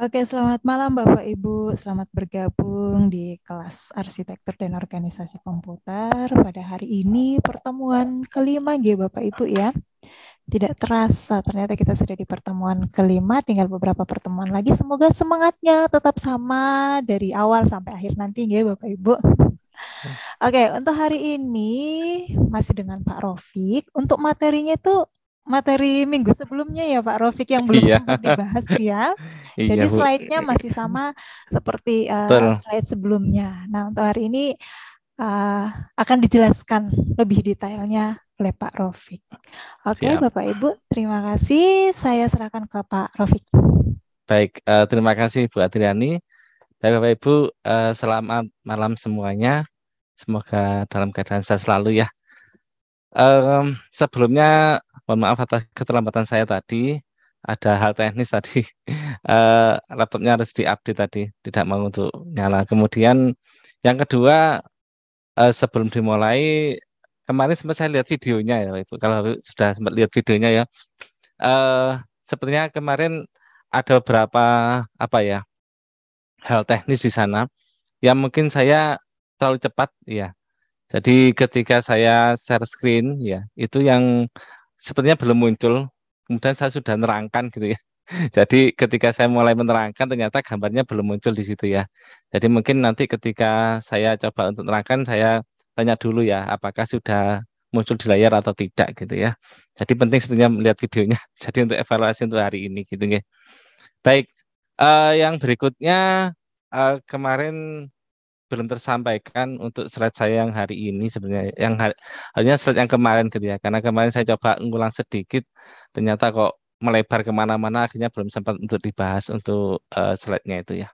Oke, selamat malam Bapak Ibu. Selamat bergabung di kelas Arsitektur dan Organisasi Komputer. Pada hari ini pertemuan kelima ya Bapak Ibu ya. Tidak terasa ternyata kita sudah di pertemuan kelima, tinggal beberapa pertemuan lagi. Semoga semangatnya tetap sama dari awal sampai akhir nanti ya Bapak Ibu. Hmm. Oke, untuk hari ini masih dengan Pak Rofik. Untuk materinya itu materi minggu sebelumnya ya Pak Rofik yang belum iya. sempat dibahas ya. Iya, Jadi iya, slide-nya masih sama seperti uh, slide sebelumnya. Nah untuk hari ini uh, akan dijelaskan lebih detailnya oleh Pak Rofik. Oke okay, Bapak Ibu terima kasih. Saya serahkan ke Pak Rofik. Baik uh, terima kasih Bu Adriani. Baik Bapak Ibu uh, selamat malam semuanya. Semoga dalam keadaan sehat selalu ya. Um, sebelumnya Mohon maaf atas keterlambatan saya tadi. Ada hal teknis tadi. Eh, laptopnya harus diupdate tadi, tidak mau untuk nyala. Kemudian yang kedua eh, sebelum dimulai kemarin sempat saya lihat videonya ya itu kalau sudah sempat lihat videonya ya. Eh, sepertinya kemarin ada beberapa apa ya hal teknis di sana yang mungkin saya terlalu cepat ya. Jadi ketika saya share screen ya, itu yang sepertinya belum muncul. Kemudian saya sudah nerangkan gitu ya. Jadi ketika saya mulai menerangkan ternyata gambarnya belum muncul di situ ya. Jadi mungkin nanti ketika saya coba untuk nerangkan saya tanya dulu ya apakah sudah muncul di layar atau tidak gitu ya. Jadi penting sebenarnya melihat videonya. Jadi untuk evaluasi untuk hari ini gitu ya. Baik, uh, yang berikutnya uh, kemarin belum tersampaikan untuk slide saya yang hari ini sebenarnya yang hari, harinya slide yang kemarin gitu ya karena kemarin saya coba ngulang sedikit ternyata kok melebar kemana-mana akhirnya belum sempat untuk dibahas untuk uh, slide-nya itu ya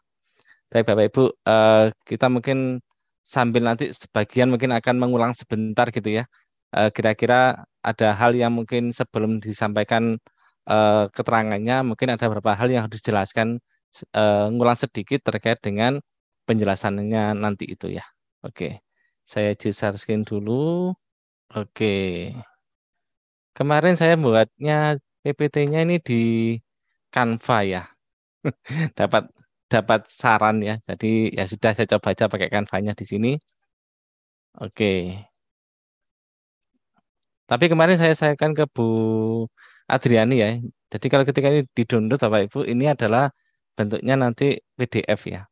baik bapak ibu uh, kita mungkin sambil nanti sebagian mungkin akan mengulang sebentar gitu ya kira eh, kira-kira ada hal yang mungkin sebelum disampaikan uh, keterangannya mungkin ada beberapa hal yang harus dijelaskan uh, ngulang sedikit terkait dengan penjelasannya nanti itu ya. Oke. Saya share screen dulu. Oke. Kemarin saya buatnya PPT-nya ini di Canva ya. dapat dapat saran ya. Jadi ya sudah saya coba aja pakai Canva-nya di sini. Oke. Tapi kemarin saya sayangkan ke Bu Adriani ya. Jadi kalau ketika ini di-download Bapak Ibu, ini adalah bentuknya nanti PDF ya.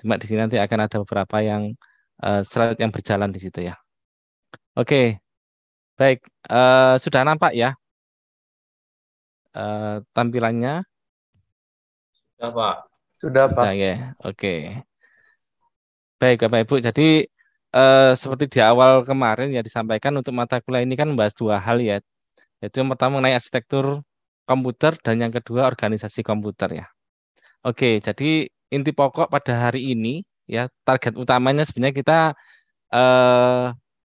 Cuma di sini nanti akan ada beberapa yang uh, slide yang berjalan di situ ya. Oke, baik. Uh, sudah nampak ya uh, tampilannya? Sudah Pak. Sudah Pak. ya. Oke. Baik Bapak Ibu, jadi uh, seperti di awal kemarin ya disampaikan untuk mata kuliah ini kan membahas dua hal ya. Yaitu yang pertama mengenai arsitektur komputer dan yang kedua organisasi komputer ya. Oke, jadi inti pokok pada hari ini ya target utamanya sebenarnya kita eh,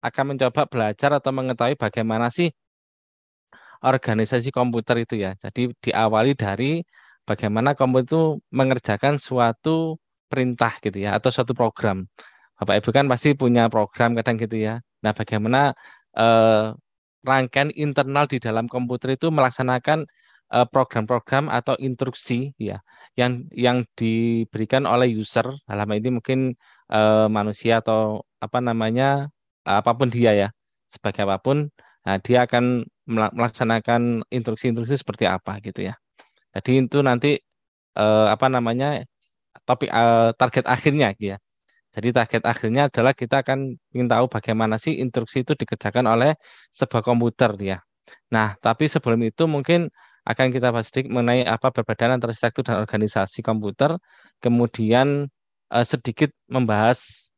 akan mencoba belajar atau mengetahui bagaimana sih organisasi komputer itu ya. Jadi diawali dari bagaimana komputer itu mengerjakan suatu perintah gitu ya atau suatu program. Bapak Ibu kan pasti punya program kadang gitu ya. Nah, bagaimana eh, rangkaian internal di dalam komputer itu melaksanakan Eh, program-program atau instruksi ya yang yang diberikan oleh user dalam ini mungkin uh, manusia atau apa namanya apapun dia ya sebagai apapun nah, dia akan melaksanakan instruksi-instruksi seperti apa gitu ya jadi itu nanti uh, apa namanya topik uh, target akhirnya gitu ya jadi target akhirnya adalah kita akan ingin tahu bagaimana sih instruksi itu dikerjakan oleh sebuah komputer ya. Nah, tapi sebelum itu mungkin akan kita bahas sedikit mengenai apa perbedaan antara arsitektur dan organisasi komputer, kemudian uh, sedikit membahas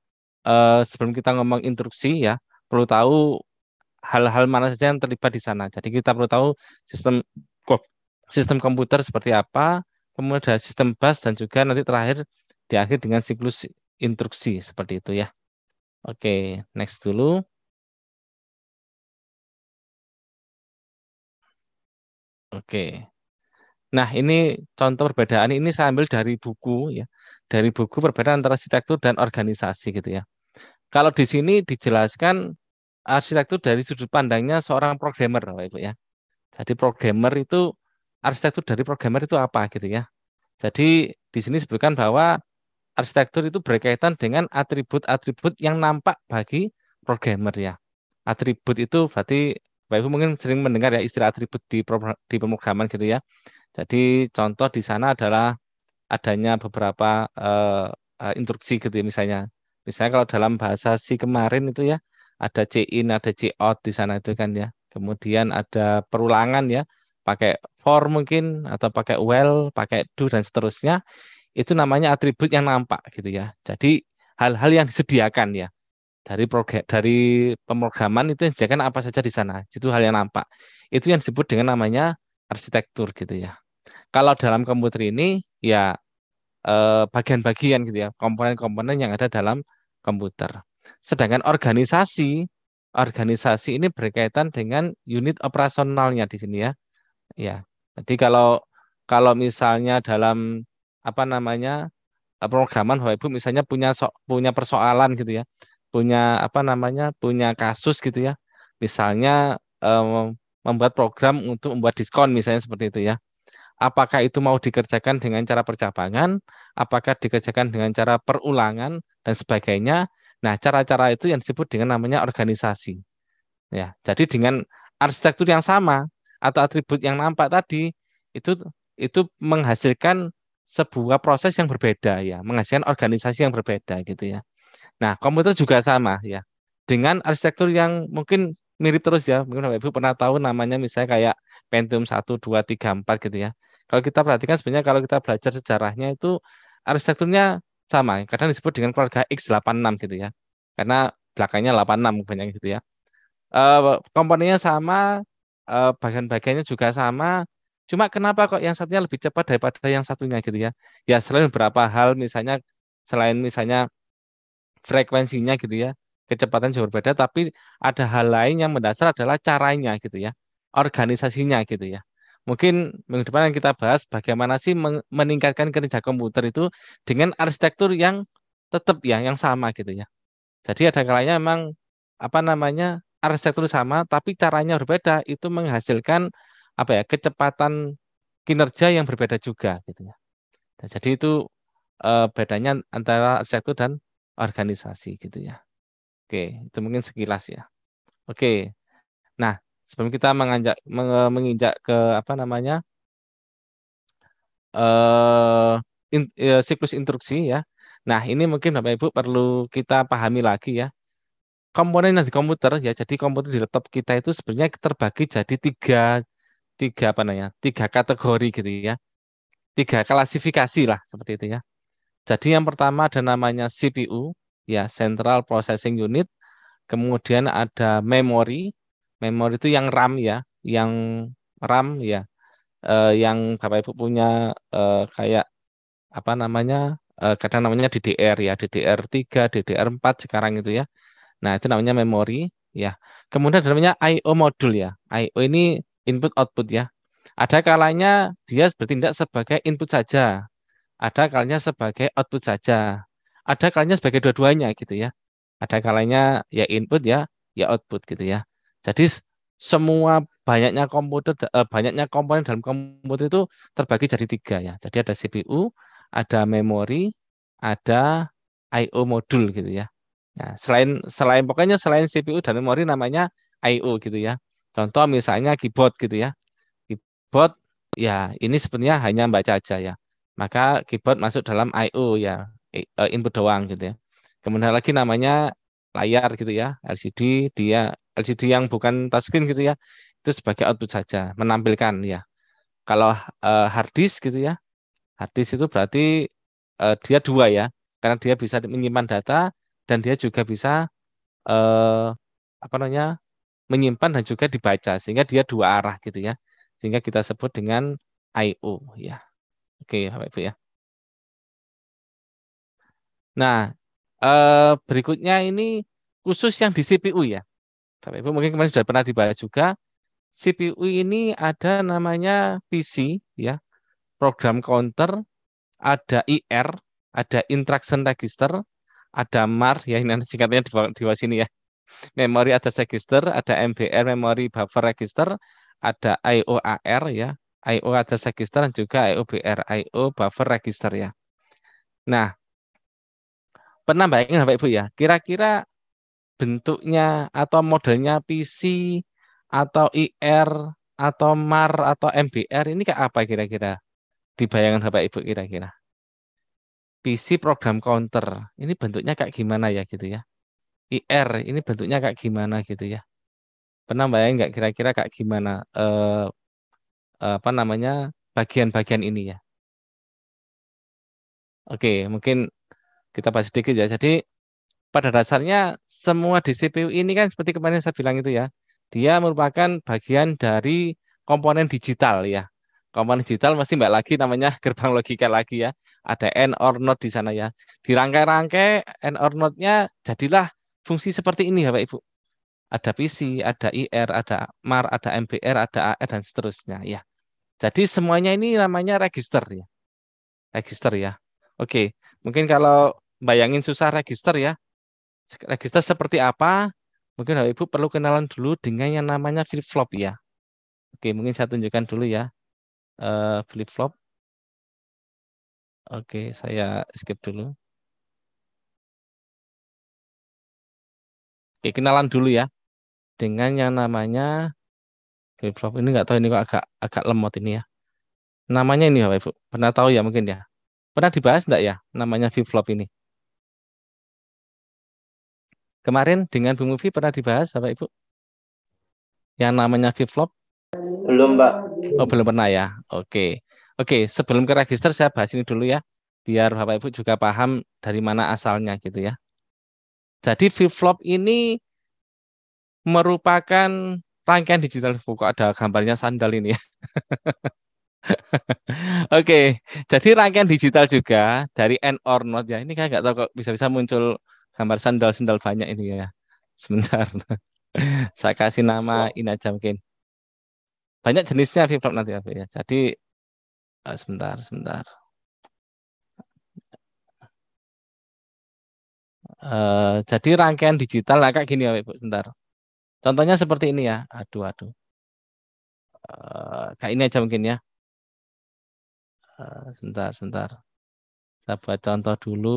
uh, sebelum kita ngomong instruksi ya, perlu tahu hal-hal mana saja yang terlibat di sana. Jadi kita perlu tahu sistem sistem komputer seperti apa, kemudian sistem bus dan juga nanti terakhir diakhiri dengan siklus instruksi seperti itu ya. Oke, next dulu. Oke. Nah, ini contoh perbedaan ini saya ambil dari buku ya. Dari buku perbedaan antara arsitektur dan organisasi gitu ya. Kalau di sini dijelaskan arsitektur dari sudut pandangnya seorang programmer Bapak Ibu ya. Jadi programmer itu arsitektur dari programmer itu apa gitu ya. Jadi di sini disebutkan bahwa arsitektur itu berkaitan dengan atribut-atribut yang nampak bagi programmer ya. Atribut itu berarti Bapak Ibu mungkin sering mendengar ya istilah atribut di, di pemrograman gitu ya. Jadi contoh di sana adalah adanya beberapa uh, instruksi gitu ya misalnya. Misalnya kalau dalam bahasa si kemarin itu ya ada C in, ada C out di sana itu kan ya. Kemudian ada perulangan ya, pakai for mungkin atau pakai well, pakai do dan seterusnya. Itu namanya atribut yang nampak gitu ya. Jadi hal-hal yang disediakan ya dari program dari pemrograman itu disediakan apa saja di sana. Itu hal yang nampak. Itu yang disebut dengan namanya arsitektur gitu ya. Kalau dalam komputer ini ya eh, bagian-bagian gitu ya, komponen-komponen yang ada dalam komputer. Sedangkan organisasi organisasi ini berkaitan dengan unit operasionalnya di sini ya. Ya. Jadi kalau kalau misalnya dalam apa namanya eh, pemrograman Bapak Ibu misalnya punya so, punya persoalan gitu ya punya apa namanya punya kasus gitu ya misalnya um, membuat program untuk membuat diskon misalnya seperti itu ya apakah itu mau dikerjakan dengan cara percabangan apakah dikerjakan dengan cara perulangan dan sebagainya nah cara-cara itu yang disebut dengan namanya organisasi ya jadi dengan arsitektur yang sama atau atribut yang nampak tadi itu itu menghasilkan sebuah proses yang berbeda ya, menghasilkan organisasi yang berbeda gitu ya. Nah, komputer juga sama ya. Dengan arsitektur yang mungkin mirip terus ya. Mungkin Bapak Ibu pernah tahu namanya misalnya kayak Pentium 1, 2, 3, 4 gitu ya. Kalau kita perhatikan sebenarnya kalau kita belajar sejarahnya itu arsitekturnya sama. Kadang disebut dengan keluarga X86 gitu ya. Karena belakangnya 86 banyak gitu ya. E, komponennya sama, e, bagian-bagiannya juga sama. Cuma kenapa kok yang satunya lebih cepat daripada yang satunya gitu ya? Ya selain beberapa hal misalnya selain misalnya frekuensinya gitu ya, kecepatan jauh berbeda, tapi ada hal lain yang mendasar adalah caranya gitu ya, organisasinya gitu ya. Mungkin minggu depan yang kita bahas bagaimana sih meningkatkan kerja komputer itu dengan arsitektur yang tetap ya, yang sama gitu ya. Jadi ada kalanya memang apa namanya arsitektur sama, tapi caranya berbeda itu menghasilkan apa ya kecepatan kinerja yang berbeda juga gitu ya. Nah, jadi itu eh, bedanya antara arsitektur dan organisasi gitu ya. Oke, itu mungkin sekilas ya. Oke. Nah, sebelum kita menganjak menginjak ke apa namanya? eh in, ya, siklus instruksi ya. Nah, ini mungkin Bapak Ibu perlu kita pahami lagi ya. Komponen yang di komputer ya, jadi komputer di laptop kita itu sebenarnya terbagi jadi tiga tiga apa namanya? tiga kategori gitu ya. Tiga klasifikasi lah seperti itu ya. Jadi yang pertama ada namanya CPU, ya Central Processing Unit. Kemudian ada memori, memori itu yang RAM ya, yang RAM ya, eh, yang Bapak Ibu punya eh, kayak apa namanya eh, kadang namanya DDR ya, DDR3, DDR4 sekarang itu ya. Nah itu namanya memori ya. Kemudian ada namanya I/O modul ya, I/O ini input output ya. Ada kalanya dia bertindak sebagai input saja, ada kalanya sebagai output saja, ada kalanya sebagai dua-duanya gitu ya. Ada kalanya ya input ya, ya output gitu ya. Jadi semua banyaknya komputer eh, banyaknya komponen dalam komputer itu terbagi jadi tiga ya. Jadi ada CPU, ada memori, ada I/O modul gitu ya. Nah, selain selain pokoknya selain CPU dan memori namanya I/O gitu ya. Contoh misalnya keyboard gitu ya. Keyboard ya ini sebenarnya hanya membaca aja ya maka keyboard masuk dalam I/O ya eh, input doang gitu ya. Kemudian lagi namanya layar gitu ya LCD dia LCD yang bukan touchscreen gitu ya itu sebagai output saja menampilkan ya. Kalau eh, hard gitu ya hard itu berarti eh, dia dua ya karena dia bisa menyimpan data dan dia juga bisa eh, apa namanya menyimpan dan juga dibaca sehingga dia dua arah gitu ya sehingga kita sebut dengan I/O ya. Oke, Bapak Ibu ya. Nah, eh, berikutnya ini khusus yang di CPU ya. Bapak Ibu mungkin kemarin sudah pernah dibahas juga. CPU ini ada namanya PC ya, program counter, ada IR, ada instruction register, ada MAR ya ini singkatnya di bawah, di bawah sini ya. Memory address register, ada MBR memory buffer register, ada IOAR ya, IO address register dan juga IO BR, IO buffer register ya. Nah, pernah bayangin Bapak Ibu ya, kira-kira bentuknya atau modelnya PC atau IR atau MAR atau MBR ini kayak apa kira-kira di bayangan Bapak Ibu kira-kira? PC program counter, ini bentuknya kayak gimana ya gitu ya? IR ini bentuknya kayak gimana gitu ya? Pernah bayangin nggak kira-kira kayak gimana eh, apa namanya bagian-bagian ini ya. Oke, mungkin kita bahas sedikit ya. Jadi pada dasarnya semua di CPU ini kan seperti kemarin saya bilang itu ya, dia merupakan bagian dari komponen digital ya. Komponen digital pasti mbak lagi namanya gerbang logika lagi ya. Ada n or not di sana ya. Dirangkai-rangkai n or notnya jadilah fungsi seperti ini Bapak Ibu ada PC, ada IR, ada MAR, ada MBR, ada AR dan seterusnya ya. Jadi semuanya ini namanya register ya. Register ya. Oke, mungkin kalau bayangin susah register ya. Register seperti apa? Mungkin Bapak Ibu perlu kenalan dulu dengan yang namanya flip flop ya. Oke, mungkin saya tunjukkan dulu ya. Uh, eh, flip flop. Oke, saya skip dulu. Oke, kenalan dulu ya dengan yang namanya flip flop ini nggak tahu ini kok agak agak lemot ini ya. Namanya ini Bapak Ibu pernah tahu ya mungkin ya. Pernah dibahas enggak ya namanya flip flop ini? Kemarin dengan Bu Mufi pernah dibahas Bapak Ibu? Yang namanya flip flop? Belum, Mbak. Oh, belum pernah ya. Oke. Oke, sebelum ke register saya bahas ini dulu ya biar Bapak Ibu juga paham dari mana asalnya gitu ya. Jadi flip flop ini merupakan rangkaian digital buku ada gambarnya sandal ini ya. Oke, okay. jadi rangkaian digital juga dari N or not ya. Ini kan nggak tahu kok bisa-bisa muncul gambar sandal-sandal banyak ini ya. Sebentar, saya kasih nama ini aja mungkin. Banyak jenisnya flip nanti ya. Jadi eh, sebentar, sebentar. Uh, jadi rangkaian digital lah kayak gini ya, Bu. sebentar. Contohnya seperti ini ya. Aduh, aduh. Eh, kayak ini aja mungkin ya. Eh, sebentar, sebentar. Saya buat contoh dulu.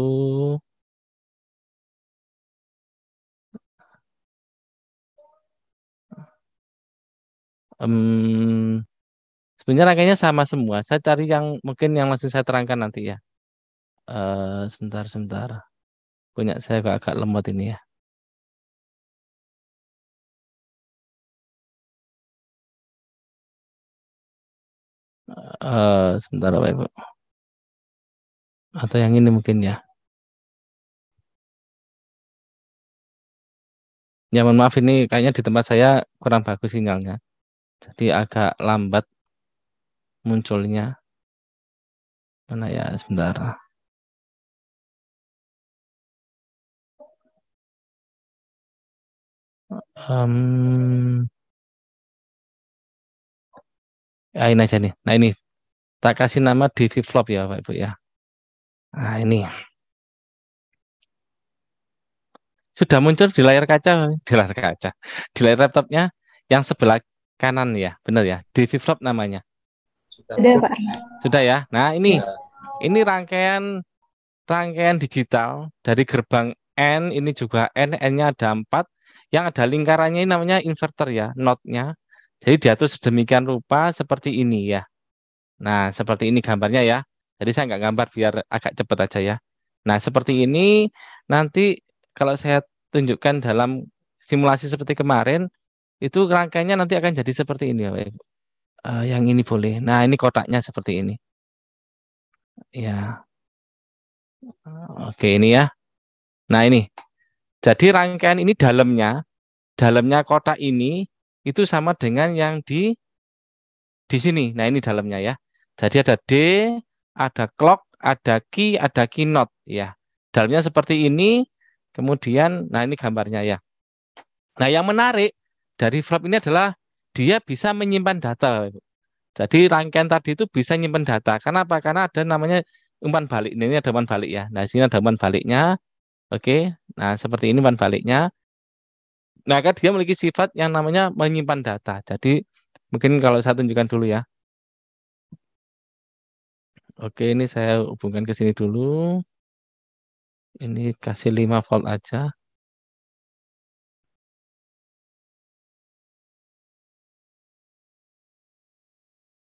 Um, sebenarnya rangkanya sama semua. Saya cari yang mungkin yang langsung saya terangkan nanti ya. Uh, sebentar, sebentar. Punya saya agak, agak lemot ini ya. uh, sebentar Pak Ibu. Atau yang ini mungkin ya. Ya mohon maaf ini kayaknya di tempat saya kurang bagus sinyalnya. Jadi agak lambat munculnya. Mana ya sebentar. Um, Nah, ini aja nih. Nah ini tak kasih nama di flip flop ya Pak Ibu ya. Nah ini sudah muncul di layar kaca, di layar kaca, di layar laptopnya yang sebelah kanan ya, benar ya, di flip flop namanya. Sudah, Pak. Sudah ya. Nah ini ya. ini rangkaian rangkaian digital dari gerbang N ini juga N N-nya ada empat yang ada lingkarannya ini namanya inverter ya, notnya. Jadi diatur sedemikian rupa seperti ini ya. Nah, seperti ini gambarnya ya. Jadi saya nggak gambar biar agak cepat aja ya. Nah, seperti ini nanti kalau saya tunjukkan dalam simulasi seperti kemarin, itu rangkaiannya nanti akan jadi seperti ini. Ya, Uh, yang ini boleh. Nah, ini kotaknya seperti ini. Ya. Oke, ini ya. Nah, ini. Jadi rangkaian ini dalamnya, dalamnya kotak ini itu sama dengan yang di di sini. Nah, ini dalamnya ya. Jadi ada D, ada clock, ada key, ada keynote ya. Dalamnya seperti ini. Kemudian nah ini gambarnya ya. Nah, yang menarik dari flap ini adalah dia bisa menyimpan data. Jadi rangkaian tadi itu bisa menyimpan data. Kenapa? Karena ada namanya umpan balik. Nah, ini ada umpan balik ya. Nah, sini ada umpan baliknya. Oke. Nah, seperti ini umpan baliknya. Nah, kan dia memiliki sifat yang namanya menyimpan data. Jadi, mungkin kalau saya tunjukkan dulu ya. Oke, ini saya hubungkan ke sini dulu. Ini kasih 5 volt aja.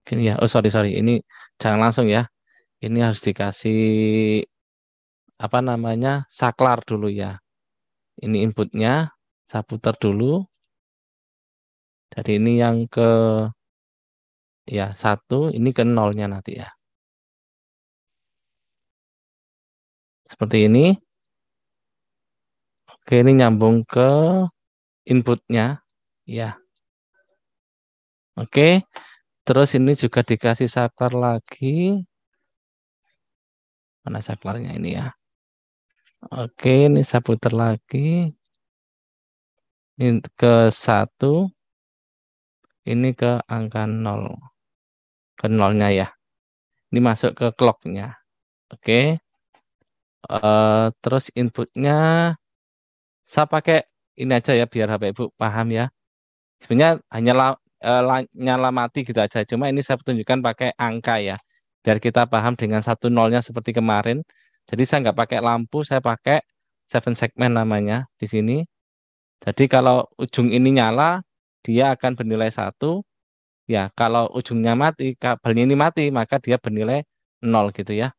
Ini ya. Oh, sorry, sorry. Ini jangan langsung ya. Ini harus dikasih apa namanya? saklar dulu ya. Ini inputnya, saya putar dulu. Jadi ini yang ke ya satu, ini ke nolnya nanti ya. Seperti ini. Oke, ini nyambung ke inputnya. Ya. Oke. Terus ini juga dikasih saklar lagi. Mana saklarnya ini ya? Oke, ini saya putar lagi ke 1 ini ke angka 0 ke nolnya ya ini masuk ke clocknya oke okay. uh, eh, terus inputnya saya pakai ini aja ya biar HP Ibu paham ya sebenarnya hanya la, uh, nyala mati gitu aja cuma ini saya tunjukkan pakai angka ya biar kita paham dengan satu nolnya seperti kemarin jadi saya nggak pakai lampu saya pakai seven segment namanya di sini jadi kalau ujung ini nyala, dia akan bernilai satu. Ya, kalau ujungnya mati, kabelnya ini mati, maka dia bernilai nol gitu ya.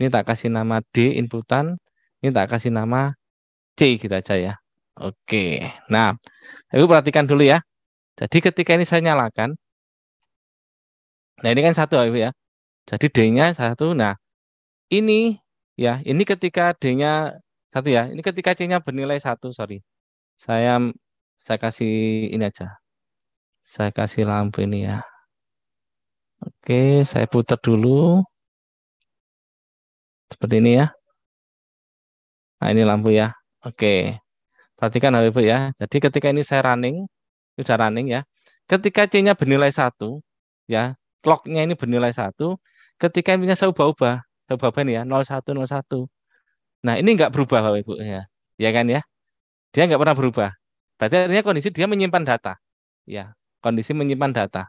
Ini tak kasih nama D inputan, ini tak kasih nama C gitu aja ya. Oke, nah itu perhatikan dulu ya. Jadi ketika ini saya nyalakan, nah ini kan satu ya, ya. Jadi D-nya satu. Nah ini ya, ini ketika D-nya satu ya. Ini ketika C-nya bernilai satu, sorry saya saya kasih ini aja. Saya kasih lampu ini ya. Oke, saya putar dulu. Seperti ini ya. Nah, ini lampu ya. Oke. Perhatikan hal ya. Jadi ketika ini saya running, sudah running ya. Ketika C-nya bernilai satu, ya, clocknya ini bernilai satu. Ketika ini saya ubah-ubah, saya ubah-ubah ini ya, nol satu Nah, ini nggak berubah Bapak Ibu ya. Ya kan ya? Dia nggak pernah berubah. Berarti artinya kondisi dia menyimpan data. Ya, kondisi menyimpan data.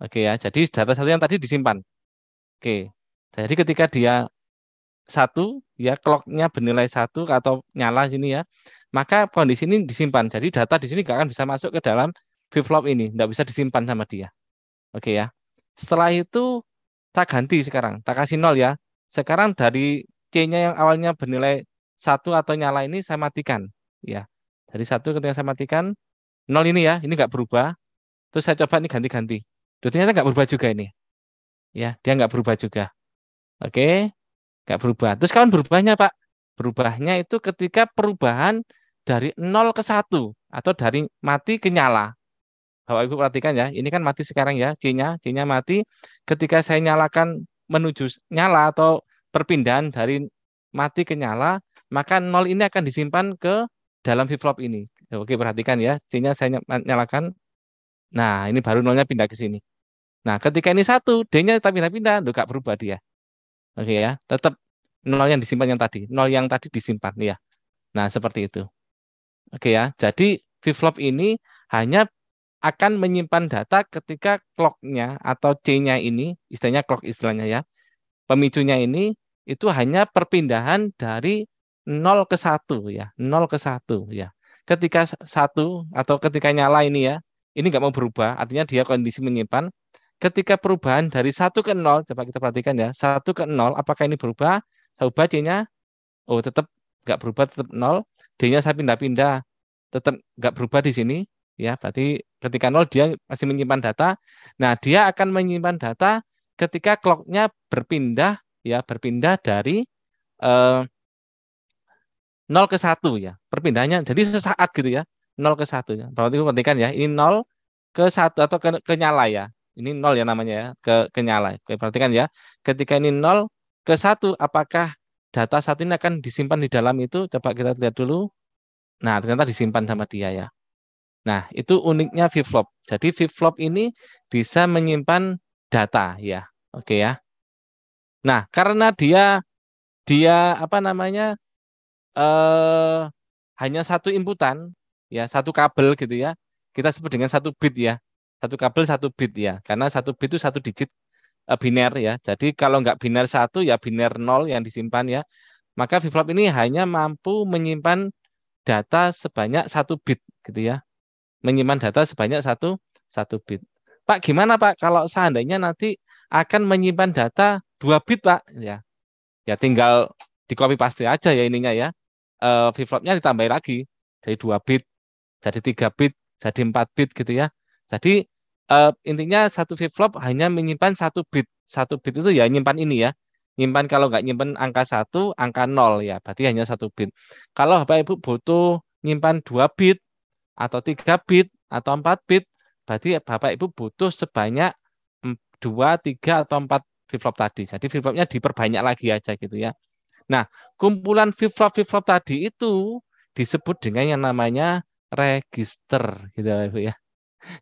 Oke ya, jadi data satu yang tadi disimpan. Oke, jadi ketika dia satu ya clocknya bernilai satu atau nyala sini ya maka kondisi ini disimpan jadi data di sini nggak akan bisa masuk ke dalam flip flop ini nggak bisa disimpan sama dia oke ya setelah itu tak ganti sekarang tak kasih nol ya sekarang dari c nya yang awalnya bernilai satu atau nyala ini saya matikan ya. Jadi satu ketika saya matikan nol ini ya, ini nggak berubah. Terus saya coba ini ganti-ganti. Duh, ternyata nggak berubah juga ini. Ya, dia nggak berubah juga. Oke, nggak berubah. Terus kawan berubahnya Pak? Berubahnya itu ketika perubahan dari nol ke satu atau dari mati ke nyala. Bapak Ibu perhatikan ya, ini kan mati sekarang ya, C-nya, C-nya mati. Ketika saya nyalakan menuju nyala atau perpindahan dari mati ke nyala, maka nol ini akan disimpan ke dalam flip-flop ini. Oke, perhatikan ya. C-nya saya nyalakan. Nah, ini baru nolnya pindah ke sini. Nah, ketika ini satu, D-nya kita pindah-pindah, loh, gak berubah dia. Oke ya, tetap nol yang disimpan yang tadi. Nol yang tadi disimpan, ya. Nah, seperti itu. Oke ya, jadi flip-flop ini hanya akan menyimpan data ketika clock-nya atau C-nya ini, istilahnya clock istilahnya ya, pemicunya ini, itu hanya perpindahan dari 0 ke 1 ya, 0 ke 1 ya. Ketika 1 atau ketika nyala ini ya, ini nggak mau berubah, artinya dia kondisi menyimpan. Ketika perubahan dari 1 ke 0, coba kita perhatikan ya, 1 ke 0 apakah ini berubah? Saya ubah D-nya, oh tetap nggak berubah, tetap 0. D-nya saya pindah-pindah, tetap nggak berubah di sini. Ya, berarti ketika 0 dia masih menyimpan data. Nah, dia akan menyimpan data ketika clocknya berpindah ya berpindah dari eh, 0 ke 1 ya. Perpindahannya jadi sesaat gitu ya. 0 ke 1 ya. Berarti itu ya. Ini 0 ke 1 atau ke, ke nyala ya. Ini 0 ya namanya ya, ke ke nyala. Oke, perhatikan ya. Ketika ini 0 ke 1 apakah data satu ini akan disimpan di dalam itu? Coba kita lihat dulu. Nah, ternyata disimpan sama dia ya. Nah, itu uniknya flip-flop. Jadi flip-flop ini bisa menyimpan data ya. Oke ya. Nah, karena dia dia apa namanya? eh hanya satu inputan ya satu kabel gitu ya kita sebut dengan satu bit ya satu kabel satu bit ya karena satu bit itu satu digit eh, biner ya jadi kalau nggak biner satu ya biner nol yang disimpan ya maka flip-flop ini hanya mampu menyimpan data sebanyak satu bit gitu ya menyimpan data sebanyak satu satu bit pak gimana pak kalau seandainya nanti akan menyimpan data dua bit pak ya ya tinggal di copy paste aja ya ininya ya uh, flip-flopnya ditambahin lagi dari dua bit jadi tiga bit jadi empat bit gitu ya jadi uh, intinya satu flip-flop hanya menyimpan satu bit satu bit itu ya nyimpan ini ya nyimpan kalau nggak nyimpan angka satu angka nol ya berarti hanya satu bit kalau bapak ibu butuh nyimpan dua bit atau tiga bit atau empat bit berarti bapak ibu butuh sebanyak dua tiga atau empat flip flop tadi. Jadi flip flopnya diperbanyak lagi aja gitu ya. Nah, kumpulan flip-flop-flip-flop tadi itu disebut dengan yang namanya register gitu ya, Ibu ya.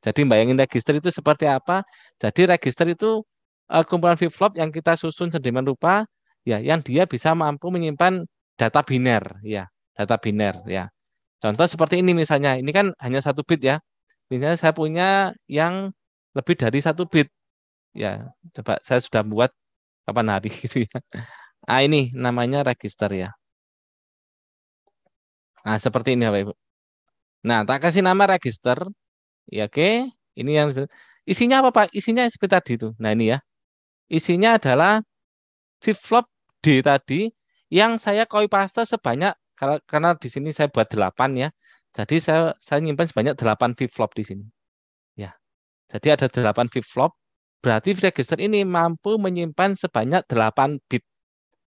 Jadi bayangin register itu seperti apa? Jadi register itu uh, kumpulan flip-flop yang kita susun sedemikian rupa ya yang dia bisa mampu menyimpan data biner ya, data biner ya. Contoh seperti ini misalnya, ini kan hanya satu bit ya. Misalnya saya punya yang lebih dari satu bit. Ya, coba saya sudah buat kapan hari gitu ya. Ah ini namanya register ya. Nah seperti ini Bapak Ibu. Nah tak kasih nama register. Ya oke. Ini yang isinya apa Pak? Isinya seperti tadi itu. Nah ini ya. Isinya adalah flip flop D tadi yang saya copy paste sebanyak karena di sini saya buat 8 ya. Jadi saya saya nyimpan sebanyak 8 flip flop di sini. Ya. Jadi ada 8 flip flop. Berarti register ini mampu menyimpan sebanyak 8 bit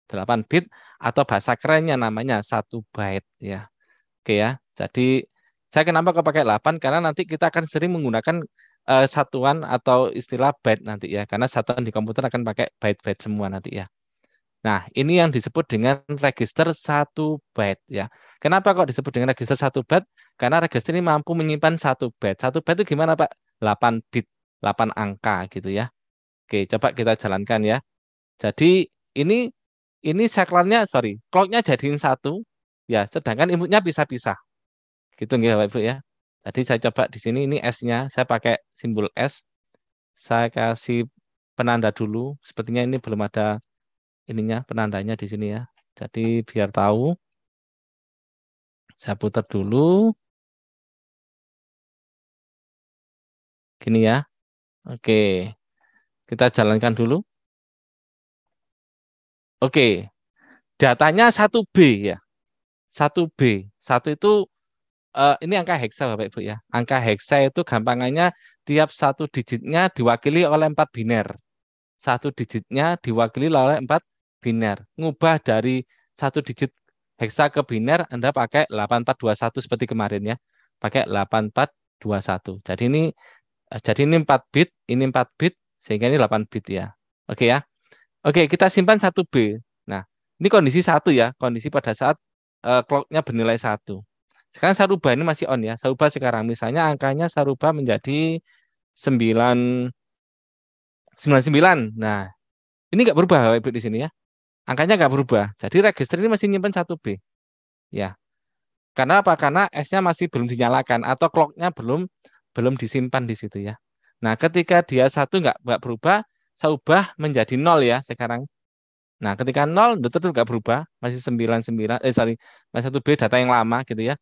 8 bit atau bahasa kerennya namanya satu byte ya. Oke ya. Jadi saya kenapa kok pakai 8 karena nanti kita akan sering menggunakan uh, satuan atau istilah byte nanti ya. Karena satuan di komputer akan pakai byte-byte semua nanti ya. Nah, ini yang disebut dengan register satu byte ya. Kenapa kok disebut dengan register satu byte? Karena register ini mampu menyimpan satu byte. Satu byte itu gimana, Pak? 8 bit, 8 angka gitu ya. Oke, coba kita jalankan ya. Jadi ini ini saklarnya sorry cloudnya jadiin satu ya sedangkan inputnya bisa pisah gitu nggih Bapak Ibu ya jadi saya coba di sini ini S-nya saya pakai simbol S saya kasih penanda dulu sepertinya ini belum ada ininya penandanya di sini ya jadi biar tahu saya putar dulu gini ya oke kita jalankan dulu Oke. Datanya 1B ya. 1B. 1 itu uh, ini angka heksa Bapak Ibu ya. Angka heksa itu gampangannya tiap satu digitnya diwakili oleh empat biner. Satu digitnya diwakili oleh empat biner. Ngubah dari satu digit heksa ke biner Anda pakai 8421 seperti kemarin ya. Pakai 8421. Jadi ini eh, jadi ini 4 bit, ini empat bit sehingga ini 8 bit ya. Oke ya. Oke, kita simpan 1B. Nah, ini kondisi satu ya, kondisi pada saat uh, clocknya bernilai satu. Sekarang saya rubah ini masih on ya. Saya rubah sekarang misalnya angkanya saya rubah menjadi 9 99. Nah, ini enggak berubah Ibu di sini ya. Angkanya enggak berubah. Jadi register ini masih nyimpan 1B. Ya. Karena apa? Karena S-nya masih belum dinyalakan atau clock-nya belum belum disimpan di situ ya. Nah, ketika dia satu enggak enggak berubah, saya ubah menjadi nol ya sekarang. Nah, ketika nol tetap nggak berubah, masih 99 eh sorry, masih 1B data yang lama gitu ya.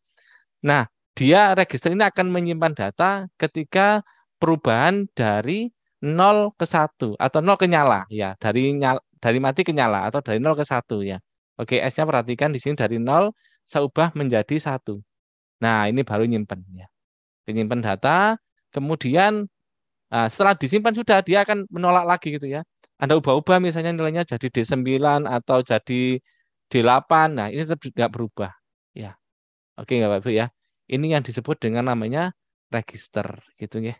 Nah, dia register ini akan menyimpan data ketika perubahan dari nol ke satu atau nol ke nyala ya, dari nyala, dari mati ke nyala atau dari nol ke satu ya. Oke, S-nya perhatikan di sini dari nol saya ubah menjadi satu. Nah, ini baru nyimpan ya. Penyimpan data, kemudian Nah, setelah disimpan sudah dia akan menolak lagi gitu ya. Anda ubah-ubah misalnya nilainya jadi D9 atau jadi D8. Nah, ini tetap tidak berubah. Ya. Oke nggak Pak Ibu ya. Ini yang disebut dengan namanya register gitu ya.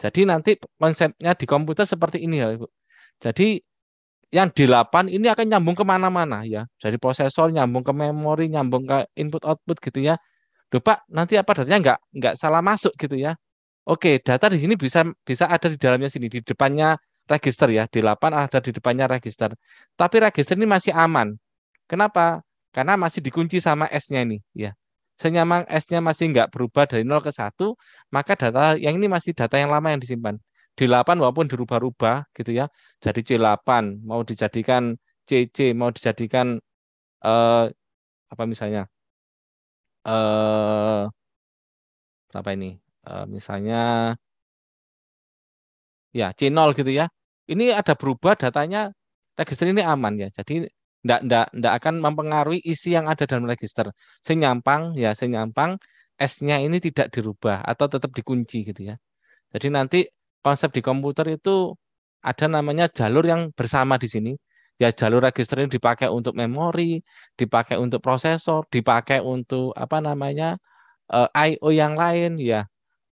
Jadi nanti konsepnya di komputer seperti ini ya Ibu. Jadi yang D8 ini akan nyambung kemana-mana ya. Jadi prosesor nyambung ke memori, nyambung ke input output gitu ya. Duh Pak, nanti apa datanya nggak nggak salah masuk gitu ya. Oke, data di sini bisa bisa ada di dalamnya sini, di depannya register ya, di 8 ada di depannya register. Tapi register ini masih aman. Kenapa? Karena masih dikunci sama S-nya ini, ya. Senyaman S-nya masih nggak berubah dari 0 ke 1, maka data yang ini masih data yang lama yang disimpan. di 8 walaupun dirubah-rubah gitu ya, jadi C8 mau dijadikan CC, mau dijadikan eh, apa misalnya eh apa ini Eh, misalnya ya C0 gitu ya. Ini ada berubah datanya register ini aman ya. Jadi ndak ndak ndak akan mempengaruhi isi yang ada dalam register. Senyampang ya senyampang S-nya ini tidak dirubah atau tetap dikunci gitu ya. Jadi nanti konsep di komputer itu ada namanya jalur yang bersama di sini. Ya jalur register ini dipakai untuk memori, dipakai untuk prosesor, dipakai untuk apa namanya eh, I/O yang lain ya.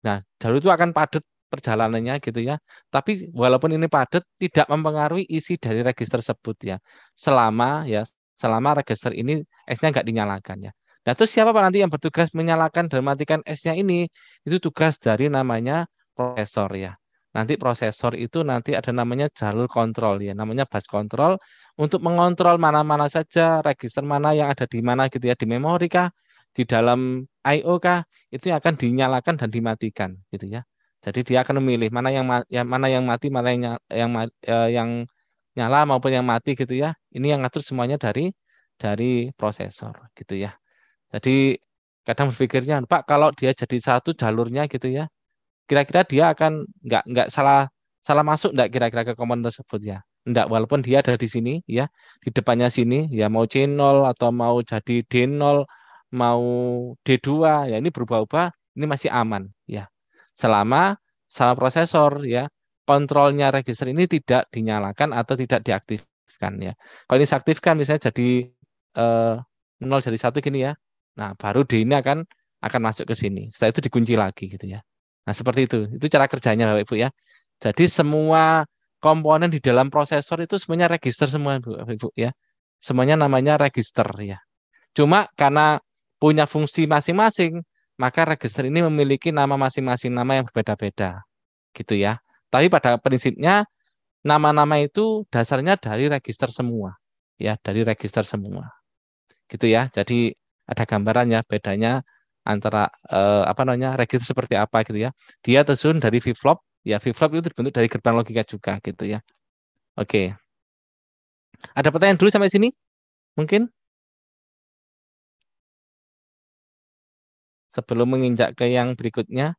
Nah, jalur itu akan padat perjalanannya gitu ya. Tapi walaupun ini padat tidak mempengaruhi isi dari register tersebut ya. Selama ya selama register ini S-nya nggak dinyalakan ya. Nah, terus siapa Pak nanti yang bertugas menyalakan dan matikan S-nya ini? Itu tugas dari namanya prosesor ya. Nanti prosesor itu nanti ada namanya jalur kontrol ya, namanya bus kontrol untuk mengontrol mana-mana saja, register mana yang ada di mana gitu ya, di memori kah, di dalam i kah itu akan dinyalakan dan dimatikan gitu ya. Jadi dia akan memilih mana yang, ya, mana yang mati, mana yang yang eh, yang nyala maupun yang mati gitu ya. Ini yang ngatur semuanya dari dari prosesor gitu ya. Jadi kadang berpikirnya Pak kalau dia jadi satu jalurnya gitu ya, kira-kira dia akan nggak nggak salah salah masuk nggak kira-kira ke komponen tersebut ya. Enggak, walaupun dia ada di sini ya, di depannya sini ya mau C0 atau mau jadi D0 mau D2 ya ini berubah-ubah ini masih aman ya selama sama prosesor ya kontrolnya register ini tidak dinyalakan atau tidak diaktifkan ya. Kalau ini aktifkan misalnya jadi eh, 0 jadi satu gini ya. Nah, baru D ini akan akan masuk ke sini. Setelah itu dikunci lagi gitu ya. Nah, seperti itu. Itu cara kerjanya Bapak Ibu ya. Jadi semua komponen di dalam prosesor itu semuanya register semua Bapak Ibu ya. Semuanya namanya register ya. Cuma karena punya fungsi masing-masing, maka register ini memiliki nama masing-masing nama yang berbeda-beda. Gitu ya. Tapi pada prinsipnya nama-nama itu dasarnya dari register semua. Ya, dari register semua. Gitu ya. Jadi ada gambarannya bedanya antara eh, apa namanya register seperti apa gitu ya. Dia tersusun dari flip flop, ya flip flop itu dibentuk dari gerbang logika juga gitu ya. Oke. Ada pertanyaan dulu sampai sini? Mungkin? sebelum menginjak ke yang berikutnya.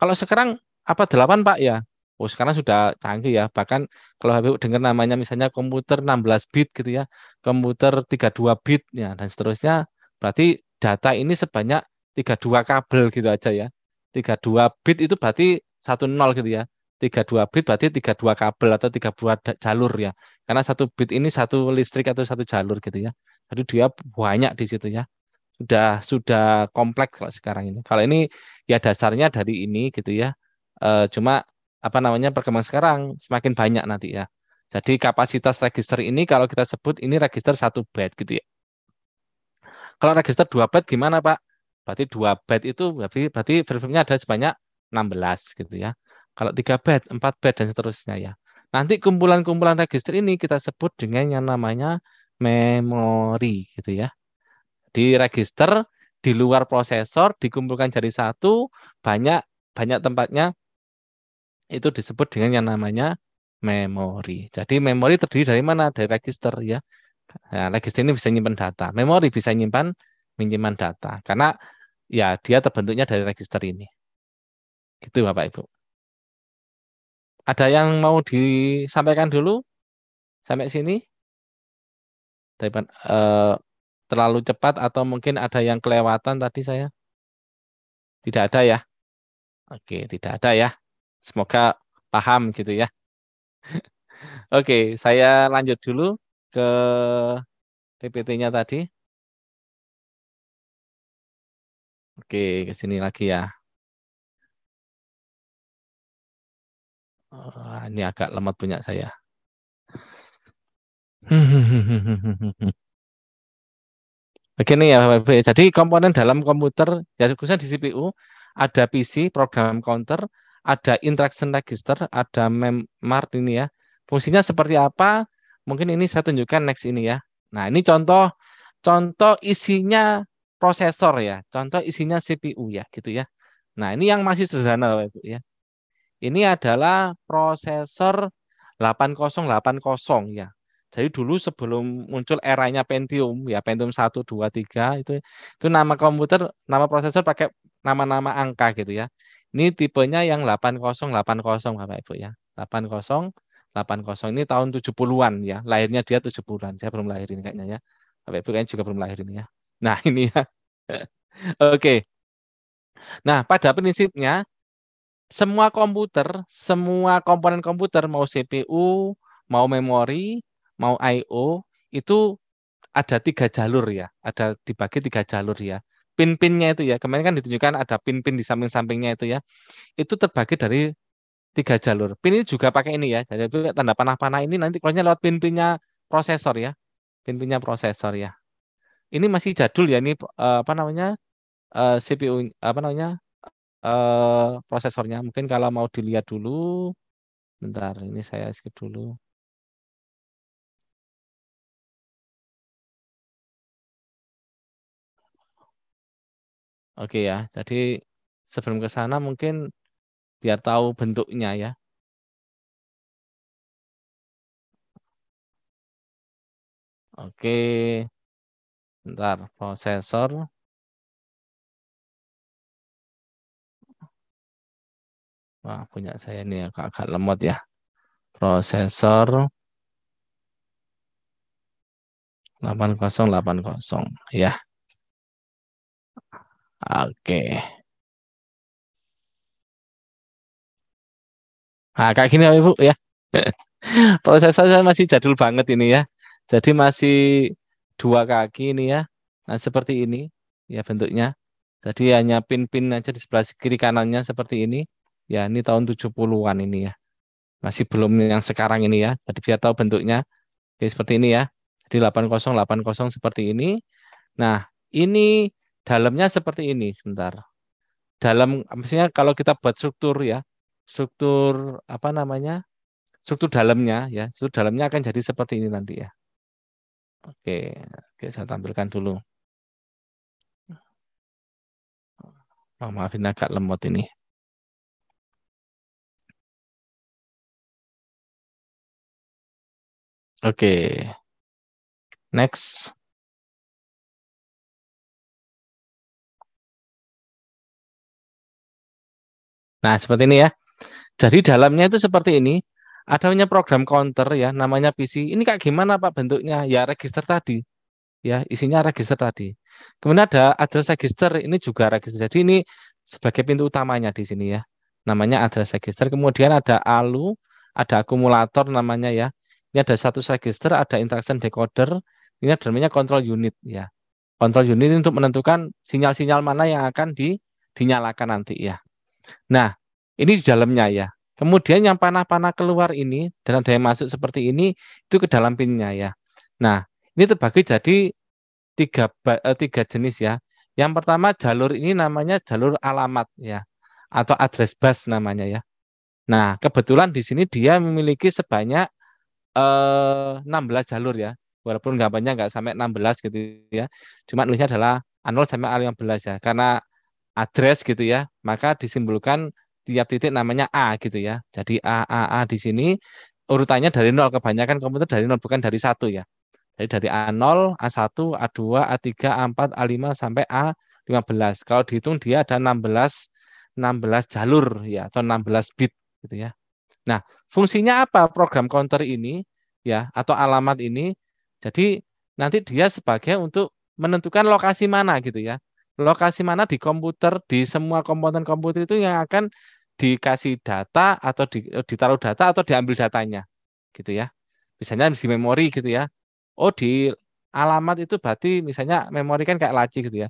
Kalau sekarang apa delapan Pak ya? Oh, sekarang sudah canggih ya. Bahkan kalau Habib dengar namanya misalnya komputer 16 bit gitu ya, komputer 32 bit ya dan seterusnya, berarti data ini sebanyak 32 kabel gitu aja ya. 32 bit itu berarti satu nol gitu ya. 32 bit berarti 32 kabel atau 32 jalur ya. Karena satu bit ini satu listrik atau satu jalur gitu ya. Jadi dia banyak di situ ya sudah sudah kompleks kalau sekarang ini. Kalau ini ya dasarnya dari ini gitu ya. E, cuma apa namanya perkembangan sekarang semakin banyak nanti ya. Jadi kapasitas register ini kalau kita sebut ini register satu bed gitu ya. Kalau register dua bed gimana Pak? Berarti dua bed itu berarti berarti frame ada sebanyak 16 gitu ya. Kalau tiga bed, empat bed dan seterusnya ya. Nanti kumpulan-kumpulan register ini kita sebut dengan yang namanya memori gitu ya di register di luar prosesor dikumpulkan jadi satu banyak banyak tempatnya itu disebut dengan yang namanya memori. Jadi memori terdiri dari mana? Dari register ya. Nah, register ini bisa nyimpan data. Memori bisa nyimpan menyimpan data karena ya dia terbentuknya dari register ini. Gitu Bapak Ibu. Ada yang mau disampaikan dulu sampai sini? Dari, uh, terlalu cepat atau mungkin ada yang kelewatan tadi saya? Tidak ada ya? Oke, tidak ada ya. Semoga paham gitu ya. Oke, saya lanjut dulu ke PPT-nya tadi. Oke, ke sini lagi ya. Ah, ini agak lemot punya saya. Begini ya Ibu. Ya. Jadi komponen dalam komputer, ya khususnya di CPU, ada PC, program counter, ada interaction register, ada memart ini ya. Fungsinya seperti apa? Mungkin ini saya tunjukkan next ini ya. Nah, ini contoh contoh isinya prosesor ya, contoh isinya CPU ya, gitu ya. Nah, ini yang masih sederhana Bapak Ibu ya. Ini adalah prosesor 8080 ya. Jadi dulu sebelum muncul eranya Pentium, ya Pentium 1, 2, 3 itu itu nama komputer, nama prosesor pakai nama-nama angka gitu ya. Ini tipenya yang 8080 Bapak Ibu ya. 80 80 ini tahun 70-an ya. Lahirnya dia 70-an. Saya belum lahir ini kayaknya ya. Bapak Ibu kayaknya juga belum lahir ini ya. Nah, ini ya. Oke. Okay. Nah, pada prinsipnya semua komputer, semua komponen komputer mau CPU, mau memori, mau I/O itu ada tiga jalur ya, ada dibagi tiga jalur ya. Pin-pinnya itu ya, kemarin kan ditunjukkan ada pin-pin di samping-sampingnya itu ya. Itu terbagi dari tiga jalur. Pin ini juga pakai ini ya, jadi tanda panah-panah ini nanti keluarnya lewat pin-pinnya prosesor ya, pin-pinnya prosesor ya. Ini masih jadul ya, ini eh, apa namanya eh, CPU apa namanya eh, prosesornya. Mungkin kalau mau dilihat dulu, bentar ini saya skip dulu. Oke ya. Jadi sebelum ke sana mungkin biar tahu bentuknya ya. Oke. Bentar, prosesor. Wah, punya saya ini ya, agak, agak lemot ya. Prosesor 8080 ya. Oke. Nah, kayak gini Ibu ya. Prosesnya saya masih jadul banget ini ya. Jadi masih dua kaki ini ya. Nah, seperti ini ya bentuknya. Jadi hanya ya pin-pin aja di sebelah kiri kanannya seperti ini. Ya, ini tahun 70-an ini ya. Masih belum yang sekarang ini ya. Jadi biar tahu bentuknya. Oke, seperti ini ya. Di 8080 seperti ini. Nah, ini dalamnya seperti ini sebentar. Dalam maksudnya kalau kita buat struktur ya, struktur apa namanya? struktur dalamnya ya, struktur dalamnya akan jadi seperti ini nanti ya. Oke, oke saya tampilkan dulu. Oh, maafin agak lemot ini. Oke. Next. Nah, seperti ini ya. Jadi dalamnya itu seperti ini. Adanya program counter ya, namanya PC. Ini kayak gimana Pak bentuknya? Ya register tadi. Ya, isinya register tadi. Kemudian ada address register, ini juga register. Jadi ini sebagai pintu utamanya di sini ya. Namanya address register. Kemudian ada ALU, ada akumulator namanya ya. Ini ada satu register, ada interaction decoder, ini ada namanya control unit ya. Control unit untuk menentukan sinyal-sinyal mana yang akan di, dinyalakan nanti ya. Nah, ini di dalamnya ya. Kemudian yang panah-panah keluar ini dan ada yang masuk seperti ini itu ke dalam pinnya ya. Nah, ini terbagi jadi tiga eh, tiga jenis ya. Yang pertama jalur ini namanya jalur alamat ya atau address bus namanya ya. Nah, kebetulan di sini dia memiliki sebanyak eh, 16 jalur ya. Walaupun gambarnya nggak sampai 16 gitu ya. Cuma nulisnya adalah 0 sampai A15 ya. Karena address gitu ya, maka disimbolkan tiap titik namanya A gitu ya. Jadi A, A, A di sini urutannya dari nol kebanyakan komputer dari nol bukan dari satu ya. Jadi dari A0, A1, A2, A3, A4, A5 sampai A15. Kalau dihitung dia ada 16 16 jalur ya atau 16 bit gitu ya. Nah, fungsinya apa program counter ini ya atau alamat ini? Jadi nanti dia sebagai untuk menentukan lokasi mana gitu ya lokasi mana di komputer, di semua komponen komputer itu yang akan dikasih data atau di, eh, ditaruh data atau diambil datanya, gitu ya. Misalnya di memori gitu ya. Oh di alamat itu berarti misalnya memori kan kayak laci gitu ya.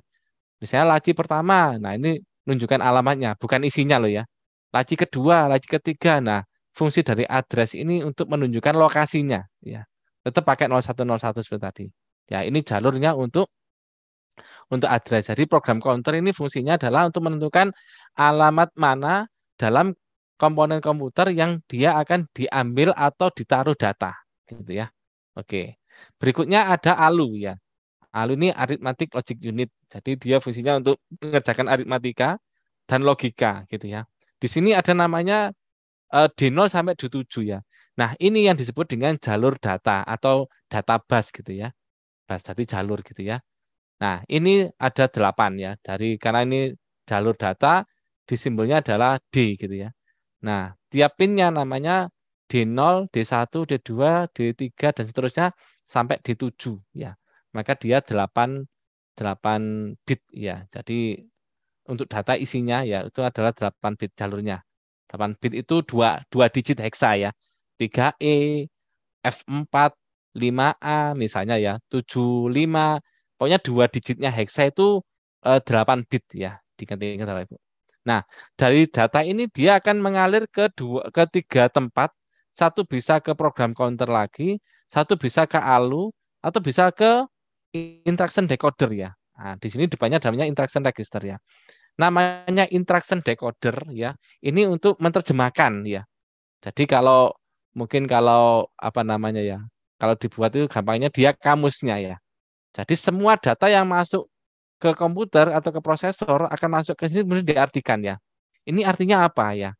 Misalnya laci pertama, nah ini nunjukkan alamatnya, bukan isinya loh ya. Laci kedua, laci ketiga, nah fungsi dari address ini untuk menunjukkan lokasinya ya. Tetap pakai 0101 seperti tadi. Ya ini jalurnya untuk untuk address. Jadi program counter ini fungsinya adalah untuk menentukan alamat mana dalam komponen komputer yang dia akan diambil atau ditaruh data, gitu ya. Oke. Berikutnya ada ALU ya. ALU ini arithmetic logic unit. Jadi dia fungsinya untuk mengerjakan aritmatika dan logika, gitu ya. Di sini ada namanya eh, D0 sampai D7 ya. Nah, ini yang disebut dengan jalur data atau database gitu ya. Bas tadi jalur gitu ya. Nah, ini ada delapan ya dari karena ini jalur data di simbolnya adalah D gitu ya. Nah, tiap pinnya namanya D0, D1, D2, D3 dan seterusnya sampai D7 ya. Maka dia delapan delapan bit ya. Jadi untuk data isinya ya itu adalah delapan bit jalurnya. delapan bit itu dua dua digit heksa ya. 3E, F4, 5A misalnya ya, 75 pokoknya dua digitnya hexa itu eh, 8 bit ya diganti Bapak Ibu. Nah, dari data ini dia akan mengalir ke dua ke tiga tempat. Satu bisa ke program counter lagi, satu bisa ke ALU atau bisa ke interaction decoder ya. Nah, di sini depannya namanya interaction register ya. Namanya interaction decoder ya. Ini untuk menerjemahkan ya. Jadi kalau mungkin kalau apa namanya ya, kalau dibuat itu gampangnya dia kamusnya ya. Jadi semua data yang masuk ke komputer atau ke prosesor akan masuk ke sini kemudian diartikan ya. Ini artinya apa ya?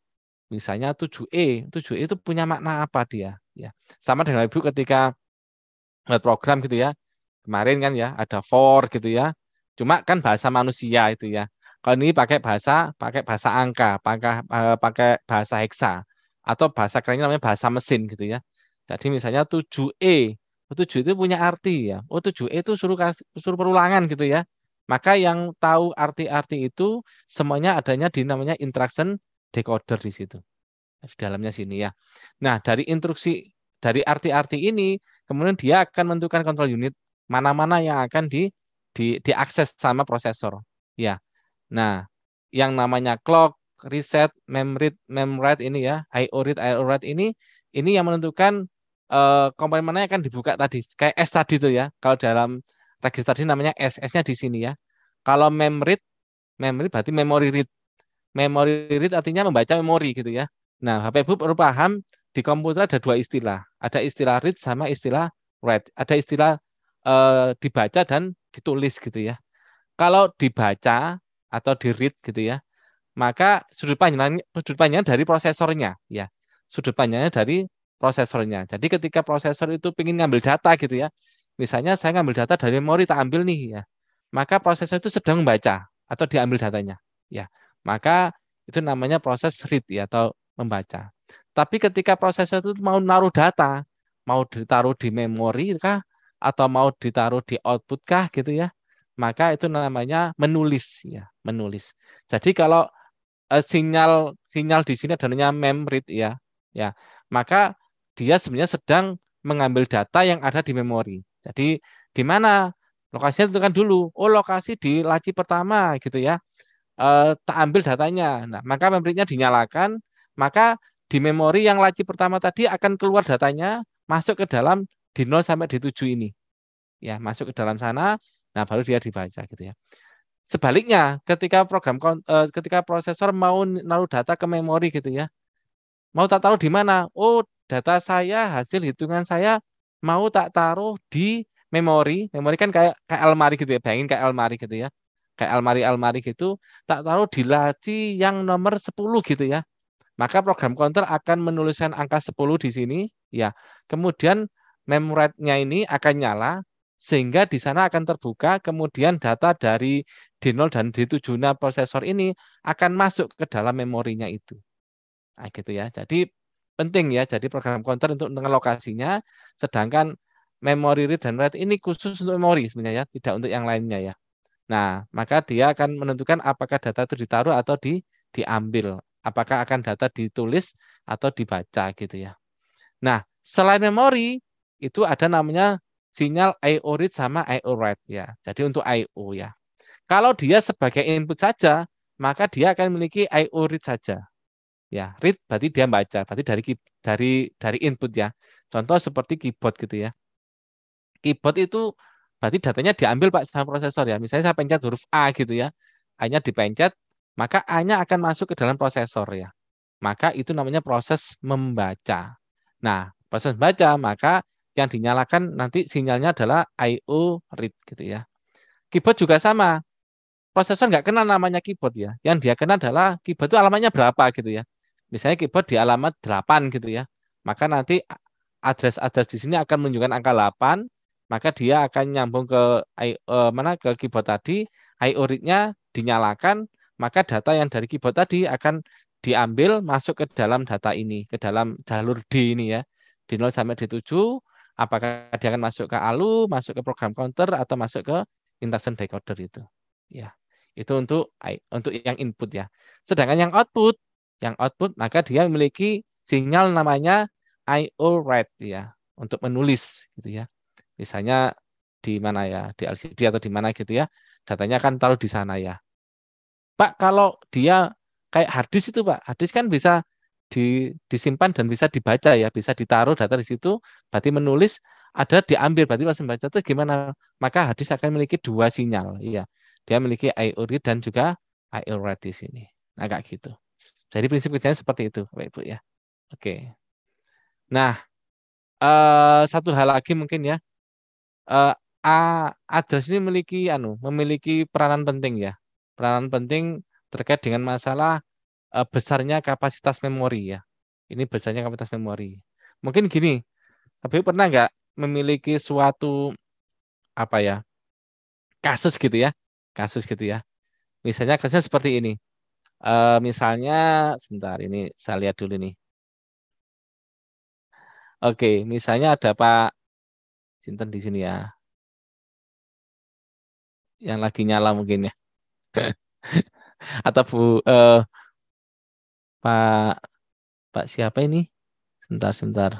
Misalnya 7E, 7E itu punya makna apa dia? Ya. Sama dengan Ibu ketika buat program gitu ya. Kemarin kan ya ada for gitu ya. Cuma kan bahasa manusia itu ya. Kalau ini pakai bahasa pakai bahasa angka, pakai eh, pakai bahasa heksa atau bahasa kerennya namanya bahasa mesin gitu ya. Jadi misalnya 7E 7 itu punya arti ya. o 7 itu suruh suruh perulangan gitu ya. Maka yang tahu arti-arti itu semuanya adanya di namanya interaction decoder di situ. Di dalamnya sini ya. Nah, dari instruksi dari arti-arti ini kemudian dia akan menentukan kontrol unit mana-mana yang akan di di diakses sama prosesor. Ya. Nah, yang namanya clock, reset, mem read, ini ya, IO read, IO write ini ini yang menentukan uh, eh, komponen mana yang akan dibuka tadi kayak S tadi tuh ya kalau dalam register tadi namanya S S-nya di sini ya kalau mem read mem read berarti memory read memory read artinya membaca memori gitu ya nah HP Ibu perlu paham di komputer ada dua istilah ada istilah read sama istilah write ada istilah uh, dibaca dan ditulis gitu ya kalau dibaca atau di read gitu ya maka sudut panjangnya, sudut pandang dari prosesornya ya sudut panjangnya dari prosesornya. Jadi ketika prosesor itu ingin ngambil data gitu ya, misalnya saya ngambil data dari memori tak ambil nih ya, maka prosesor itu sedang membaca atau diambil datanya ya, maka itu namanya proses read ya atau membaca. Tapi ketika prosesor itu mau naruh data, mau ditaruh di memori kah atau mau ditaruh di output kah gitu ya, maka itu namanya menulis ya, menulis. Jadi kalau eh, sinyal sinyal di sini adanya read ya, ya maka dia sebenarnya sedang mengambil data yang ada di memori. Jadi di mana lokasinya tentukan dulu. Oh lokasi di laci pertama gitu ya. E, tak ambil datanya. Nah maka memorinya dinyalakan. Maka di memori yang laci pertama tadi akan keluar datanya masuk ke dalam di 0 sampai di 7 ini. Ya, masuk ke dalam sana, nah baru dia dibaca gitu ya. Sebaliknya, ketika program eh, ketika prosesor mau naruh data ke memori gitu ya, Mau tak taruh di mana? Oh, data saya, hasil hitungan saya mau tak taruh di memori. Memori kan kayak kayak almari gitu ya, bayangin kayak almari gitu ya. Kayak almari-almari gitu, tak taruh di laci yang nomor 10 gitu ya. Maka program counter akan menuliskan angka 10 di sini, ya. Kemudian memoretnya ini akan nyala sehingga di sana akan terbuka kemudian data dari D0 dan D7 prosesor ini akan masuk ke dalam memorinya itu. Nah, gitu ya. Jadi penting ya. Jadi program counter untuk menentukan lokasinya, sedangkan memori read dan write ini khusus untuk memori sebenarnya ya, tidak untuk yang lainnya ya. Nah, maka dia akan menentukan apakah data itu ditaruh atau di, diambil, apakah akan data ditulis atau dibaca gitu ya. Nah, selain memori itu ada namanya sinyal IO read sama IO write ya. Jadi untuk I/O ya. Kalau dia sebagai input saja, maka dia akan memiliki IO read saja ya read berarti dia baca berarti dari dari dari input ya contoh seperti keyboard gitu ya keyboard itu berarti datanya diambil pak sama prosesor ya misalnya saya pencet huruf A gitu ya hanya dipencet maka A-nya akan masuk ke dalam prosesor ya maka itu namanya proses membaca nah proses membaca maka yang dinyalakan nanti sinyalnya adalah I/O read gitu ya keyboard juga sama prosesor nggak kenal namanya keyboard ya. Yang dia kenal adalah keyboard itu alamannya berapa gitu ya misalnya keyboard di alamat 8 gitu ya. Maka nanti address-address di sini akan menunjukkan angka 8, maka dia akan nyambung ke uh, mana ke keyboard tadi, IO read-nya dinyalakan, maka data yang dari keyboard tadi akan diambil masuk ke dalam data ini, ke dalam jalur D ini ya. Di 0 sampai D7 apakah dia akan masuk ke ALU, masuk ke program counter atau masuk ke induction decoder itu. Ya. Itu untuk untuk yang input ya. Sedangkan yang output yang output maka dia memiliki sinyal namanya I/O write ya untuk menulis gitu ya. Misalnya di mana ya di LCD atau di mana gitu ya datanya kan taruh di sana ya. Pak kalau dia kayak hard itu pak hard kan bisa di, disimpan dan bisa dibaca ya bisa ditaruh data di situ berarti menulis ada diambil berarti langsung baca itu gimana maka hardisk akan memiliki dua sinyal ya dia memiliki I/O read dan juga I/O write di sini agak nah, gitu jadi prinsip kerjanya seperti itu, Bapak Ibu ya. Oke. Nah, eh, satu hal lagi mungkin ya. Eh, A, address ini memiliki anu, memiliki peranan penting ya. Peranan penting terkait dengan masalah eh, besarnya kapasitas memori ya. Ini besarnya kapasitas memori. Mungkin gini, Tapi pernah nggak memiliki suatu apa ya kasus gitu ya, kasus gitu ya. Misalnya kasusnya seperti ini. Uh, misalnya, sebentar ini saya lihat dulu nih. Oke, misalnya ada Pak Sinten di sini ya. Yang lagi nyala mungkin ya. Atau Bu uh, Pak Pak siapa ini? Sebentar, sebentar.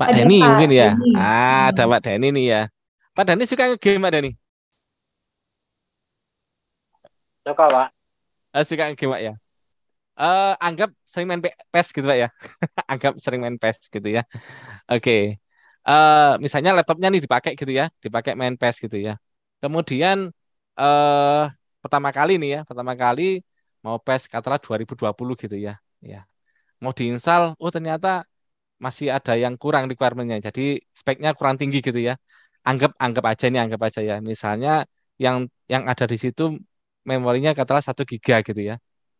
Pak Deni mungkin ya. Denny. Ah, ada hmm. Pak Deni nih ya. Pak Deni suka nge-game Pak Deni? Suka, Pak. Uh, suka game, Pak, ya. Uh, anggap sering main PES gitu, Pak, ya. anggap sering main PES gitu ya. Oke. Okay. Uh, eh, misalnya laptopnya nih dipakai gitu ya, dipakai main PES gitu ya. Kemudian eh uh, pertama kali nih ya, pertama kali mau PES katalah 2020 gitu ya. Ya. Mau diinstal, oh ternyata masih ada yang kurang requirement-nya. Jadi speknya kurang tinggi gitu ya. Anggap anggap aja nih, anggap aja ya. Misalnya yang yang ada di situ memorinya katalah 1 giga gitu ya.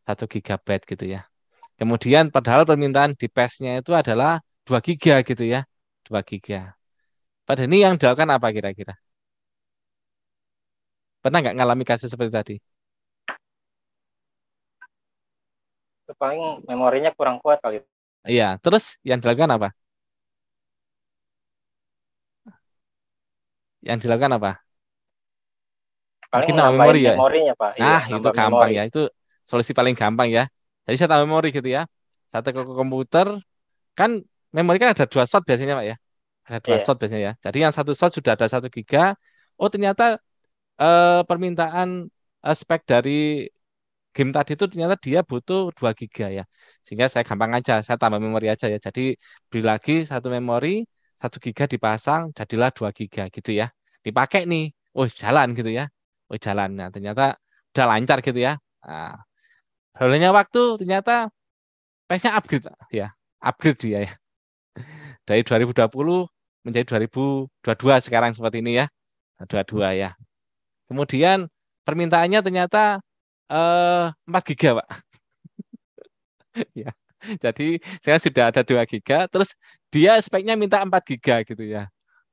1 gigabyte gitu ya. Kemudian padahal permintaan di PES-nya itu adalah 2 giga gitu ya. 2 giga. Pada ini yang dilakukan apa kira-kira? Pernah nggak ngalami kasus seperti tadi? Paling memorinya kurang kuat kali. Iya, terus yang dilakukan apa? Yang dilakukan apa? Paling Mungkin memori ya. Memorinya, Pak. Iya, nah, iya, itu gampang memori. ya. Itu solusi paling gampang ya. Jadi saya tambah memori gitu ya. Satu ke komputer kan memori kan ada dua slot biasanya, Pak ya. Ada dua yeah. slot biasanya ya. Jadi yang satu slot sudah ada satu giga. Oh, ternyata eh, permintaan eh, spek dari game tadi itu ternyata dia butuh 2 giga ya. Sehingga saya gampang aja, saya tambah memori aja ya. Jadi beli lagi satu memori, satu giga dipasang, jadilah 2 giga gitu ya. Dipakai nih, oh jalan gitu ya oh jalannya ternyata udah lancar gitu ya nah, berlalunya waktu ternyata pesnya upgrade ya upgrade dia ya dari 2020 menjadi 2022 sekarang seperti ini ya 22 ya kemudian permintaannya ternyata eh, 4 giga pak ya jadi saya sudah ada 2 giga terus dia speknya minta 4 giga gitu ya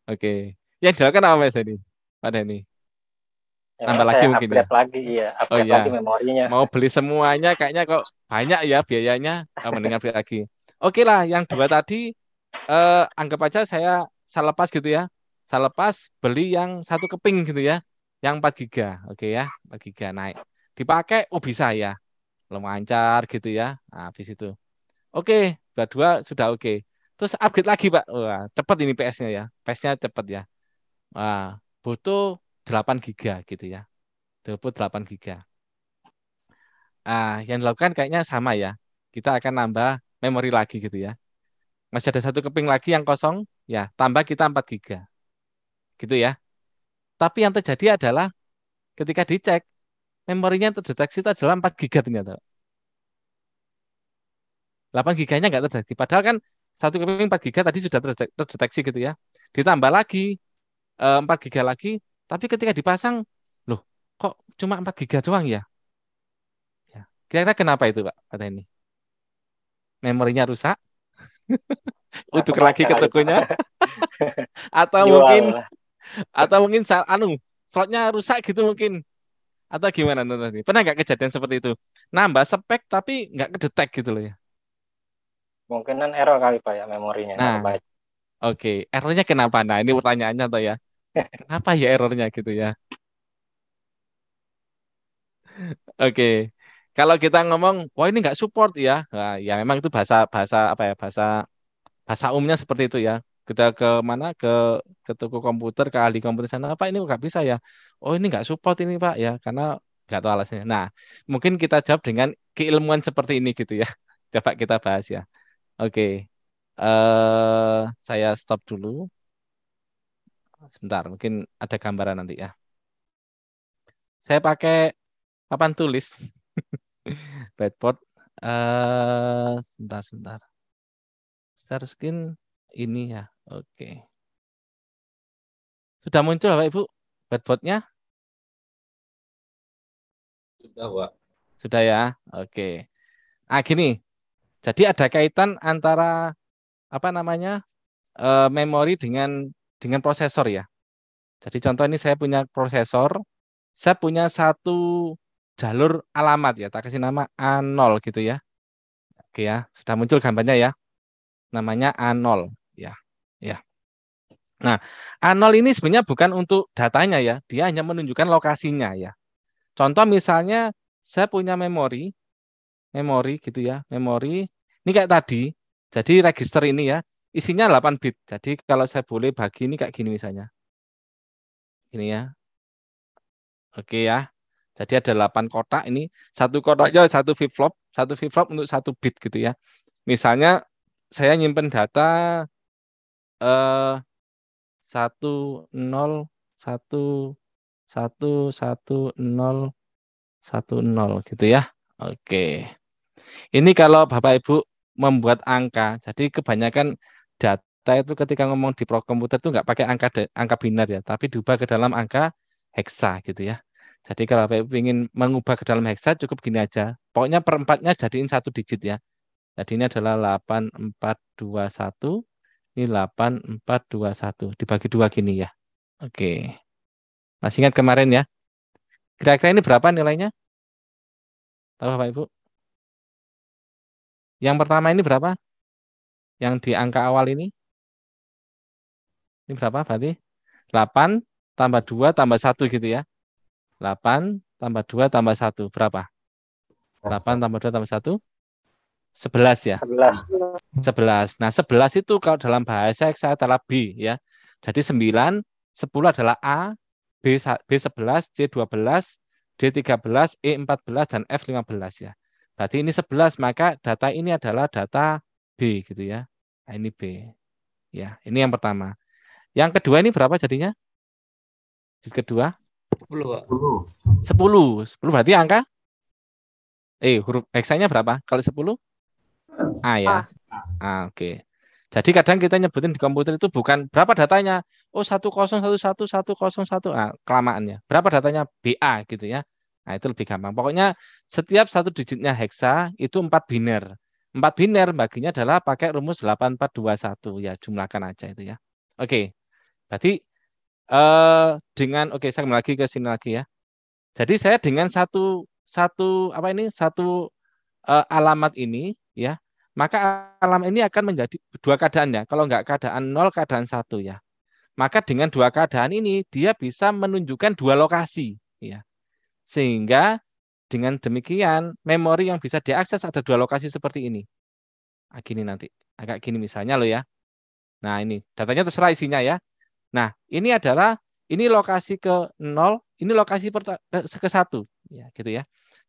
oke yang dilakukan apa mas ini pada ini ya, tambah lagi mungkin ya. lagi ya oh, iya. lagi memorinya mau beli semuanya kayaknya kok banyak ya biayanya oh, mending beli lagi oke lah yang dua tadi eh, anggap aja saya saya lepas gitu ya saya lepas beli yang satu keping gitu ya yang 4 giga oke ya 4 giga naik dipakai oh bisa ya lancar gitu ya nah, habis itu oke okay, dua dua sudah oke terus upgrade lagi pak wah cepet ini PS-nya ya PS-nya cepet ya wah butuh 8 giga gitu ya. Throughput 8 giga. Ah, yang dilakukan kayaknya sama ya. Kita akan nambah memori lagi gitu ya. Masih ada satu keping lagi yang kosong, ya tambah kita 4 giga. Gitu ya. Tapi yang terjadi adalah ketika dicek, memorinya yang terdeteksi itu adalah 4 giga ternyata. 8 giganya nggak terdeteksi. Padahal kan satu keping 4 giga tadi sudah terdeteksi gitu ya. Ditambah lagi 4 eh, giga lagi tapi ketika dipasang, loh kok cuma 4 giga doang ya? ya. Kira-kira kenapa itu Pak Kata ini. Memorinya rusak? Untuk lagi ke tokonya? atau Jual. Iya, mungkin atau mungkin anu slotnya rusak gitu mungkin atau gimana nonton pernah nggak kejadian seperti itu nambah spek tapi nggak kedetek gitu loh ya mungkinan error kali pak ya memorinya nah oke okay. errornya kenapa nah ini pertanyaannya toh ya Kenapa ya errornya gitu ya? Oke. Okay. Kalau kita ngomong, wah ini nggak support ya. Nah, ya memang itu bahasa bahasa apa ya? Bahasa bahasa umumnya seperti itu ya. Kita ke mana ke ke toko komputer, ke ahli komputer sana, apa ini nggak bisa ya. Oh ini nggak support ini Pak ya, karena nggak tahu alasnya. Nah, mungkin kita jawab dengan keilmuan seperti ini gitu ya. Coba kita bahas ya. Oke. Okay. Uh, eh, saya stop dulu. Sebentar, mungkin ada gambaran nanti ya. Saya pakai papan tulis. Bedboard. Uh, sebentar, sebentar. share screen ini ya. Oke. Okay. Sudah muncul Bapak Ibu bedboardnya? Sudah, Pak. Sudah ya. Oke. Okay. Ah, gini. Jadi ada kaitan antara apa namanya? Eh, memori dengan dengan prosesor ya. Jadi contoh ini saya punya prosesor, saya punya satu jalur alamat ya, tak kasih nama A0 gitu ya. Oke ya, sudah muncul gambarnya ya. Namanya A0 ya. Ya. Nah, A0 ini sebenarnya bukan untuk datanya ya, dia hanya menunjukkan lokasinya ya. Contoh misalnya saya punya memori memori gitu ya, memori. Ini kayak tadi. Jadi register ini ya, isinya 8 bit. Jadi kalau saya boleh bagi ini kayak gini misalnya. Ini ya. Oke ya. Jadi ada 8 kotak ini, satu kotaknya satu flip flop, satu flip flop untuk satu bit gitu ya. Misalnya saya nyimpen data eh satu nol satu satu satu nol satu nol gitu ya. Oke. Ini kalau Bapak Ibu membuat angka. Jadi kebanyakan data itu ketika ngomong di komputer itu nggak pakai angka angka binar ya, tapi diubah ke dalam angka heksa gitu ya. Jadi kalau Bapak ingin mengubah ke dalam heksa cukup gini aja. Pokoknya perempatnya jadiin satu digit ya. Jadi ini adalah 8421, ini 8421 dibagi dua gini ya. Oke. Masih ingat kemarin ya? Kira-kira ini berapa nilainya? Tahu Bapak Ibu? Yang pertama ini berapa? yang di angka awal ini? Ini berapa berarti? 8 tambah 2 tambah 1 gitu ya. 8 tambah 2 tambah 1 berapa? 8 tambah 2 tambah 1 11 ya. 11. 11. Nah, 11 itu kalau dalam bahasa saya adalah B ya. Jadi 9, 10 adalah A, B B11, C12, D13, E14 dan F15 ya. Berarti ini 11, maka data ini adalah data B gitu ya. Nah, ini B. Ya, ini yang pertama. Yang kedua ini berapa jadinya? digit kedua? 10, 10. 10. berarti angka? Eh, huruf X-nya berapa? Kali 10? A ya. ah, ah oke. Okay. Jadi kadang kita nyebutin di komputer itu bukan berapa datanya. Oh, satu ah kelamaannya. Berapa datanya? BA gitu ya. Nah, itu lebih gampang. Pokoknya setiap satu digitnya heksa itu empat biner. 4 biner baginya adalah pakai rumus 8421 ya jumlahkan aja itu ya. Oke. Berarti eh dengan oke saya kembali lagi ke sini lagi ya. Jadi saya dengan satu satu apa ini satu eh, alamat ini ya, maka alamat ini akan menjadi dua keadaannya. Kalau enggak keadaan 0 keadaan 1 ya. Maka dengan dua keadaan ini dia bisa menunjukkan dua lokasi ya. Sehingga dengan demikian, memori yang bisa diakses ada dua lokasi seperti ini. Ah, gini nanti, agak gini misalnya lo ya. Nah ini, datanya terserah isinya ya. Nah ini adalah, ini lokasi ke 0, ini lokasi eh, ke 1. Ya, gitu ya.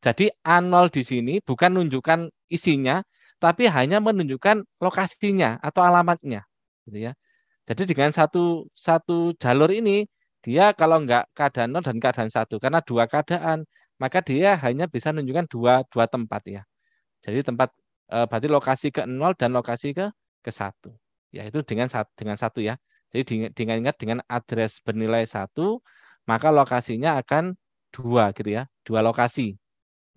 Jadi A0 di sini bukan menunjukkan isinya, tapi hanya menunjukkan lokasinya atau alamatnya. Gitu ya. Jadi dengan satu satu jalur ini, dia kalau enggak keadaan 0 dan keadaan satu karena dua keadaan maka dia hanya bisa menunjukkan dua dua tempat ya. Jadi tempat e, berarti lokasi ke nol dan lokasi ke ke satu ya itu dengan satu dengan satu ya. Jadi dengan ingat dengan address bernilai satu maka lokasinya akan dua gitu ya, dua lokasi.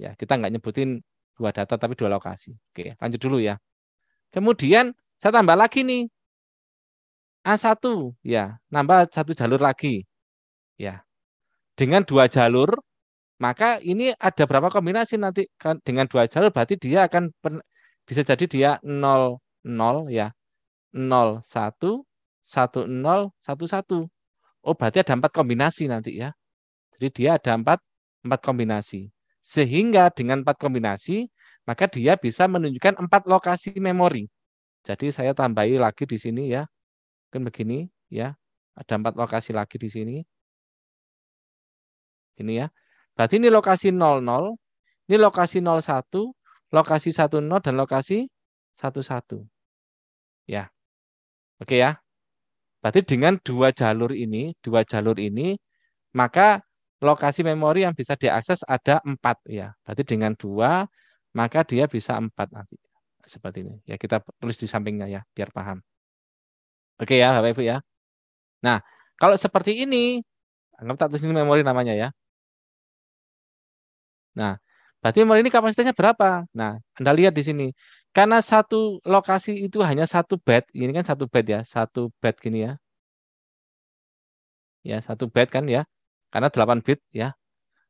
Ya, kita nggak nyebutin dua data tapi dua lokasi. Oke, lanjut dulu ya. Kemudian saya tambah lagi nih. a satu ya, nambah satu jalur lagi. Ya. Dengan dua jalur maka ini ada berapa kombinasi nanti kan dengan dua jalur berarti dia akan pen, bisa jadi dia 0 0 ya. 0 1 1 0 1 1. Oh, berarti ada empat kombinasi nanti ya. Jadi dia ada empat empat kombinasi. Sehingga dengan empat kombinasi, maka dia bisa menunjukkan empat lokasi memori. Jadi saya tambahi lagi di sini ya. Mungkin begini ya. Ada empat lokasi lagi di sini. Ini ya. Berarti ini lokasi 00, ini lokasi 01, lokasi 10 dan lokasi 11. Ya. Oke ya. Berarti dengan dua jalur ini, dua jalur ini, maka lokasi memori yang bisa diakses ada empat ya. Berarti dengan dua maka dia bisa empat nanti seperti ini. Ya kita tulis di sampingnya ya biar paham. Oke ya Bapak Ibu ya. Nah kalau seperti ini, anggap tak tulis ini memori namanya ya. Nah, berarti mal ini kapasitasnya berapa? Nah, Anda lihat di sini. Karena satu lokasi itu hanya satu bed, ini kan satu bed ya, satu bed gini ya. Ya, satu bed kan ya. Karena 8 bit ya.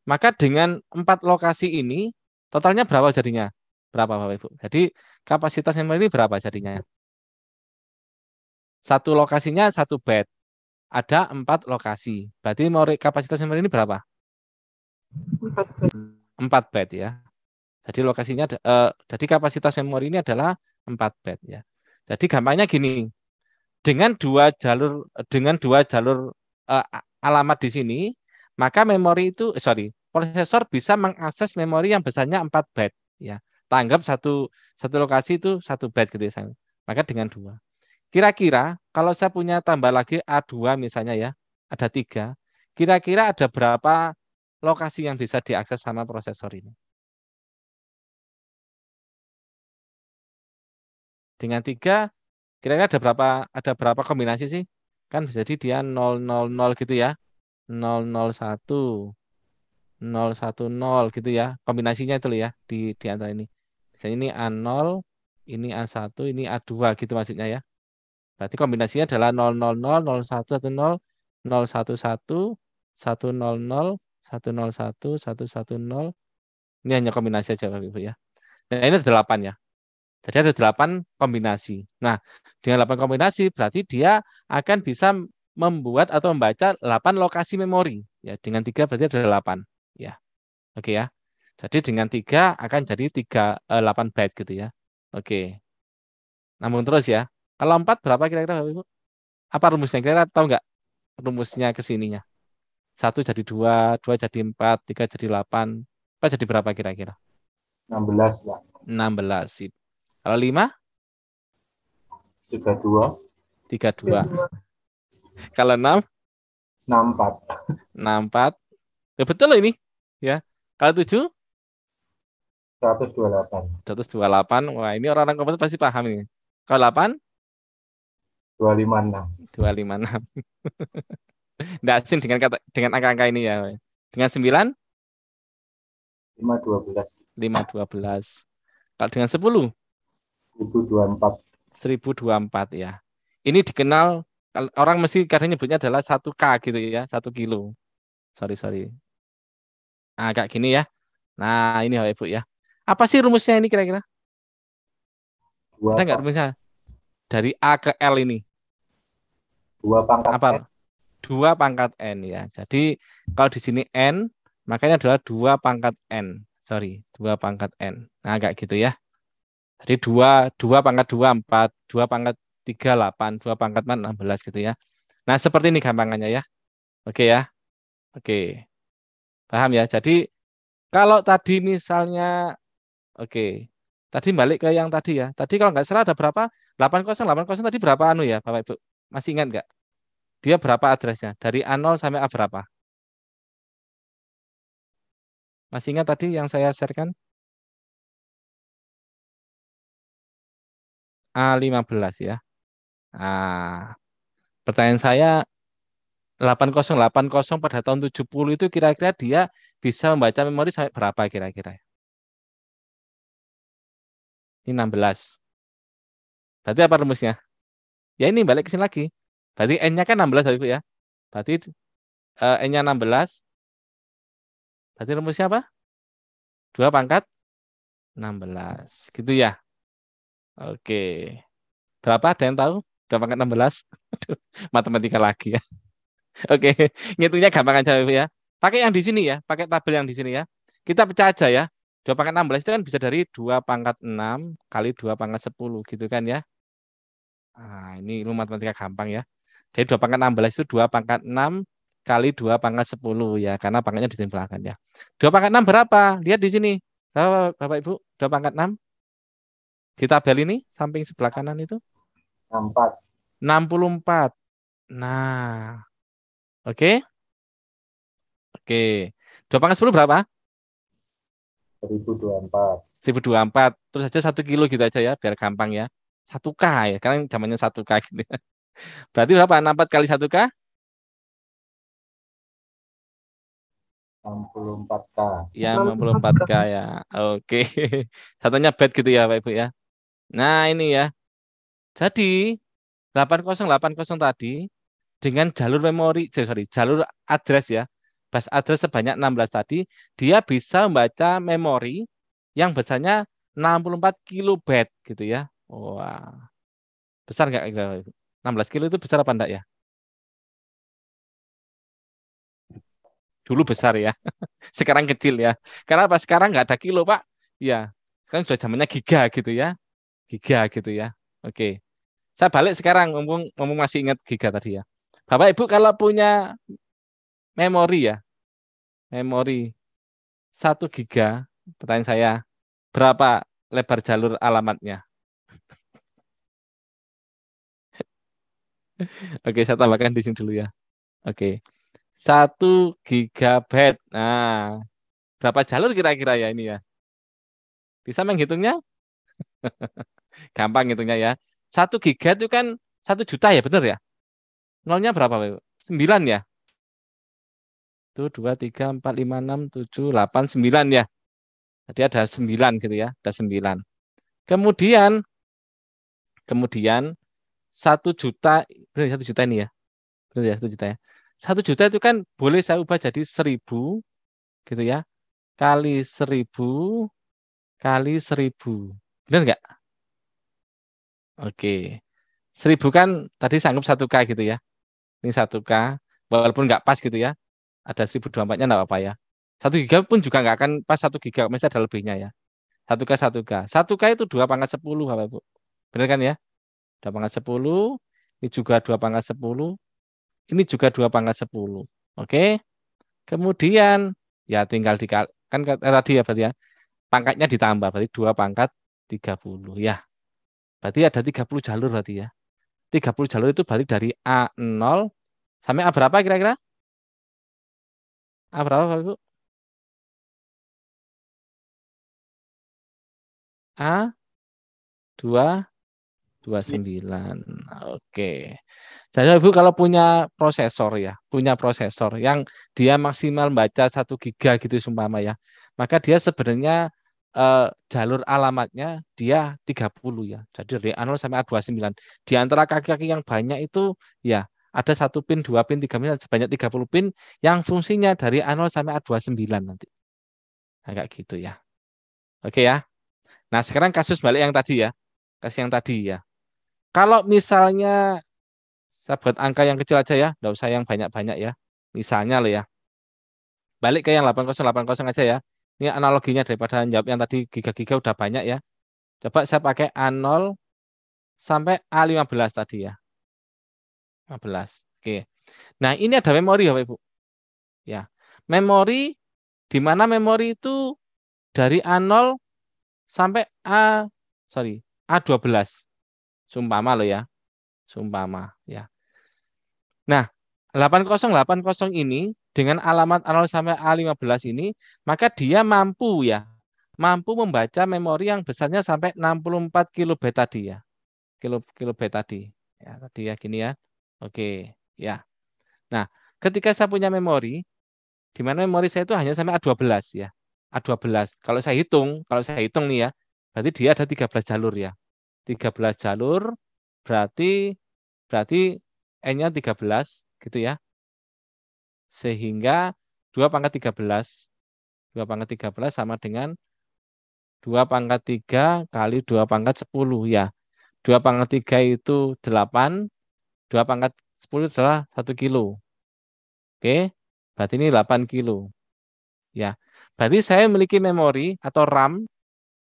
Maka dengan empat lokasi ini totalnya berapa jadinya? Berapa Bapak Ibu? Jadi kapasitasnya ini berapa jadinya? Satu lokasinya satu bed. Ada empat lokasi. Berarti mau kapasitasnya ini berapa? 4 byte ya. Jadi lokasinya eh, jadi kapasitas memori ini adalah 4 byte ya. Jadi gampangnya gini. Dengan dua jalur dengan dua jalur eh, alamat di sini, maka memori itu eh, sorry, prosesor bisa mengakses memori yang besarnya 4 byte ya. Tanggap satu satu lokasi itu satu byte gitu ya. Maka dengan dua. Kira-kira kalau saya punya tambah lagi A2 misalnya ya, ada tiga. Kira-kira ada berapa lokasi yang bisa diakses sama prosesor ini. Dengan tiga, kira-kira ada berapa ada berapa kombinasi sih? Kan bisa jadi dia 000 gitu ya. 001 010 gitu ya. Kombinasinya itu ya di di antara ini. Misalnya ini A0, ini A1, ini A2 gitu maksudnya ya. Berarti kombinasinya adalah 000, 0110, 011, 100, 100, 101, 110. Ini hanya kombinasi aja Bapak Ibu ya. Nah, ini ada 8 ya. Jadi ada 8 kombinasi. Nah, dengan 8 kombinasi berarti dia akan bisa membuat atau membaca 8 lokasi memori. Ya, dengan 3 berarti ada 8. Ya. Oke okay, ya. Jadi dengan 3 akan jadi 3 eh, 8 byte gitu ya. Oke. Okay. Namun terus ya. Kalau 4 berapa kira-kira Bapak Ibu? Apa rumusnya kira-kira tahu enggak? Rumusnya ke sininya satu jadi dua, dua jadi empat, tiga jadi delapan, empat jadi berapa kira-kira? enam 16 lah. belas sip. Kalau lima? Tiga dua. Tiga dua. Kalau enam? Enam empat. Enam empat. Ya betul loh ini, ya. Kalau tujuh? 128. 128. Wah, ini orang-orang komputer pasti paham ini. Kalau 8? 256. 256. Tidak asing dengan kata dengan angka-angka ini ya. Dengan 9? 5 12. 5 12. Kalau dengan 10? 1024. 1024 ya. Ini dikenal orang mesti kadang nyebutnya adalah 1K gitu ya, 1 kilo. Sorry, sorry. Ah, agak gini ya. Nah, ini Bapak ya, Ibu ya. Apa sih rumusnya ini kira-kira? Ada nggak rumusnya? Dari A ke L ini. Dua pangkat Apa? L. 2 pangkat N ya. Jadi kalau di sini N, makanya adalah 2 pangkat N. Sorry, 2 pangkat N. Nah, agak gitu ya. Jadi 2, 2 pangkat 2, 4, 2 pangkat 3, 8, 2 pangkat 4, 16 gitu ya. Nah, seperti ini gampangannya ya. Oke ya. Oke. Paham ya? Jadi kalau tadi misalnya, oke, tadi balik ke yang tadi ya. Tadi kalau nggak salah ada berapa? 80, 80 tadi berapa anu ya Bapak Ibu? Masih ingat nggak? dia berapa addressnya? Dari A0 sampai A berapa? Masih ingat tadi yang saya sharekan? A15 ya. Ah, pertanyaan saya 8080 pada tahun 70 itu kira-kira dia bisa membaca memori sampai berapa kira-kira? Ini 16. Berarti apa rumusnya? Ya ini balik ke sini lagi. Berarti N-nya kan 16 Ibu ya. Berarti uh, N-nya 16. Berarti rumusnya apa? 2 pangkat 16. Gitu ya. Oke. Berapa ada yang tahu? 2 pangkat 16? matematika lagi ya. Oke, ngitungnya gampang aja Ibu ya. Pakai yang di sini ya, pakai tabel yang di sini ya. Kita pecah aja ya. 2 pangkat 16 itu kan bisa dari 2 pangkat 6 kali 2 pangkat 10 gitu kan ya. Nah, ini ilmu matematika gampang ya. Jadi 2 pangkat 16 itu 2 pangkat 6 kali 2 pangkat 10 ya, karena pangkatnya ditimpalkan ya. 2 pangkat 6 berapa? Lihat di sini. Bapak, Bapak Ibu, 2 pangkat 6. Di tabel ini, samping sebelah kanan itu. 64. 64. Nah, oke. Okay? Oke. Okay. 2 pangkat 10 berapa? 1024. 1024. Terus aja 1 kilo gitu aja ya, biar gampang ya. 1K ya, karena zamannya 1K gitu. Berarti berapa? 64 kali 1K? 64K. Ya, 64K ya. Oke. Satunya bed gitu ya, Pak Ibu ya. Nah, ini ya. Jadi, 8080 tadi dengan jalur memori, eh, sorry, jalur address ya. Bus address sebanyak 16 tadi, dia bisa membaca memori yang besarnya 64 kilobyte gitu ya. Wah. Besar nggak kira 16 kilo itu besar apa enggak ya? Dulu besar ya, sekarang kecil ya. Karena apa? Sekarang nggak ada kilo pak. Ya, sekarang sudah zamannya giga gitu ya, giga gitu ya. Oke, saya balik sekarang, mumpung, mumpung masih ingat giga tadi ya. Bapak Ibu kalau punya memori ya, memori satu giga, pertanyaan saya, berapa lebar jalur alamatnya? Oke, saya tambahkan di sini dulu ya. Oke. satu GB. Nah, berapa jalur kira-kira ya ini ya? Bisa menghitungnya? Gampang hitungnya ya. Satu giga itu kan satu juta ya, benar ya? Nolnya berapa, Pak? 9 ya? 1, 2, 3, 4, 5, 6, tujuh delapan sembilan ya. Jadi ada sembilan, gitu ya, ada sembilan. Kemudian kemudian satu juta benar satu juta ini ya benar ya satu juta ya satu juta itu kan boleh saya ubah jadi seribu gitu ya kali seribu kali seribu benar nggak oke seribu kan tadi sanggup satu k gitu ya ini satu k walaupun nggak pas gitu ya ada seribu dua empatnya nggak apa-apa ya satu giga pun juga nggak akan pas satu giga mesti ada lebihnya ya satu k satu k satu k itu dua pangkat sepuluh bapak ibu benar kan ya dua pangkat sepuluh ini juga 2 pangkat 10. Ini juga 2 pangkat 10. Oke. Kemudian ya tinggal dikali kan eh, tadi ya berarti ya. Pangkatnya ditambah berarti 2 pangkat 30 ya. Berarti ada 30 jalur berarti ya. 30 jalur itu berarti dari A0 sampai A berapa kira-kira? A berapa Pak Ibu? A 2 29. Oke. Jadi Ibu kalau punya prosesor ya, punya prosesor yang dia maksimal baca 1 giga gitu seumpama ya. Maka dia sebenarnya eh, jalur alamatnya dia 30 ya. Jadi dari A0 sampai A29. Di antara kaki-kaki yang banyak itu ya ada satu pin, dua pin, tiga pin, sebanyak 30 pin yang fungsinya dari A0 sampai A29 nanti. Agak nah, gitu ya. Oke ya. Nah, sekarang kasus balik yang tadi ya. Kasus yang tadi ya kalau misalnya saya buat angka yang kecil aja ya, nggak usah yang banyak-banyak ya. Misalnya lo ya. Balik ke yang 8080 aja ya. Ini analoginya daripada jawab yang tadi giga-giga udah banyak ya. Coba saya pakai A0 sampai A15 tadi ya. 15. Oke. Nah, ini ada memori ya, Ibu. Ya. Memori di mana memori itu dari A0 sampai A sorry, A12. Sumpama lo ya. Sumpama ya. Nah, 8080 ini dengan alamat 0 sampai A15 ini, maka dia mampu ya, mampu membaca memori yang besarnya sampai 64 KB tadi ya. Kilo kilo tadi. Ya, tadi ya gini ya. Oke, ya. Nah, ketika saya punya memori di mana memori saya itu hanya sampai A12 ya. A12. Kalau saya hitung, kalau saya hitung nih ya, berarti dia ada 13 jalur ya. 13 jalur berarti berarti n-nya 13 gitu ya. Sehingga 2 pangkat 13 2 pangkat 13 sama dengan 2 pangkat 3 kali 2 pangkat 10 ya. 2 pangkat 3 itu 8, 2 pangkat 10 adalah 1 kilo. Oke, berarti ini 8 kilo. Ya, berarti saya memiliki memori atau RAM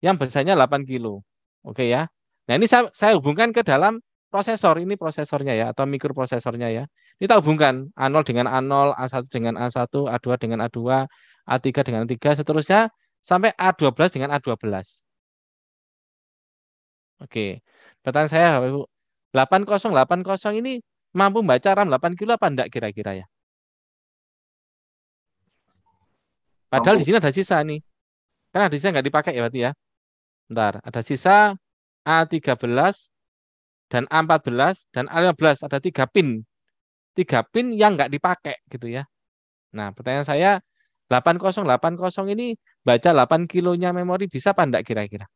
yang besarnya 8 kilo. Oke ya, Nah ini saya, saya hubungkan ke dalam prosesor. Ini prosesornya ya atau mikroprosesornya ya. Ini kita hubungkan A0 dengan A0, A1 dengan A1, A2 dengan A2, A3 dengan A3, seterusnya sampai A12 dengan A12. Oke. Pertanyaan saya 8080 ini mampu membaca RAM 8 kilo apa enggak kira-kira ya? Padahal mampu. di sini ada sisa nih. Karena di sini nggak dipakai ya berarti ya. Bentar, ada sisa A13 dan A14 dan A15 ada tiga pin. Tiga pin yang nggak dipakai gitu ya. Nah, pertanyaan saya 8080 ini baca 8 kilonya memori bisa apa enggak kira-kira?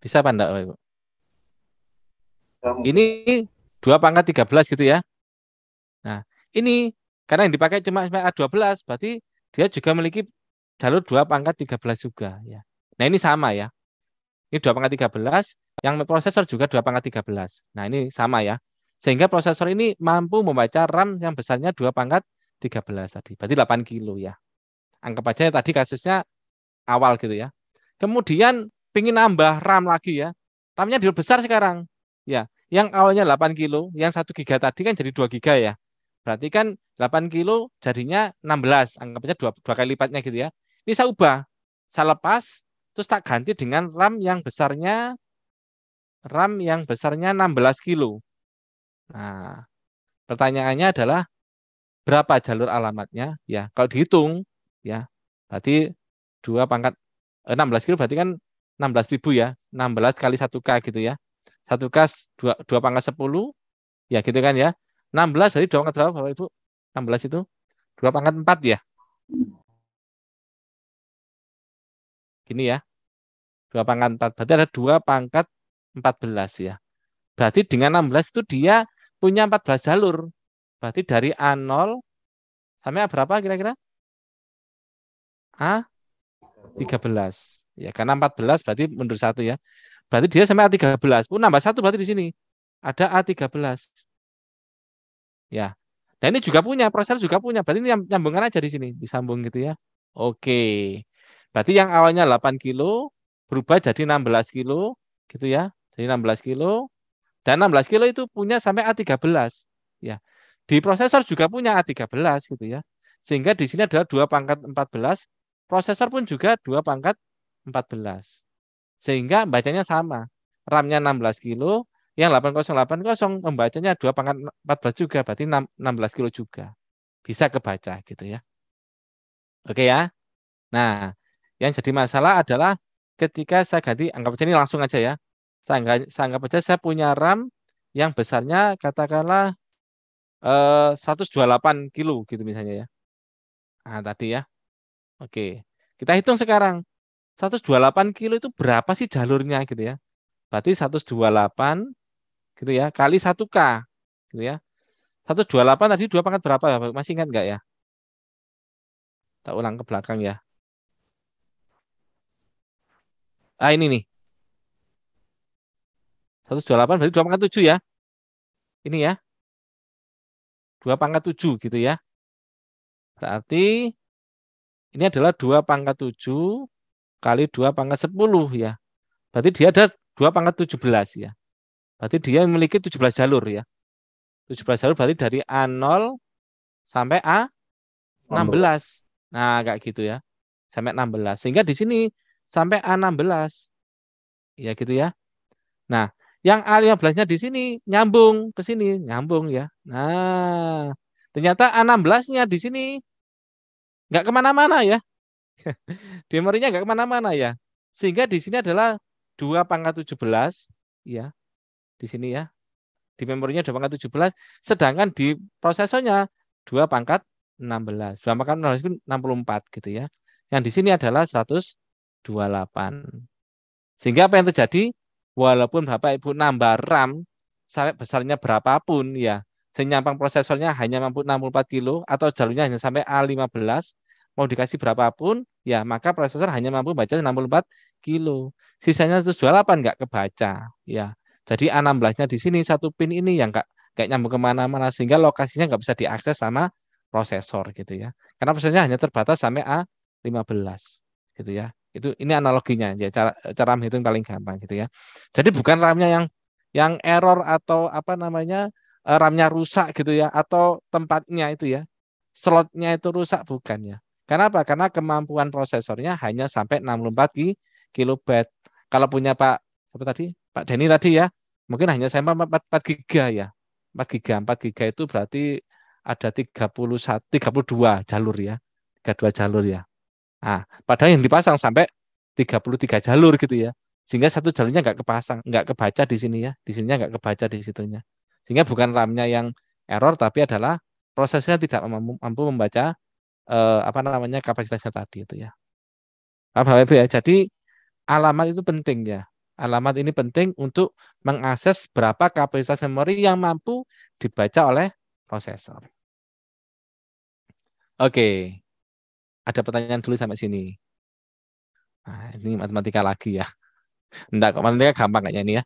Bisa apa enggak, Ibu? Ini 2 pangkat 13 gitu ya. Nah, ini karena yang dipakai cuma A12, berarti dia juga memiliki jalur dua pangkat 13 juga ya. Nah, ini sama ya. Ini dua pangkat 13, yang prosesor juga dua pangkat 13. Nah, ini sama ya. Sehingga prosesor ini mampu membaca RAM yang besarnya dua pangkat 13 tadi. Berarti 8 kilo ya. Anggap aja ya, tadi kasusnya awal gitu ya. Kemudian pingin nambah RAM lagi ya. RAM-nya besar sekarang. Ya, yang awalnya 8 kilo, yang 1 giga tadi kan jadi 2 giga ya. Berarti kan 8 kilo jadinya 16, anggapnya dua, dua kali lipatnya gitu ya. Ini saya ubah, saya lepas, terus tak ganti dengan RAM yang besarnya RAM yang besarnya 16 kilo. Nah, pertanyaannya adalah berapa jalur alamatnya? Ya, kalau dihitung ya, berarti dua pangkat eh, 16 kilo berarti kan ribu ya. 16 kali 1K gitu ya. 1K 2, 2 pangkat 10. Ya gitu kan ya. 16 dari 2 pangkat berapa Bapak Ibu? 16 itu 2 pangkat 4 ya. Gini ya. 2 pangkat 4. Berarti ada 2 pangkat 14 ya. Berarti dengan 16 itu dia punya 14 jalur. Berarti dari A0 sampai A berapa kira-kira? A 13. Ya, karena 14 berarti mundur satu ya. Berarti dia sampai A13. Pun nambah satu berarti di sini. Ada A13. Ya. Dan ini juga punya, prosesor juga punya. Berarti ini nyambungkan aja di sini, disambung gitu ya. Oke. Berarti yang awalnya 8 kilo berubah jadi 16 kilo gitu ya. Jadi 16 kilo dan 16 kilo itu punya sampai A13 ya. Di prosesor juga punya A13 gitu ya. Sehingga di sini adalah 2 pangkat 14, prosesor pun juga 2 pangkat 14. Sehingga bacanya sama. RAM-nya 16 kilo, yang 8080 membacanya 2 pangkat 14 juga, berarti 16 kilo juga. Bisa kebaca gitu ya. Oke ya. Nah, yang jadi masalah adalah ketika saya ganti, anggap saja ini langsung aja ya. Saya anggap, saya anggap aja saya punya RAM yang besarnya katakanlah eh, 128 kilo gitu misalnya ya. Nah, tadi ya. Oke. Kita hitung sekarang. 128 kilo itu berapa sih jalurnya gitu ya. Berarti 128 gitu ya kali 1K gitu ya 128 tadi dua pangkat berapa Bapak? Ya, masih ingat enggak ya tak ulang ke belakang ya ah ini nih 128 berarti 2 pangkat 7 ya ini ya 2 pangkat 7 gitu ya berarti ini adalah 2 pangkat 7 kali 2 pangkat 10 ya. Berarti dia ada 2 pangkat 17 ya. Berarti dia memiliki 17 jalur ya. 17 jalur berarti dari A0 sampai A16. Nah, kayak gitu ya. Sampai 16. Sehingga di sini sampai A16. Ya gitu ya. Nah, yang A15-nya di sini nyambung ke sini, nyambung ya. Nah, ternyata A16-nya di sini nggak kemana-mana ya. Demorinya nggak kemana-mana ya. Sehingga di sini adalah dua pangkat 17 ya di sini ya. Di memorinya 2 pangkat 17, sedangkan di prosesornya 2 pangkat 16. 2 pangkat 16 itu 64 gitu ya. Yang di sini adalah 128. Sehingga apa yang terjadi? Walaupun Bapak Ibu nambah RAM sampai besarnya berapapun ya, senyampang prosesornya hanya mampu 64 kilo atau jalurnya hanya sampai A15, mau dikasih berapapun, ya maka prosesor hanya mampu baca 64 kilo. Sisanya 128 nggak kebaca. ya jadi A16-nya di sini satu pin ini yang nggak kayak nyambung kemana-mana sehingga lokasinya nggak bisa diakses sama prosesor gitu ya. Karena prosesornya hanya terbatas sampai A15 gitu ya. Itu ini analoginya ya cara cara menghitung paling gampang gitu ya. Jadi bukan RAM-nya yang yang error atau apa namanya eh, RAM-nya rusak gitu ya atau tempatnya itu ya. Slotnya itu rusak bukan ya. Karena apa? Karena kemampuan prosesornya hanya sampai 64 GB. Kalau punya Pak siapa tadi? Pak Denny tadi ya, mungkin hanya saya 4, 4, 4 giga ya 4 giga 4 giga itu berarti ada 31 32 jalur ya 32 jalur ya nah, padahal yang dipasang sampai 33 jalur gitu ya sehingga satu jalurnya nggak kepasang nggak kebaca di sini ya di sini nggak kebaca di situnya sehingga bukan RAM-nya yang error tapi adalah prosesnya tidak mampu membaca eh, apa namanya kapasitasnya tadi itu ya paham ya jadi alamat itu penting ya Alamat ini penting untuk mengakses berapa kapasitas memori yang mampu dibaca oleh prosesor. Oke, ada pertanyaan dulu sampai sini. Nah, ini matematika lagi ya. Enggak kok, matematika gampang kayaknya ini ya.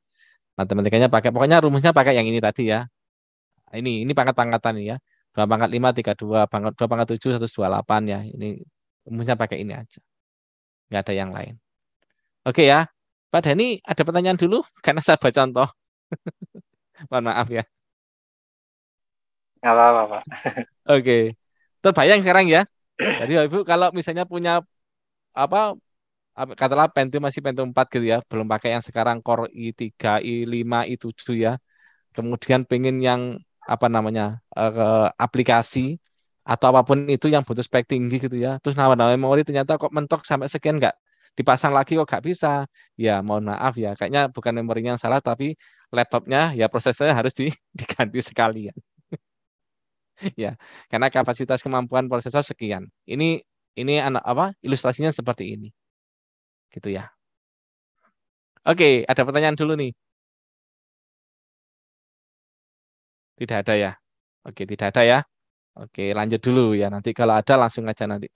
Matematikanya pakai, pokoknya rumusnya pakai yang ini tadi ya. Ini, ini pangkat-pangkatan ya. 2 pangkat 5, 3, pangkat 2 pangkat 7, 128 ya. Ini rumusnya pakai ini aja. Enggak ada yang lain. Oke ya, Pak Dhani, ada pertanyaan dulu karena saya baca contoh. Mohon maaf ya. Nggak apa-apa, Pak. Oke. Terbayang sekarang ya. Jadi Ibu kalau misalnya punya apa katalah Pentium masih Pentium 4 gitu ya, belum pakai yang sekarang Core i3, i5, i7 ya. Kemudian pengen yang apa namanya uh, aplikasi atau apapun itu yang butuh spek tinggi gitu ya. Terus nama-nama memori ternyata kok mentok sampai sekian nggak dipasang lagi kok gak bisa ya mohon maaf ya kayaknya bukan memorinya yang salah tapi laptopnya ya prosesornya harus di, diganti sekalian ya karena kapasitas kemampuan prosesor sekian ini ini anak apa ilustrasinya seperti ini gitu ya oke ada pertanyaan dulu nih tidak ada ya oke tidak ada ya oke lanjut dulu ya nanti kalau ada langsung aja nanti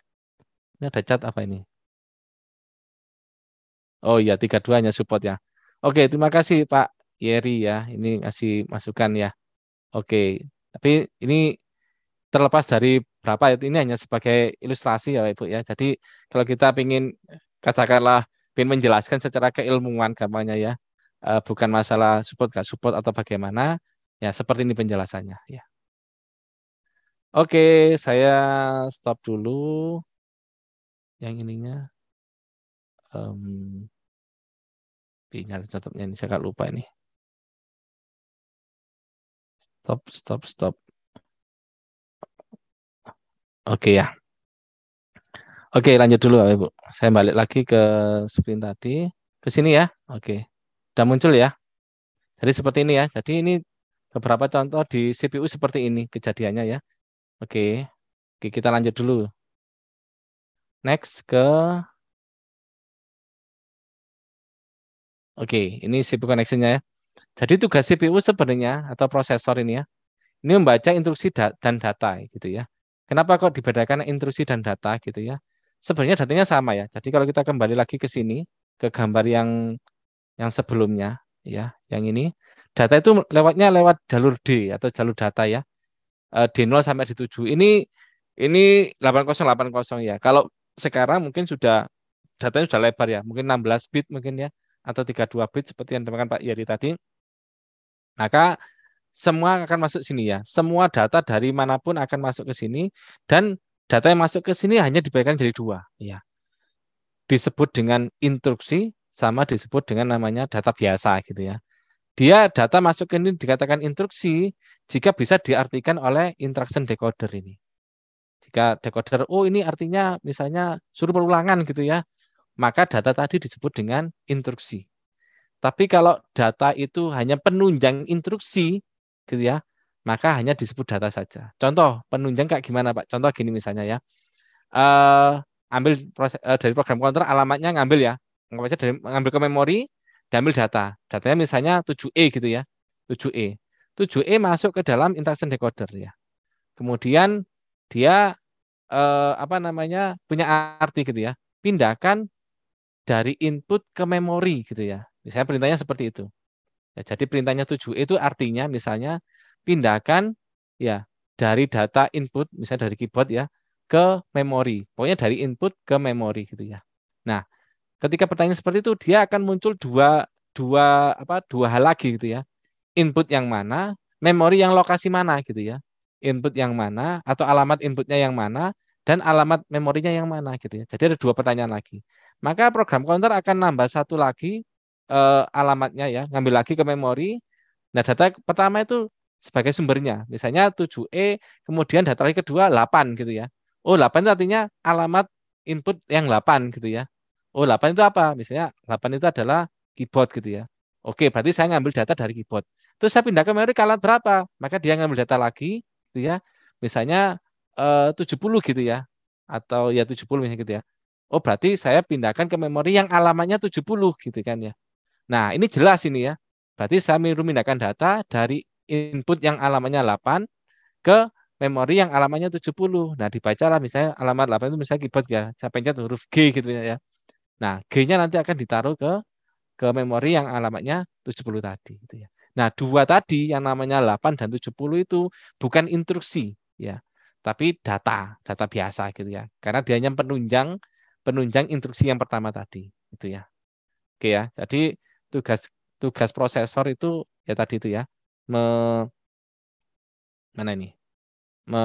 ini ada cat apa ini Oh iya, tiga duanya support ya. Oke, terima kasih Pak Yeri ya. Ini ngasih masukan ya. Oke, tapi ini terlepas dari berapa ya, ini hanya sebagai ilustrasi ya Ibu ya. Jadi kalau kita ingin katakanlah ingin menjelaskan secara keilmuan gamanya ya, eh, bukan masalah support gak support atau bagaimana, ya seperti ini penjelasannya ya. Oke, saya stop dulu yang ininya um, ingat catatnya ini saya agak lupa ini stop stop stop oke okay, ya oke okay, lanjut dulu ibu saya balik lagi ke screen tadi ke sini ya oke okay. sudah muncul ya jadi seperti ini ya jadi ini beberapa contoh di CPU seperti ini kejadiannya ya oke okay. Oke, kita lanjut dulu. Next ke Oke, ini CPU connection-nya ya. Jadi tugas CPU sebenarnya atau prosesor ini ya, ini membaca instruksi da dan data gitu ya. Kenapa kok dibedakan instruksi dan data gitu ya? Sebenarnya datanya sama ya. Jadi kalau kita kembali lagi ke sini ke gambar yang yang sebelumnya ya, yang ini data itu lewatnya lewat jalur D atau jalur data ya. Eh, D0 sampai D7. Ini ini 8080 ya. Kalau sekarang mungkin sudah datanya sudah lebar ya, mungkin 16 bit mungkin ya atau 32 bit seperti yang dimakan Pak Yadi tadi, maka semua akan masuk sini ya. Semua data dari manapun akan masuk ke sini dan data yang masuk ke sini hanya dibagikan jadi dua. Ya. Disebut dengan instruksi sama disebut dengan namanya data biasa gitu ya. Dia data masuk ke ini dikatakan instruksi jika bisa diartikan oleh interaction decoder ini. Jika decoder, oh ini artinya misalnya suruh perulangan gitu ya maka data tadi disebut dengan instruksi. Tapi kalau data itu hanya penunjang instruksi, gitu ya, maka hanya disebut data saja. Contoh penunjang kayak gimana Pak? Contoh gini misalnya ya, uh, ambil proses, uh, dari program kontrak alamatnya ngambil ya, ngambil dari ngambil ke memori, diambil data. Datanya misalnya 7e gitu ya, 7e. 7e masuk ke dalam interaction decoder ya. Kemudian dia eh, apa namanya punya arti gitu ya. Pindahkan dari input ke memori gitu ya. Misalnya perintahnya seperti itu. Ya, jadi perintahnya 7 e itu artinya misalnya pindahkan ya dari data input misalnya dari keyboard ya ke memori. Pokoknya dari input ke memori gitu ya. Nah, ketika pertanyaan seperti itu dia akan muncul dua dua apa dua hal lagi gitu ya. Input yang mana, memori yang lokasi mana gitu ya. Input yang mana atau alamat inputnya yang mana dan alamat memorinya yang mana gitu ya. Jadi ada dua pertanyaan lagi maka program counter akan nambah satu lagi eh, alamatnya ya, ngambil lagi ke memori. Nah, data pertama itu sebagai sumbernya. Misalnya 7E, kemudian data lagi kedua 8 gitu ya. Oh, 8 itu artinya alamat input yang 8 gitu ya. Oh, 8 itu apa? Misalnya 8 itu adalah keyboard gitu ya. Oke, berarti saya ngambil data dari keyboard. Terus saya pindah ke memori ke berapa? Maka dia ngambil data lagi gitu ya. Misalnya eh, 70 gitu ya. Atau ya 70 misalnya gitu ya. Oh, berarti saya pindahkan ke memori yang alamatnya 70 gitu kan ya. Nah, ini jelas ini ya. Berarti saya memindahkan data dari input yang alamatnya 8 ke memori yang alamatnya 70. Nah, dibacalah misalnya alamat 8 itu misalnya keyboard ya. Saya pencet huruf G gitu ya. Nah, G-nya nanti akan ditaruh ke ke memori yang alamatnya 70 tadi gitu ya. Nah, dua tadi yang namanya 8 dan 70 itu bukan instruksi ya, tapi data, data biasa gitu ya. Karena dia hanya penunjang penunjang instruksi yang pertama tadi itu ya oke ya jadi tugas tugas prosesor itu ya tadi itu ya me, mana ini me,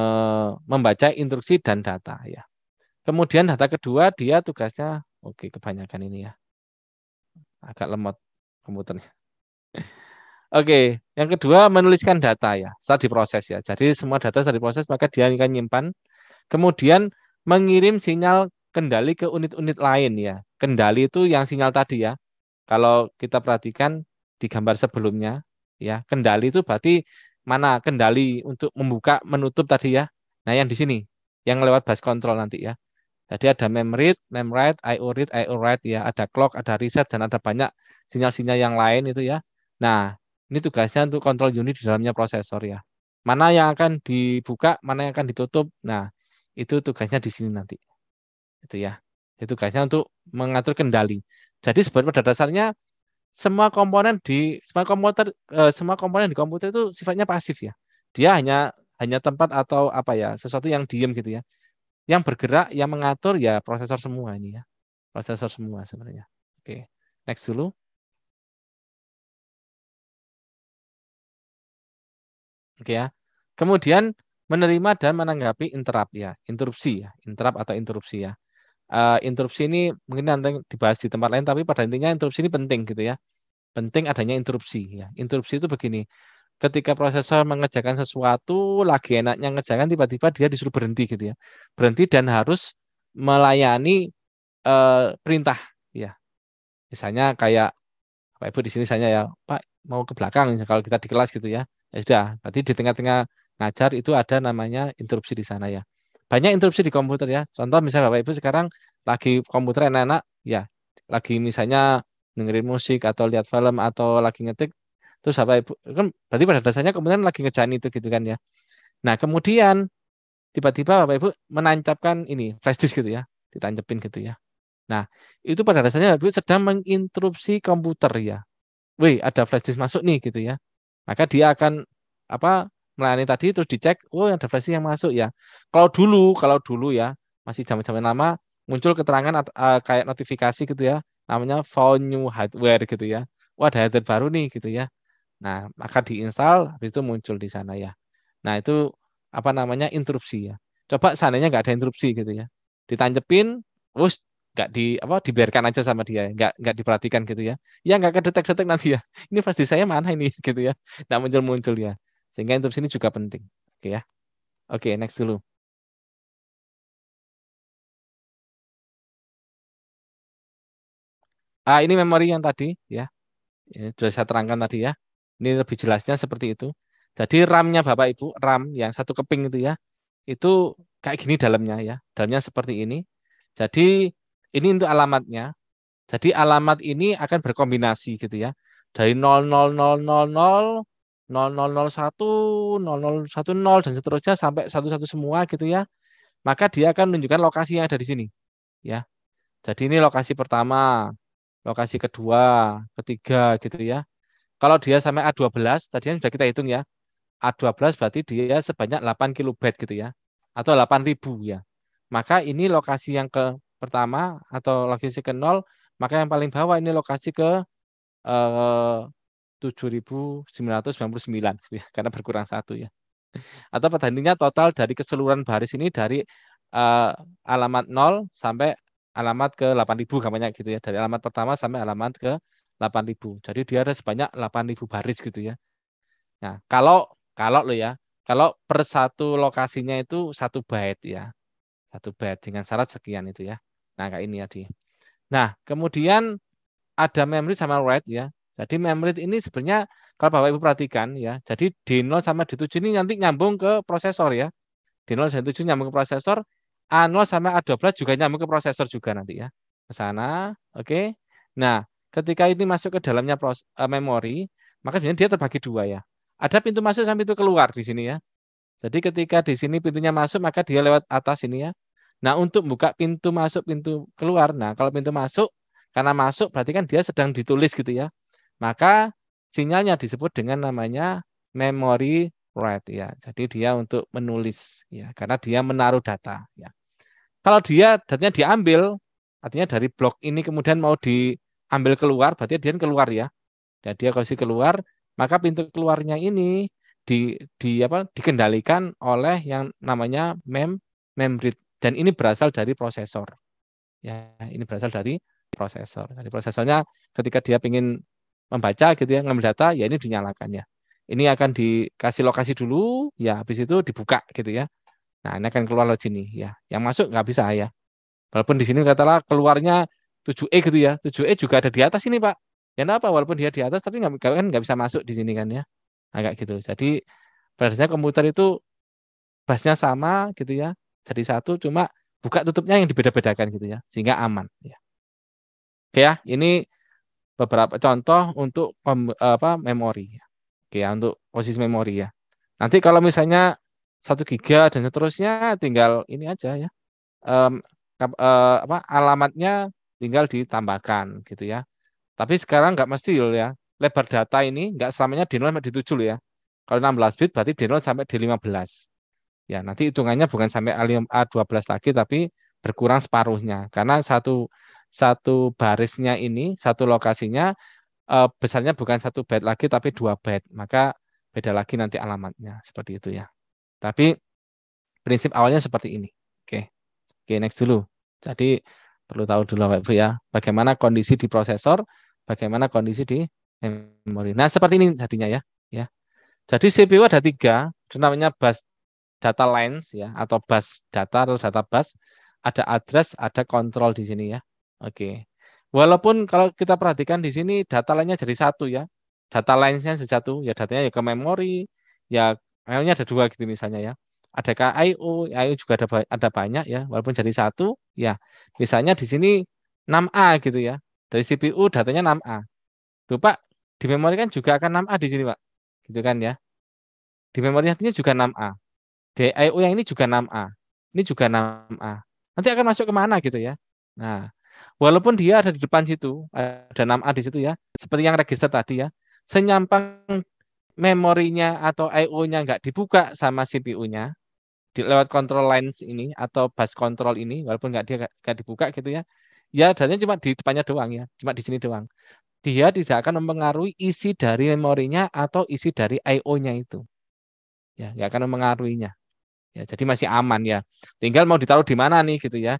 membaca instruksi dan data ya kemudian data kedua dia tugasnya oke kebanyakan ini ya agak lemot komputernya Oke, yang kedua menuliskan data ya, setelah diproses ya. Jadi semua data setelah diproses maka dia akan menyimpan Kemudian mengirim sinyal kendali ke unit-unit lain ya. Kendali itu yang sinyal tadi ya. Kalau kita perhatikan di gambar sebelumnya ya, kendali itu berarti mana kendali untuk membuka, menutup tadi ya. Nah, yang di sini yang lewat bus control nanti ya. Jadi ada memread, memwrite, IO read, IO write ya, ada clock, ada reset dan ada banyak sinyal-sinyal yang lain itu ya. Nah, ini tugasnya untuk kontrol unit di dalamnya prosesor ya. Mana yang akan dibuka, mana yang akan ditutup. Nah, itu tugasnya di sini nanti itu ya itu tugasnya untuk mengatur kendali jadi sebenarnya pada dasarnya semua komponen di semua komputer eh, semua komponen di komputer itu sifatnya pasif ya dia hanya hanya tempat atau apa ya sesuatu yang diem gitu ya yang bergerak yang mengatur ya prosesor semua ini ya prosesor semua sebenarnya oke next dulu oke ya kemudian menerima dan menanggapi interrupt ya interupsi ya interrupt atau interupsi ya uh, interupsi ini mungkin nanti dibahas di tempat lain tapi pada intinya interupsi ini penting gitu ya penting adanya interupsi ya interupsi itu begini ketika prosesor mengerjakan sesuatu lagi enaknya ngerjakan tiba-tiba dia disuruh berhenti gitu ya berhenti dan harus melayani uh, perintah ya misalnya kayak Pak Ibu di sini misalnya ya Pak mau ke belakang ya, kalau kita di kelas gitu ya ya sudah berarti di tengah-tengah ngajar itu ada namanya interupsi di sana ya banyak interupsi di komputer ya. Contoh misalnya Bapak Ibu sekarang lagi komputer enak-enak, ya lagi misalnya dengerin musik atau lihat film atau lagi ngetik, terus Bapak Ibu kan berarti pada dasarnya kemudian lagi ngejani itu gitu kan ya. Nah kemudian tiba-tiba Bapak Ibu menancapkan ini flash disk gitu ya, ditancepin gitu ya. Nah itu pada dasarnya Bapak Ibu sedang menginterupsi komputer ya. Wih ada flash disk masuk nih gitu ya. Maka dia akan apa melayani tadi terus dicek, oh ada versi yang masuk ya. Kalau dulu, kalau dulu ya, masih zaman-zaman lama muncul keterangan uh, kayak notifikasi gitu ya, namanya found new hardware gitu ya. Wah, ada hardware baru nih gitu ya. Nah, maka diinstal habis itu muncul di sana ya. Nah, itu apa namanya interupsi ya. Coba seandainya nggak ada interupsi gitu ya. Ditanjepin, terus nggak di apa dibiarkan aja sama dia nggak nggak diperhatikan gitu ya ya nggak kedetek detek nanti ya ini pasti saya mana ini gitu ya nggak muncul muncul ya sehingga interupsi ini juga penting. Oke ya. Oke, next dulu. Ah, ini memori yang tadi ya. Ini sudah saya terangkan tadi ya. Ini lebih jelasnya seperti itu. Jadi RAM-nya Bapak Ibu, RAM yang satu keping itu ya, itu kayak gini dalamnya ya. Dalamnya seperti ini. Jadi ini untuk alamatnya. Jadi alamat ini akan berkombinasi gitu ya. Dari 00000 0001, 0010 dan seterusnya sampai 11 semua gitu ya. Maka dia akan menunjukkan lokasi yang ada di sini. Ya. Jadi ini lokasi pertama, lokasi kedua, ketiga gitu ya. Kalau dia sampai A12, tadi kan sudah kita hitung ya. A12 berarti dia sebanyak 8 kilobit gitu ya. Atau 8000 ya. Maka ini lokasi yang ke pertama atau lokasi ke 0 maka yang paling bawah ini lokasi ke eh, 7.999 puluh sembilan, gitu ya, karena berkurang satu ya. Atau intinya total dari keseluruhan baris ini dari uh, alamat 0 sampai alamat ke 8000 kampanye gitu ya. Dari alamat pertama sampai alamat ke 8000. Jadi dia ada sebanyak 8000 baris gitu ya. Nah, kalau kalau lo ya, kalau per satu lokasinya itu satu byte ya. Satu byte dengan syarat sekian itu ya. Nah, kayak ini ya di. Nah, kemudian ada memory sama write ya. Jadi memory ini sebenarnya kalau Bapak Ibu perhatikan ya, jadi D0 sama D7 ini nanti nyambung ke prosesor ya. D0 dan D7 nyambung ke prosesor, A0 sama A12 juga nyambung ke prosesor juga nanti ya. Ke sana, oke. Okay. Nah, ketika ini masuk ke dalamnya uh, memori, maka sebenarnya dia terbagi dua ya. Ada pintu masuk sampai itu keluar di sini ya. Jadi ketika di sini pintunya masuk, maka dia lewat atas ini ya. Nah, untuk buka pintu masuk, pintu keluar. Nah, kalau pintu masuk, karena masuk berarti kan dia sedang ditulis gitu ya maka sinyalnya disebut dengan namanya memory write ya. Jadi dia untuk menulis ya, karena dia menaruh data ya. Kalau dia datanya diambil, artinya dari blok ini kemudian mau diambil keluar, berarti dia keluar ya. Dan dia kasih keluar, maka pintu keluarnya ini di, di apa dikendalikan oleh yang namanya mem memory dan ini berasal dari prosesor. Ya, ini berasal dari prosesor. dari prosesornya ketika dia ingin membaca gitu ya, ngambil data, ya ini dinyalakan ya. Ini akan dikasih lokasi dulu, ya habis itu dibuka gitu ya. Nah, ini akan keluar lewat sini ya. Yang masuk nggak bisa ya. Walaupun di sini katalah keluarnya 7E gitu ya. 7E juga ada di atas ini, Pak. Ya apa? Walaupun dia di atas tapi nggak kan nggak bisa masuk di sini kan ya. Agak nah, gitu. Jadi pada komputer itu basnya sama gitu ya. Jadi satu cuma buka tutupnya yang dibeda-bedakan gitu ya, sehingga aman ya. Oke ya, ini beberapa contoh untuk apa memori. Oke ya, untuk posisi memori ya. Nanti kalau misalnya satu giga dan seterusnya tinggal ini aja ya. Um, uh, apa alamatnya tinggal ditambahkan gitu ya. Tapi sekarang nggak mesti loh ya. Lebar data ini nggak selamanya di 0 sampai D7 loh ya. Kalau 16 bit berarti D0 sampai D15. Ya, nanti hitungannya bukan sampai A12 lagi tapi berkurang separuhnya karena satu satu barisnya ini, satu lokasinya eh, besarnya bukan satu bed lagi tapi dua bed Maka beda lagi nanti alamatnya seperti itu ya. Tapi prinsip awalnya seperti ini. Oke. Oke, next dulu. Jadi perlu tahu dulu Bapak Ibu ya, bagaimana kondisi di prosesor, bagaimana kondisi di memori. Nah, seperti ini jadinya ya, ya. Jadi CPU ada tiga, namanya bus data lines ya atau bus data atau data bus, ada address, ada kontrol di sini ya. Oke. Walaupun kalau kita perhatikan di sini data lainnya jadi satu ya. Data lainnya jadi satu, ya datanya ya ke memori, ya memorinya ada dua gitu misalnya ya. Ada ke IO, juga ada, ada banyak ya, walaupun jadi satu, ya misalnya di sini 6A gitu ya. Dari CPU datanya 6A. Tuh Pak, di memori kan juga akan 6A di sini, Pak. Gitu kan ya. Di memori artinya juga 6A. Di IO yang ini juga 6A. Ini juga 6A. Nanti akan masuk ke mana gitu ya. Nah, Walaupun dia ada di depan situ, ada 6A di situ ya, seperti yang register tadi ya, senyampang memorinya atau I.O.-nya nggak dibuka sama CPU-nya, lewat control lines ini atau bus control ini walaupun nggak dia nggak dibuka gitu ya ya datanya cuma di depannya doang ya cuma di sini doang dia tidak akan mempengaruhi isi dari memorinya atau isi dari i nya itu ya nggak akan mempengaruhinya ya jadi masih aman ya tinggal mau ditaruh di mana nih gitu ya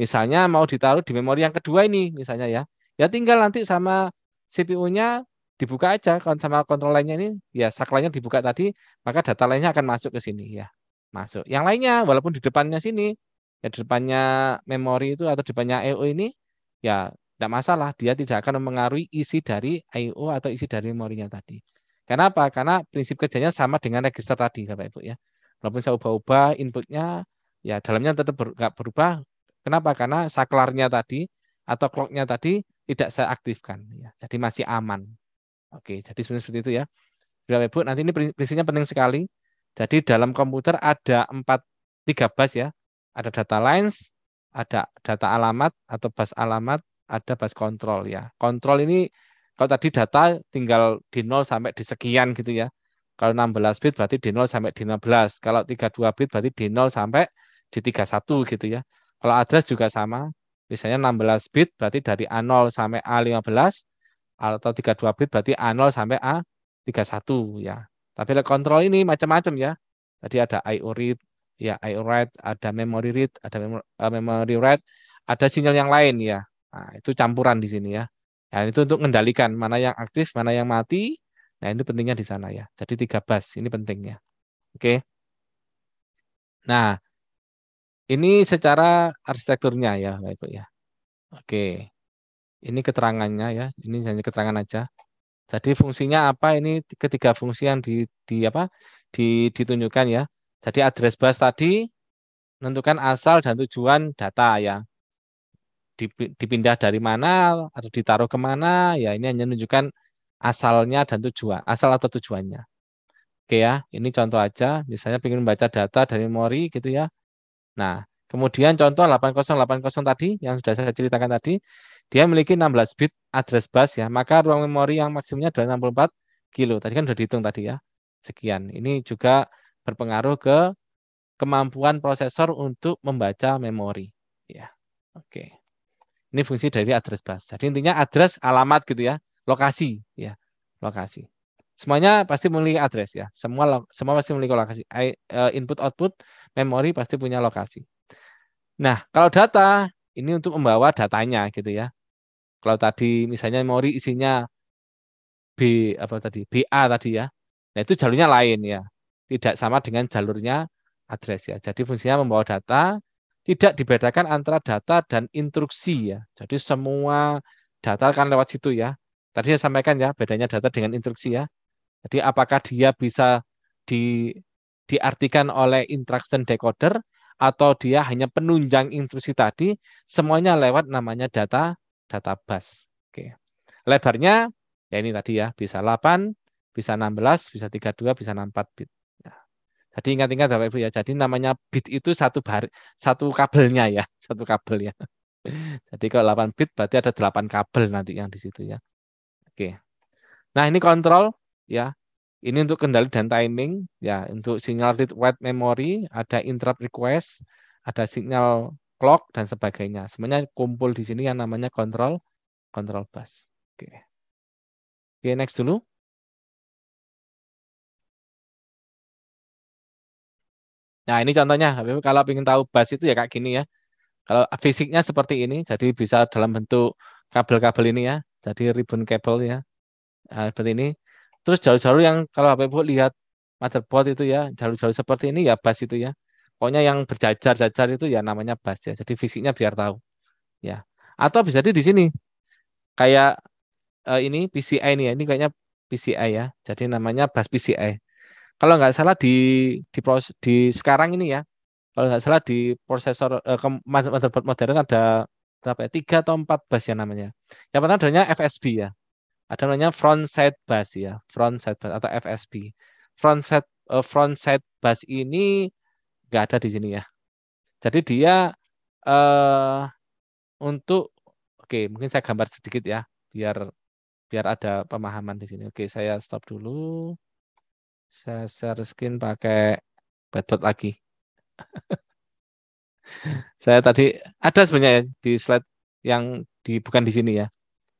Misalnya mau ditaruh di memori yang kedua ini misalnya ya. Ya tinggal nanti sama CPU-nya dibuka aja sama kontrol lainnya ini ya saklainya dibuka tadi maka data lainnya akan masuk ke sini ya masuk yang lainnya walaupun di depannya sini ya di depannya memori itu atau di depannya IO ini ya tidak masalah dia tidak akan mempengaruhi isi dari IO atau isi dari memorinya tadi karena apa karena prinsip kerjanya sama dengan register tadi bapak ibu ya walaupun saya ubah-ubah inputnya ya dalamnya tetap nggak berubah Kenapa? Karena saklarnya tadi atau clocknya tadi tidak saya aktifkan. Ya. Jadi masih aman. Oke, jadi seperti itu ya. Bapak Ibu, nanti ini prinsipnya penting sekali. Jadi dalam komputer ada empat tiga bus ya. Ada data lines, ada data alamat atau bus alamat, ada bus kontrol ya. Kontrol ini kalau tadi data tinggal di 0 sampai di sekian gitu ya. Kalau 16 bit berarti di 0 sampai di 16. Kalau 32 bit berarti di 0 sampai di 31 gitu ya. Kalau address juga sama, misalnya 16 bit berarti dari A0 sampai A15 atau 32 bit berarti A0 sampai A31 ya. Tapi kontrol ini macam-macam ya. Tadi ada IO read, ya IO write, ada memory read, ada eh, memory write, ada sinyal yang lain ya. Nah, itu campuran di sini ya. Nah, itu untuk mengendalikan mana yang aktif, mana yang mati. Nah, ini pentingnya di sana ya. Jadi tiga bus ini pentingnya. Oke. Nah, ini secara arsitekturnya ya, Bapak Ibu ya. Oke. Ini keterangannya ya. Ini hanya keterangan aja. Jadi fungsinya apa? Ini ketiga fungsi yang di, di apa? Di, ditunjukkan ya. Jadi address bus tadi menentukan asal dan tujuan data ya. Dipindah dari mana atau ditaruh kemana ya ini hanya menunjukkan asalnya dan tujuan, asal atau tujuannya. Oke ya, ini contoh aja. Misalnya ingin membaca data dari memori gitu ya. Nah, kemudian contoh 8080 tadi yang sudah saya ceritakan tadi, dia memiliki 16 bit address bus ya, maka ruang memori yang maksimumnya adalah 64 kilo. Tadi kan sudah dihitung tadi ya. Sekian. Ini juga berpengaruh ke kemampuan prosesor untuk membaca memori. Ya, oke. Ini fungsi dari address bus. Jadi intinya address alamat gitu ya, lokasi ya, lokasi. Semuanya pasti memiliki address ya. Semua semua pasti memiliki lokasi. Eh, input output memori pasti punya lokasi. Nah, kalau data ini untuk membawa datanya gitu ya. Kalau tadi misalnya memori isinya B apa tadi BA tadi ya. Nah, itu jalurnya lain ya. Tidak sama dengan jalurnya address ya. Jadi fungsinya membawa data tidak dibedakan antara data dan instruksi ya. Jadi semua data akan lewat situ ya. Tadi saya sampaikan ya bedanya data dengan instruksi ya. Jadi apakah dia bisa di diartikan oleh interaction decoder atau dia hanya penunjang instruksi tadi, semuanya lewat namanya data data database. Oke. Lebarnya ya ini tadi ya, bisa 8, bisa 16, bisa 32, bisa 64 bit. Ya. jadi ingat-ingat Bapak Ibu ya, jadi namanya bit itu satu bar, satu kabelnya ya, satu kabel ya. Jadi kalau 8 bit berarti ada 8 kabel nanti yang di situ ya. Oke. Nah, ini kontrol ya. Ini untuk kendali dan timing, ya untuk sinyal read write memory, ada interrupt request, ada signal clock dan sebagainya. Semuanya kumpul di sini yang namanya control control bus. Oke. Oke, next dulu. Nah, ini contohnya. Kalau ingin tahu bus itu ya kayak gini ya. Kalau fisiknya seperti ini, jadi bisa dalam bentuk kabel-kabel ini ya. Jadi ribbon kabel ya. Eh, seperti ini. Terus jalur-jalur yang kalau Bapak Ibu lihat motherboard itu ya, jalur-jalur seperti ini ya bus itu ya. Pokoknya yang berjajar-jajar itu ya namanya bus ya. Jadi fisiknya biar tahu. Ya. Atau bisa di sini. Kayak eh, ini PCI ini ya. Ini kayaknya PCI ya. Jadi namanya bus PCI. Kalau nggak salah di di, proses, di sekarang ini ya, kalau nggak salah di prosesor eh, ke motherboard modern ada berapa ya? Tiga atau empat bus ya namanya. Yang pertama adanya FSB ya ada namanya front side bus ya, front side bus atau FSB. Front side uh, front side bus ini nggak ada di sini ya. Jadi dia uh, untuk oke okay, mungkin saya gambar sedikit ya biar biar ada pemahaman di sini. Oke okay, saya stop dulu. Saya share screen pakai bedbot lagi. saya tadi ada sebenarnya ya di slide yang di bukan di sini ya.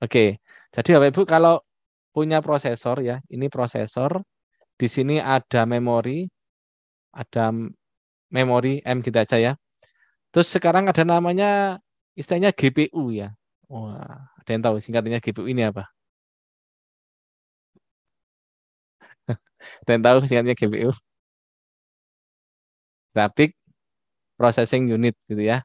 Oke. Okay. Jadi Bapak Ibu kalau punya prosesor ya, ini prosesor, di sini ada memori, ada memori M kita gitu aja ya. Terus sekarang ada namanya istilahnya GPU ya. Wah, ada yang tahu singkatnya GPU ini apa? ada yang tahu singkatnya GPU? Grafik Processing Unit gitu ya.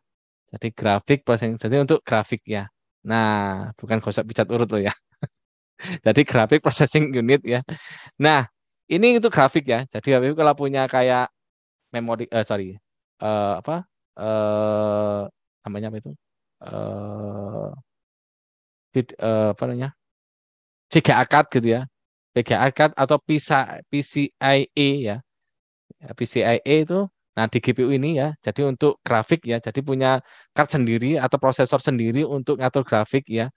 Jadi grafik processing jadi untuk grafik ya. Nah, bukan gosok pijat urut loh ya. Jadi grafik processing unit ya. Nah, ini itu grafik ya. Jadi Bapak kalau punya kayak memori eh, sorry eh, apa eh, namanya apa itu eh, uh, eh, apa namanya VGA card gitu ya. VGA card atau PCIe ya. PCIe itu Nah, di GPU ini ya, jadi untuk grafik ya, jadi punya card sendiri atau prosesor sendiri untuk ngatur grafik ya.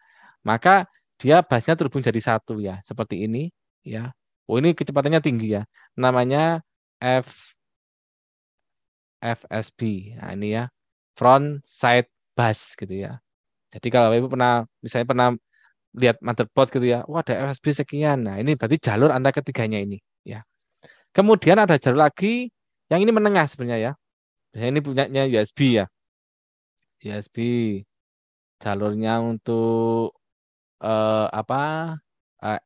Maka dia busnya terhubung jadi satu ya, seperti ini ya. Oh, ini kecepatannya tinggi ya. Namanya F FSB. Nah, ini ya. Front side bus gitu ya. Jadi kalau Ibu pernah misalnya pernah lihat motherboard gitu ya, wah ada FSB sekian. Nah, ini berarti jalur antara ketiganya ini ya. Kemudian ada jalur lagi yang ini menengah sebenarnya ya. Biasanya ini punyanya USB ya. USB jalurnya untuk uh, apa? Uh, eh,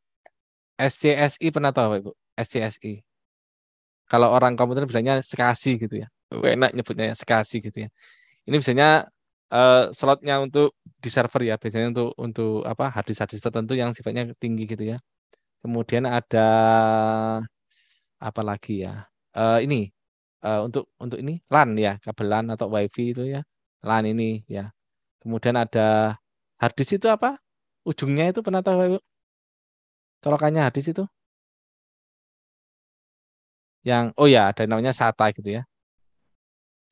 SCSI pernah tahu Pak Ibu? SCSI. Kalau orang komputer biasanya sekasi gitu ya. Enak nyebutnya ya, sekasi gitu ya. Ini biasanya uh, slotnya untuk di server ya biasanya untuk untuk apa hard hard disk tertentu yang sifatnya tinggi gitu ya kemudian ada apa lagi ya uh, ini uh, untuk untuk ini LAN ya, kabel LAN atau WiFi itu ya. LAN ini ya. Kemudian ada harddisk itu apa? Ujungnya itu pernah tahu colokannya harddisk itu? Yang oh ya, ada namanya SATA gitu ya.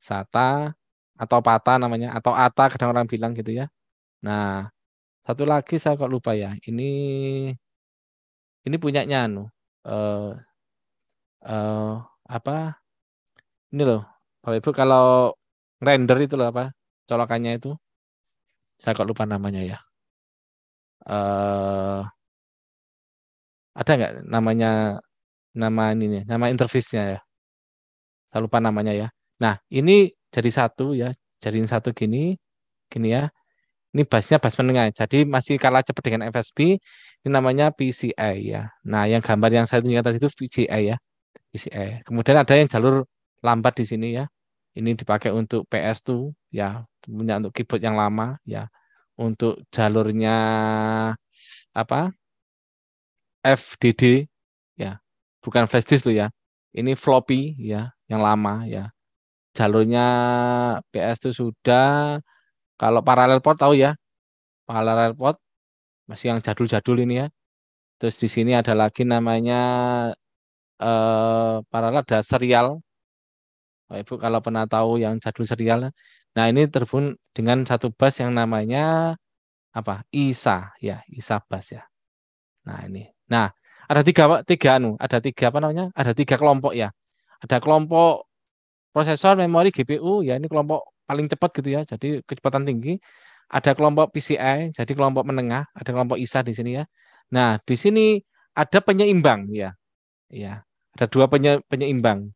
SATA atau PATA namanya atau ATA kadang orang bilang gitu ya. Nah, satu lagi saya kok lupa ya. Ini ini punyanya anu uh, uh, apa ini loh Bapak Ibu kalau render itu loh apa colokannya itu saya kok lupa namanya ya uh, ada nggak namanya nama ini nih, nama interface-nya ya saya lupa namanya ya nah ini jadi satu ya jadiin satu gini gini ya ini basnya bas menengah jadi masih kalah cepat dengan FSB ini namanya PCI ya nah yang gambar yang saya tunjukkan tadi itu PCI ya PCI kemudian ada yang jalur lambat di sini ya. Ini dipakai untuk PS2 ya, punya untuk keyboard yang lama ya. Untuk jalurnya apa? FDD ya. Bukan flash disk loh ya. Ini floppy ya, yang lama ya. Jalurnya PS2 sudah kalau paralel port tahu ya. Paralel port masih yang jadul-jadul ini ya. Terus di sini ada lagi namanya eh, paralel ada serial Bapak Ibu kalau pernah tahu yang jadul serial. Nah, ini terbun dengan satu bus yang namanya apa? Isa ya, Isa bus ya. Nah, ini. Nah, ada tiga tiga anu, ada tiga apa namanya? Ada tiga kelompok ya. Ada kelompok prosesor, memori, GPU ya ini kelompok paling cepat gitu ya. Jadi kecepatan tinggi. Ada kelompok PCI, jadi kelompok menengah, ada kelompok ISA di sini ya. Nah, di sini ada penyeimbang ya. Ya, ada dua penye, penyeimbang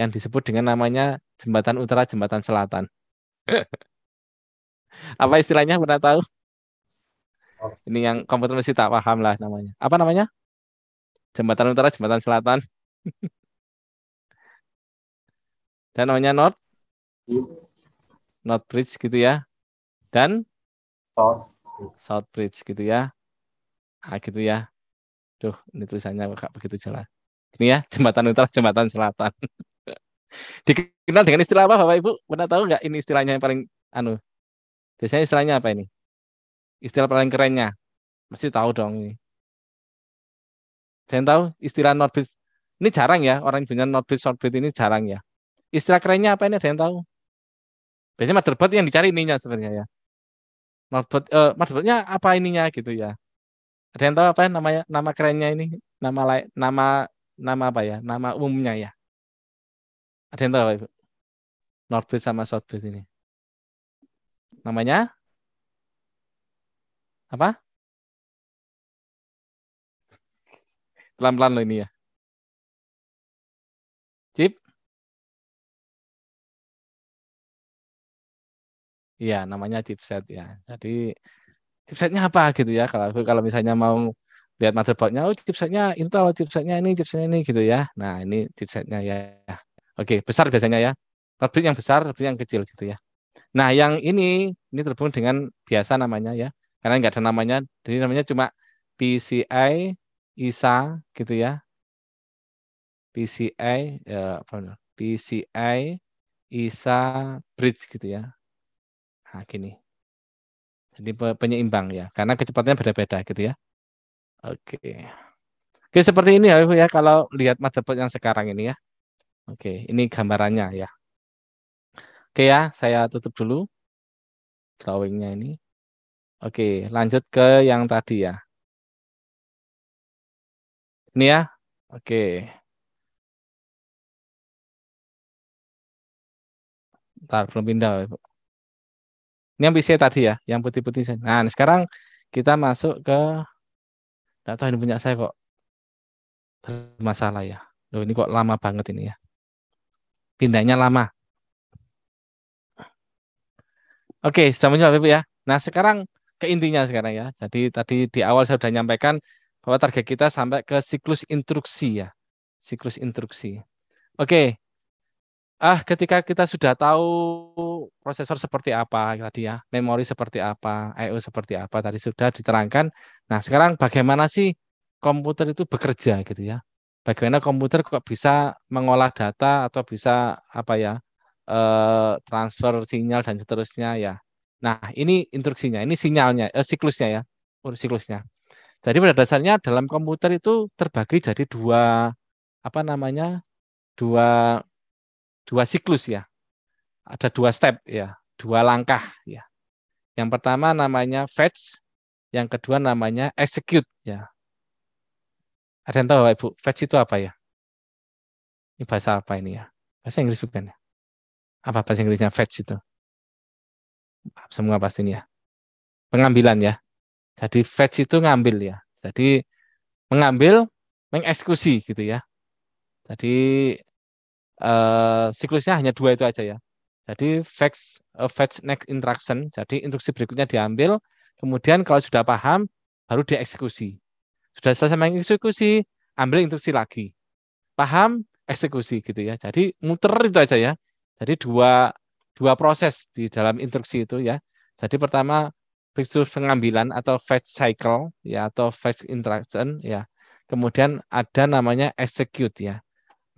yang disebut dengan namanya jembatan utara jembatan selatan. Apa istilahnya pernah tahu? Oh. Ini yang komputer mesti tak paham lah namanya. Apa namanya? Jembatan utara jembatan selatan. Dan namanya North North Bridge gitu ya. Dan South, Bridge gitu ya. Ah gitu ya. Duh, ini tulisannya nggak begitu jelas. Ini ya, jembatan utara, jembatan selatan. Dikenal dengan istilah apa Bapak Ibu? Pernah tahu nggak ini istilahnya yang paling anu? Biasanya istilahnya apa ini? Istilah paling kerennya. Mesti tahu dong ini. Saya tahu istilah Norbit. Ini jarang ya orang punya Norbit Sorbit ini jarang ya. Istilah kerennya apa ini ada yang tahu? Biasanya motherboard yang dicari ininya sebenarnya ya. Motherboard, eh, motherboardnya apa ininya gitu ya. Ada yang tahu apa namanya nama kerennya ini? Nama nama nama apa ya? Nama umumnya ya. Ada yang tahu Pak Ibu? North sama South ini. Namanya? Apa? Pelan-pelan loh ini ya. chip Iya, namanya chipset ya. Jadi chipsetnya apa gitu ya. Kalau kalau misalnya mau lihat motherboardnya, oh chipsetnya Intel, chipsetnya ini, chipsetnya ini gitu ya. Nah ini chipsetnya ya. Oke, besar biasanya ya. Terbit yang besar, terbit yang kecil gitu ya. Nah, yang ini ini terhubung dengan biasa namanya ya. Karena nggak ada namanya, jadi namanya cuma PCI ISA gitu ya. PCI ya, PCI ISA bridge gitu ya. Nah, gini. Jadi penyeimbang ya, karena kecepatannya beda-beda gitu ya. Oke. Oke, seperti ini ya, ya kalau lihat motherboard yang sekarang ini ya. Oke, ini gambarannya ya. Oke ya, saya tutup dulu drawingnya ini. Oke, lanjut ke yang tadi ya. Ini ya. Oke. Ntar belum pindah, Ibu. Ini yang PC tadi ya, yang putih-putih. Nah, sekarang kita masuk ke Tidak tahu ini punya saya kok Masalah ya. Loh, ini kok lama banget ini ya pindahnya lama. Oke, sudah menjawab ya. Nah, sekarang ke intinya sekarang ya. Jadi tadi di awal saya sudah menyampaikan bahwa target kita sampai ke siklus instruksi ya. Siklus instruksi. Oke. Ah, ketika kita sudah tahu prosesor seperti apa tadi ya, memori seperti apa, i seperti apa tadi sudah diterangkan. Nah, sekarang bagaimana sih komputer itu bekerja gitu ya? bagaimana komputer kok bisa mengolah data atau bisa apa ya eh, transfer sinyal dan seterusnya ya. Nah ini instruksinya, ini sinyalnya, eh, siklusnya ya, siklusnya. Jadi pada dasarnya dalam komputer itu terbagi jadi dua apa namanya dua dua siklus ya, ada dua step ya, dua langkah ya. Yang pertama namanya fetch, yang kedua namanya execute ya. Ada yang tahu Bapak Ibu, fetch itu apa ya? Ini bahasa apa ini ya? Bahasa Inggris bukan ya? Apa bahasa Inggrisnya fetch itu? Semua pasti ini ya Pengambilan ya. Jadi fetch itu ngambil ya. Jadi mengambil, mengeksekusi gitu ya. Jadi eh, siklusnya hanya dua itu aja ya. Jadi fetch, eh, fetch next instruction, jadi instruksi berikutnya diambil, kemudian kalau sudah paham baru dieksekusi. Sudah selesai mengeksekusi, ambil instruksi lagi. Paham? Eksekusi gitu ya. Jadi muter itu aja ya. Jadi dua dua proses di dalam instruksi itu ya. Jadi pertama fitur pengambilan atau fetch cycle ya atau fetch interaction ya. Kemudian ada namanya execute ya.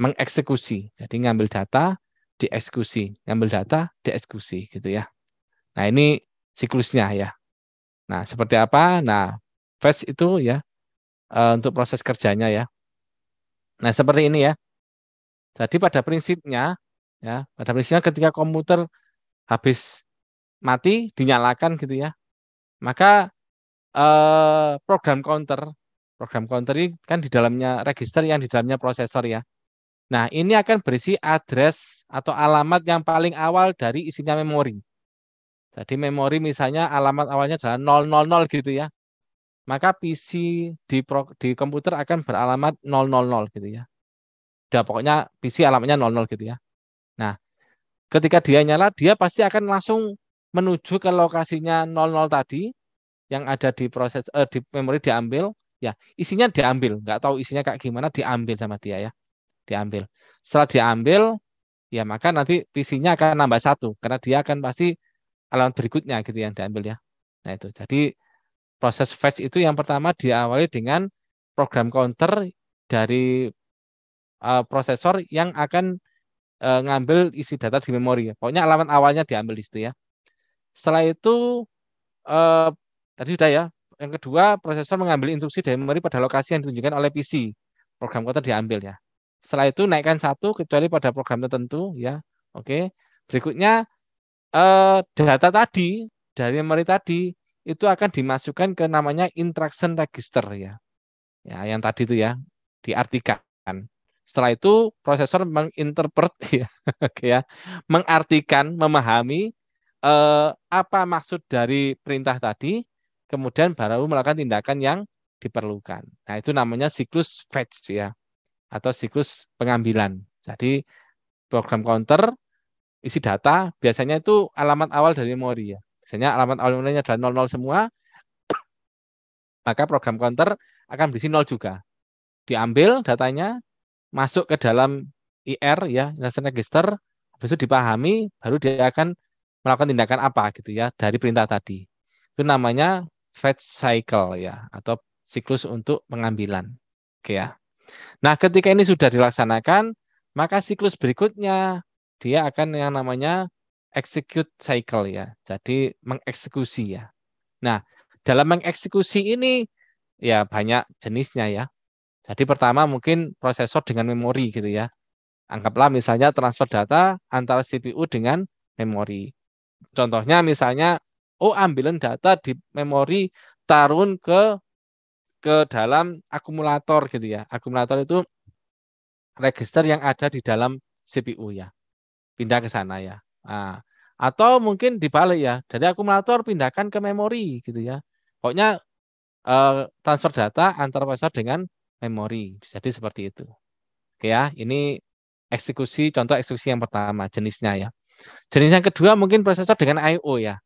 Mengeksekusi. Jadi ngambil data, dieksekusi, ngambil data, dieksekusi gitu ya. Nah, ini siklusnya ya. Nah, seperti apa? Nah, fetch itu ya uh, untuk proses kerjanya ya. Nah, seperti ini ya. Jadi pada prinsipnya ya, pada prinsipnya ketika komputer habis mati dinyalakan gitu ya. Maka uh, program counter, program counter ini kan di dalamnya register yang di dalamnya prosesor ya. Nah, ini akan berisi address atau alamat yang paling awal dari isinya memori. Jadi memori misalnya alamat awalnya adalah 000 gitu ya maka PC di pro, di komputer akan beralamat 000 gitu ya. Udah pokoknya PC alamatnya 00 gitu ya. Nah, ketika dia nyala dia pasti akan langsung menuju ke lokasinya 00 tadi yang ada di proses eh, di memori diambil ya isinya diambil nggak tahu isinya kayak gimana diambil sama dia ya diambil setelah diambil ya maka nanti PC-nya akan nambah satu karena dia akan pasti alamat berikutnya gitu yang diambil ya nah itu jadi proses fetch itu yang pertama diawali dengan program counter dari uh, prosesor yang akan uh, ngambil isi data di memori. Pokoknya alamat awalnya diambil di situ ya. Setelah itu uh, tadi sudah ya. Yang kedua, prosesor mengambil instruksi dari memori pada lokasi yang ditunjukkan oleh PC. Program counter diambil ya. Setelah itu naikkan satu kecuali pada program tertentu ya. Oke. Berikutnya uh, data tadi dari memori tadi itu akan dimasukkan ke namanya interaction register ya. Ya, yang tadi itu ya diartikan. Setelah itu prosesor menginterpret ya, okay, ya mengartikan, memahami eh, apa maksud dari perintah tadi, kemudian baru melakukan tindakan yang diperlukan. Nah, itu namanya siklus fetch ya atau siklus pengambilan. Jadi program counter isi data biasanya itu alamat awal dari memori ya misalnya alamat awal adalah 00 semua, maka program counter akan berisi 0 juga. Diambil datanya, masuk ke dalam IR ya, instance register, habis itu dipahami, baru dia akan melakukan tindakan apa gitu ya dari perintah tadi. Itu namanya fetch cycle ya atau siklus untuk pengambilan. Oke ya. Nah, ketika ini sudah dilaksanakan, maka siklus berikutnya dia akan yang namanya execute cycle ya. Jadi mengeksekusi ya. Nah, dalam mengeksekusi ini ya banyak jenisnya ya. Jadi pertama mungkin prosesor dengan memori gitu ya. Anggaplah misalnya transfer data antara CPU dengan memori. Contohnya misalnya oh ambilan data di memori tarun ke ke dalam akumulator gitu ya. Akumulator itu register yang ada di dalam CPU ya. Pindah ke sana ya. Nah, atau mungkin dibalik ya, dari akumulator pindahkan ke memori gitu ya. Pokoknya eh, transfer data antar pasar dengan memori. Jadi seperti itu. Oke ya, ini eksekusi contoh eksekusi yang pertama jenisnya ya. Jenis yang kedua mungkin prosesor dengan I/O ya.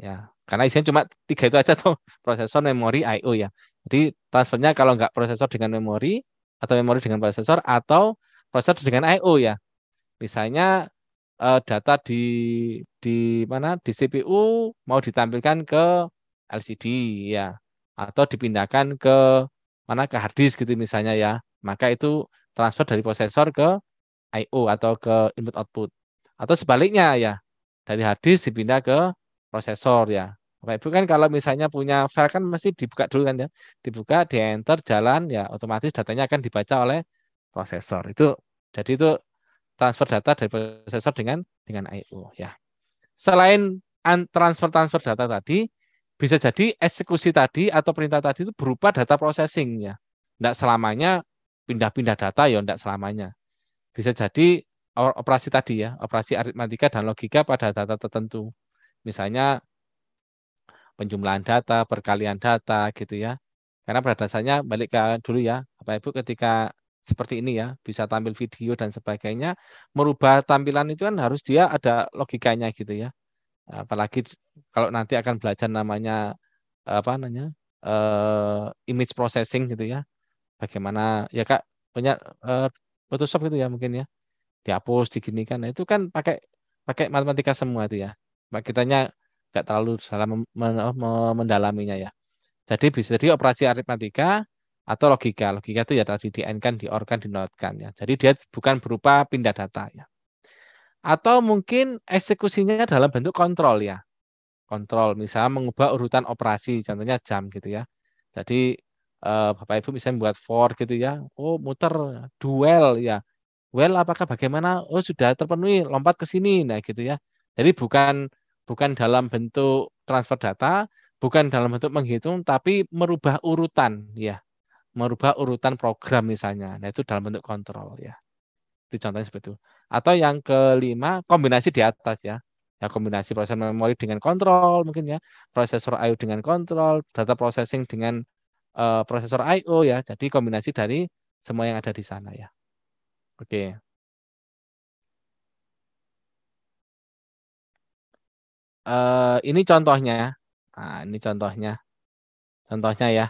Ya, karena isinya cuma tiga itu aja tuh prosesor, memori, I/O ya. Jadi transfernya kalau nggak prosesor dengan memori atau memori dengan prosesor atau prosesor dengan I/O ya. Misalnya uh, data di di mana di CPU mau ditampilkan ke LCD ya atau dipindahkan ke mana ke hard disk gitu misalnya ya maka itu transfer dari prosesor ke I/O atau ke input output atau sebaliknya ya dari hard disk dipindah ke prosesor ya Bapak Ibu kan kalau misalnya punya file kan mesti dibuka dulu kan ya. Dibuka, di enter, jalan ya otomatis datanya akan dibaca oleh prosesor. Itu jadi itu transfer data dari prosesor dengan dengan I/O ya. Selain transfer-transfer data tadi, bisa jadi eksekusi tadi atau perintah tadi itu berupa data processing ya. Tidak selamanya pindah-pindah data ya, tidak selamanya. Bisa jadi operasi tadi ya, operasi aritmatika dan logika pada data tertentu. Misalnya penjumlahan data, perkalian data gitu ya. Karena pada dasarnya balik ke dulu ya, Bapak Ibu ketika seperti ini ya, bisa tampil video dan sebagainya. Merubah tampilan itu kan harus dia ada logikanya gitu ya. Apalagi kalau nanti akan belajar namanya apa namanya uh, image processing gitu ya. Bagaimana ya kak punya uh, Photoshop gitu ya mungkin ya dihapus diginikan. Nah, itu kan pakai pakai matematika semua itu ya. Kitanya nggak terlalu dalam mendalaminya ya. Jadi bisa jadi operasi aritmatika atau logika. Logika itu ya tadi di n kan, di organ kan, di not ya. Jadi dia bukan berupa pindah data ya. Atau mungkin eksekusinya dalam bentuk kontrol ya. Kontrol misalnya mengubah urutan operasi contohnya jam gitu ya. Jadi eh, Bapak Ibu misalnya membuat for gitu ya. Oh, muter duel ya. Well, apakah bagaimana? Oh, sudah terpenuhi, lompat ke sini. Nah, gitu ya. Jadi bukan bukan dalam bentuk transfer data, bukan dalam bentuk menghitung, tapi merubah urutan ya merubah urutan program misalnya. Nah, itu dalam bentuk kontrol ya. Itu contohnya seperti itu. Atau yang kelima, kombinasi di atas ya. Ya kombinasi proses memori dengan kontrol mungkin ya, prosesor I/O dengan kontrol, data processing dengan uh, prosesor I/O ya. Jadi kombinasi dari semua yang ada di sana ya. Oke. Uh, ini contohnya. Nah, ini contohnya. Contohnya ya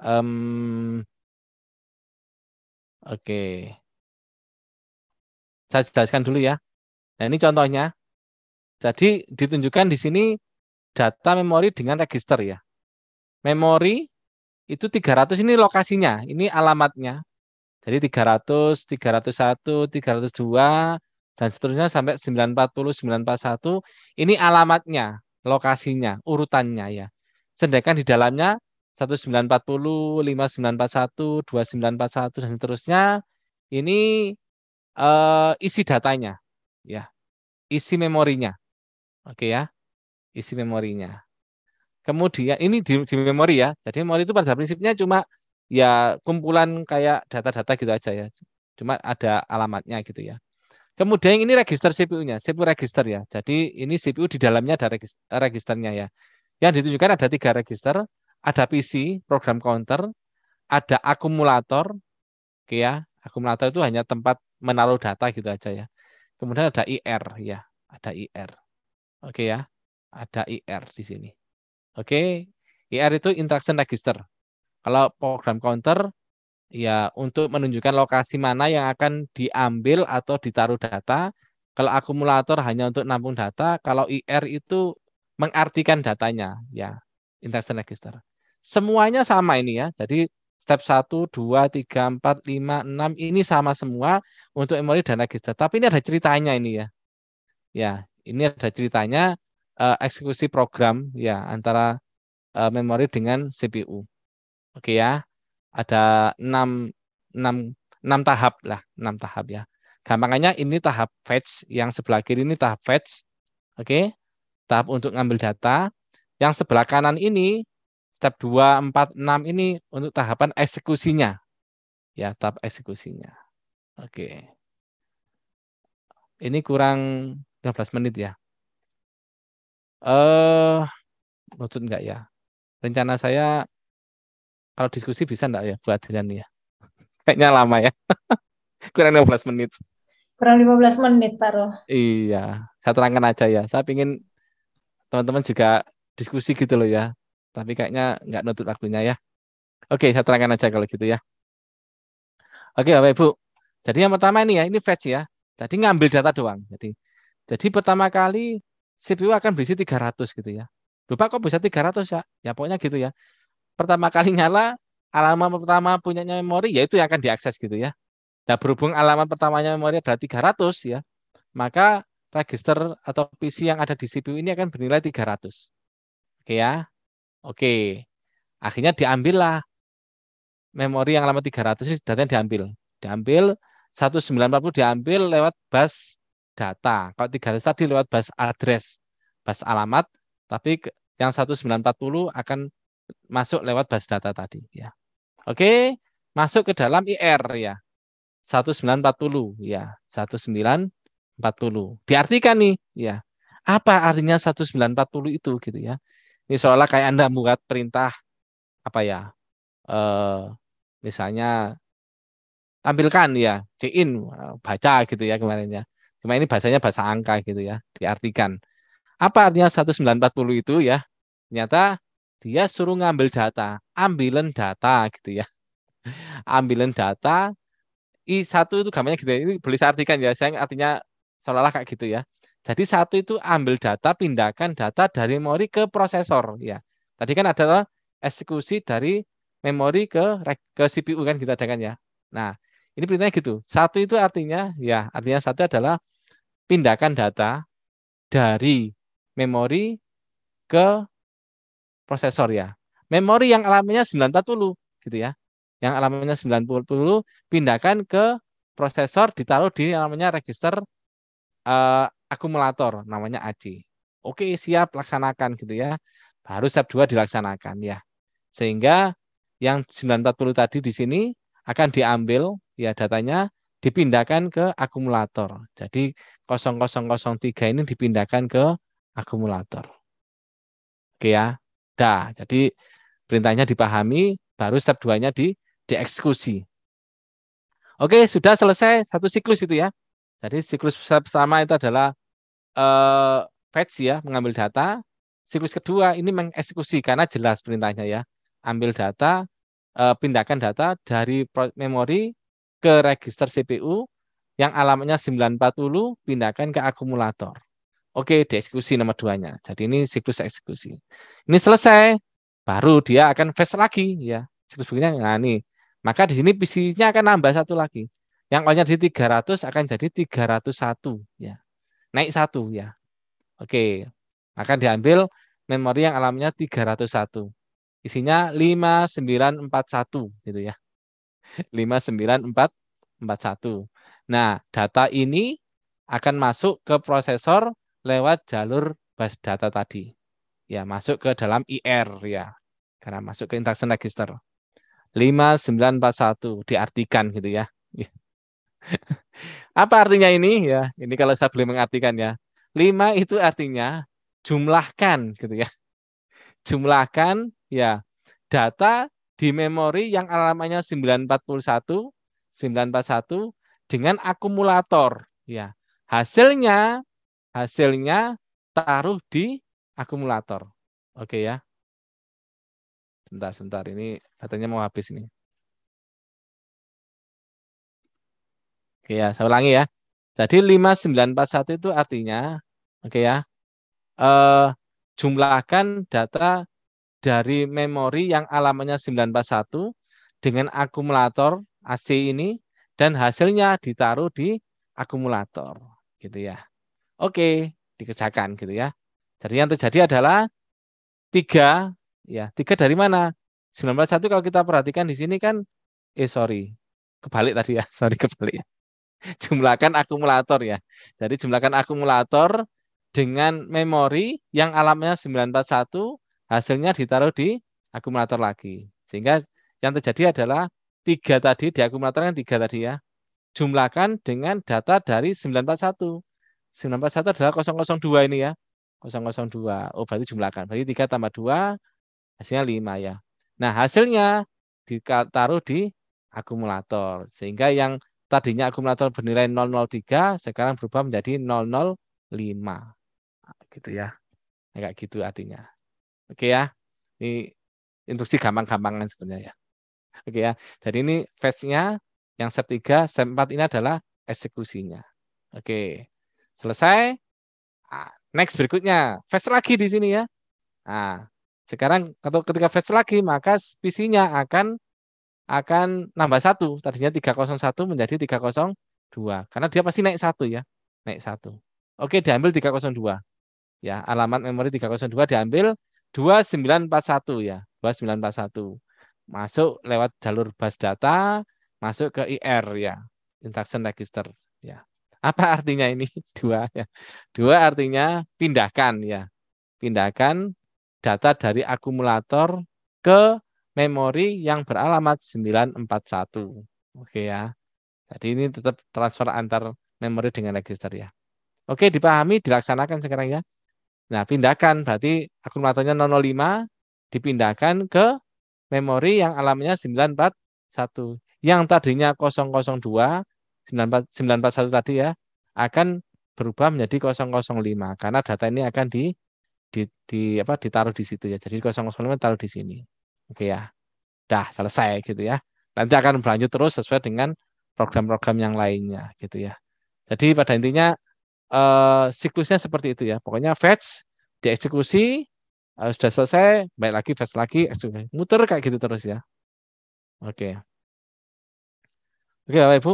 Um, Oke. Okay. Saya jelaskan dulu ya. Nah, ini contohnya. Jadi ditunjukkan di sini data memori dengan register ya. Memori itu 300 ini lokasinya, ini alamatnya. Jadi 300, 301, 302 dan seterusnya sampai 940, 941 ini alamatnya, lokasinya, urutannya ya. Sedangkan di dalamnya 1940, 5941, 2941 dan seterusnya. Ini uh, isi datanya ya. Isi memorinya. Oke ya. Isi memorinya. Kemudian ini di, di memori ya. Jadi memori itu pada prinsipnya cuma ya kumpulan kayak data-data gitu aja ya. Cuma ada alamatnya gitu ya. Kemudian ini register CPU-nya, CPU register ya. Jadi ini CPU di dalamnya ada registernya ya. Yang ditunjukkan ada tiga register, ada PC, program counter, ada akumulator, oke ya. Akumulator itu hanya tempat menaruh data gitu aja ya. Kemudian ada IR ya, ada IR. Oke ya. Ada IR di sini. Oke. IR itu interaction register. Kalau program counter ya untuk menunjukkan lokasi mana yang akan diambil atau ditaruh data. Kalau akumulator hanya untuk nampung data, kalau IR itu mengartikan datanya ya interaction register. Semuanya sama ini ya. Jadi step 1, 2, 3, 4, 5, 6 ini sama semua untuk memori dan register. Tapi ini ada ceritanya ini ya. Ya, ini ada ceritanya uh, eksekusi program ya antara uh, eh, memori dengan CPU. Oke ya. Ada 6 6 6 tahap lah, 6 tahap ya. Gampangnya ini tahap fetch, yang sebelah kiri ini tahap fetch. Oke. Tahap untuk ngambil data. Yang sebelah kanan ini step 2, 4, 6 ini untuk tahapan eksekusinya. Ya, tahap eksekusinya. Oke. Ini kurang 15 menit ya. Eh, maksud enggak ya? Rencana saya kalau diskusi bisa enggak ya buat ya? Kayaknya lama ya. kurang 15 menit. Kurang 15 menit, Pak Roh. Iya, saya terangkan aja ya. Saya ingin teman-teman juga diskusi gitu loh ya tapi kayaknya nggak nutup waktunya ya. Oke, saya terangkan aja kalau gitu ya. Oke, Bapak Ibu. Jadi yang pertama ini ya, ini fetch ya. Jadi ngambil data doang. Jadi jadi pertama kali CPU akan berisi 300 gitu ya. Lupa kok bisa 300 ya? Ya pokoknya gitu ya. Pertama kali nyala, alamat pertama punyanya memori yaitu yang akan diakses gitu ya. Nah, berhubung alamat pertamanya memori adalah 300 ya, maka register atau PC yang ada di CPU ini akan bernilai 300. Oke ya. Oke. Akhirnya diambillah memori yang lama 300 datanya diambil. Diambil 1940 diambil lewat bus data. Kalau 300 tadi lewat bus address, bus alamat, tapi yang 1940 akan masuk lewat bus data tadi ya. Oke, masuk ke dalam IR ya. 1940 ya, 1940. Diartikan nih ya. Apa artinya 1940 itu gitu ya. Ini seolah kayak Anda membuat perintah apa ya? Eh, misalnya tampilkan ya, cekin eh, baca gitu ya kemarin ya. Cuma ini bahasanya bahasa angka gitu ya, diartikan. Apa artinya 1940 itu ya? Ternyata dia suruh ngambil data, ambilen data gitu ya. Ambilen data i satu itu gambarnya gitu. Ya. Ini boleh saya artikan ya, saya artinya seolah-olah kayak gitu ya. Jadi satu itu ambil data, pindahkan data dari memori ke prosesor ya. Tadi kan adalah eksekusi dari memori ke ke CPU kan kita adakan ya. Nah, ini perintahnya gitu. Satu itu artinya ya, artinya satu adalah pindahkan data dari memori ke prosesor ya. Memori yang alamnya 940 gitu ya. Yang alamnya 940 pindahkan ke prosesor ditaruh di alamnya register uh, akumulator namanya AC. Oke, siap laksanakan gitu ya. Baru step 2 dilaksanakan ya. Sehingga yang 940 tadi di sini akan diambil ya datanya dipindahkan ke akumulator. Jadi 0003 ini dipindahkan ke akumulator. Oke ya. Dah. Jadi perintahnya dipahami, baru step 2-nya di dieksekusi. Oke, sudah selesai satu siklus itu ya. Jadi siklus pertama itu adalah eh, fetch ya, mengambil data. Siklus kedua ini mengeksekusi karena jelas perintahnya ya. Ambil data, eh, pindahkan data dari memori ke register CPU yang alamatnya 940, pindahkan ke akumulator. Oke, dieksekusi nomor duanya. Jadi ini siklus eksekusi. Ini selesai, baru dia akan fetch lagi ya. Siklus berikutnya, nah ini. Maka di sini PC-nya akan nambah satu lagi yang awalnya di 300 akan jadi 301 ya. Naik satu ya. Oke. Akan diambil memori yang alamnya 301. Isinya 5941 gitu ya. 59441. Nah, data ini akan masuk ke prosesor lewat jalur bus data tadi. Ya, masuk ke dalam IR ya. Karena masuk ke instruction register. 5941 diartikan gitu ya. Apa artinya ini? Ya, ini kalau saya boleh mengartikan ya. Lima itu artinya jumlahkan gitu ya. Jumlahkan ya data di memori yang alamanya 941 941 dengan akumulator ya. Hasilnya hasilnya taruh di akumulator. Oke ya. Sebentar, sebentar. Ini katanya mau habis nih. Oke ya, saya ulangi ya. Jadi 5941 itu artinya, oke ya, eh, jumlahkan data dari memori yang alamannya 941 dengan akumulator AC ini dan hasilnya ditaruh di akumulator gitu ya. Oke, dikerjakan gitu ya. Jadi yang terjadi adalah tiga ya, tiga dari mana? 941 kalau kita perhatikan di sini kan eh sorry, kebalik tadi ya, sorry kebalik. jumlahkan akumulator ya. Jadi jumlahkan akumulator dengan memori yang alamnya 941 hasilnya ditaruh di akumulator lagi. Sehingga yang terjadi adalah tiga tadi di akumulator yang tiga tadi ya. Jumlahkan dengan data dari 941. 941 adalah 002 ini ya. 002. Oh berarti jumlahkan. Berarti 3 tambah 2 hasilnya 5 ya. Nah hasilnya ditaruh di akumulator. Sehingga yang Tadinya akumulator bernilai 003, sekarang berubah menjadi 005. Ah, gitu ya. Kayak gitu artinya. Oke ya. Ini instruksi gampang-gampangan sebenarnya ya. Oke ya. Jadi ini fetch-nya yang step 3, step 4 ini adalah eksekusinya. Oke. Selesai. Ah, next berikutnya, fetch lagi di sini ya. Nah, sekarang ketika fetch lagi maka PC-nya akan akan nambah satu. Tadinya 301 menjadi 302. Karena dia pasti naik satu ya. Naik satu. Oke, diambil 302. Ya, alamat memori 302 diambil 2941 ya. 2941. Masuk lewat jalur bus data, masuk ke IR ya. instruction Register ya. Apa artinya ini? Dua ya. Dua artinya pindahkan ya. Pindahkan data dari akumulator ke memori yang beralamat 941. Oke ya. Jadi ini tetap transfer antar memori dengan register ya. Oke, dipahami, dilaksanakan sekarang ya. Nah, pindahkan berarti akumulatornya 005 dipindahkan ke memori yang alamnya 941. Yang tadinya 002 941 tadi ya akan berubah menjadi 005 karena data ini akan di, di, di apa ditaruh di situ ya. Jadi 005 taruh di sini oke ya dah selesai gitu ya nanti akan berlanjut terus sesuai dengan program-program yang lainnya gitu ya jadi pada intinya eh, siklusnya seperti itu ya pokoknya fetch dieksekusi eh, sudah selesai baik lagi fetch lagi eksekusi muter kayak gitu terus ya oke oke bapak ibu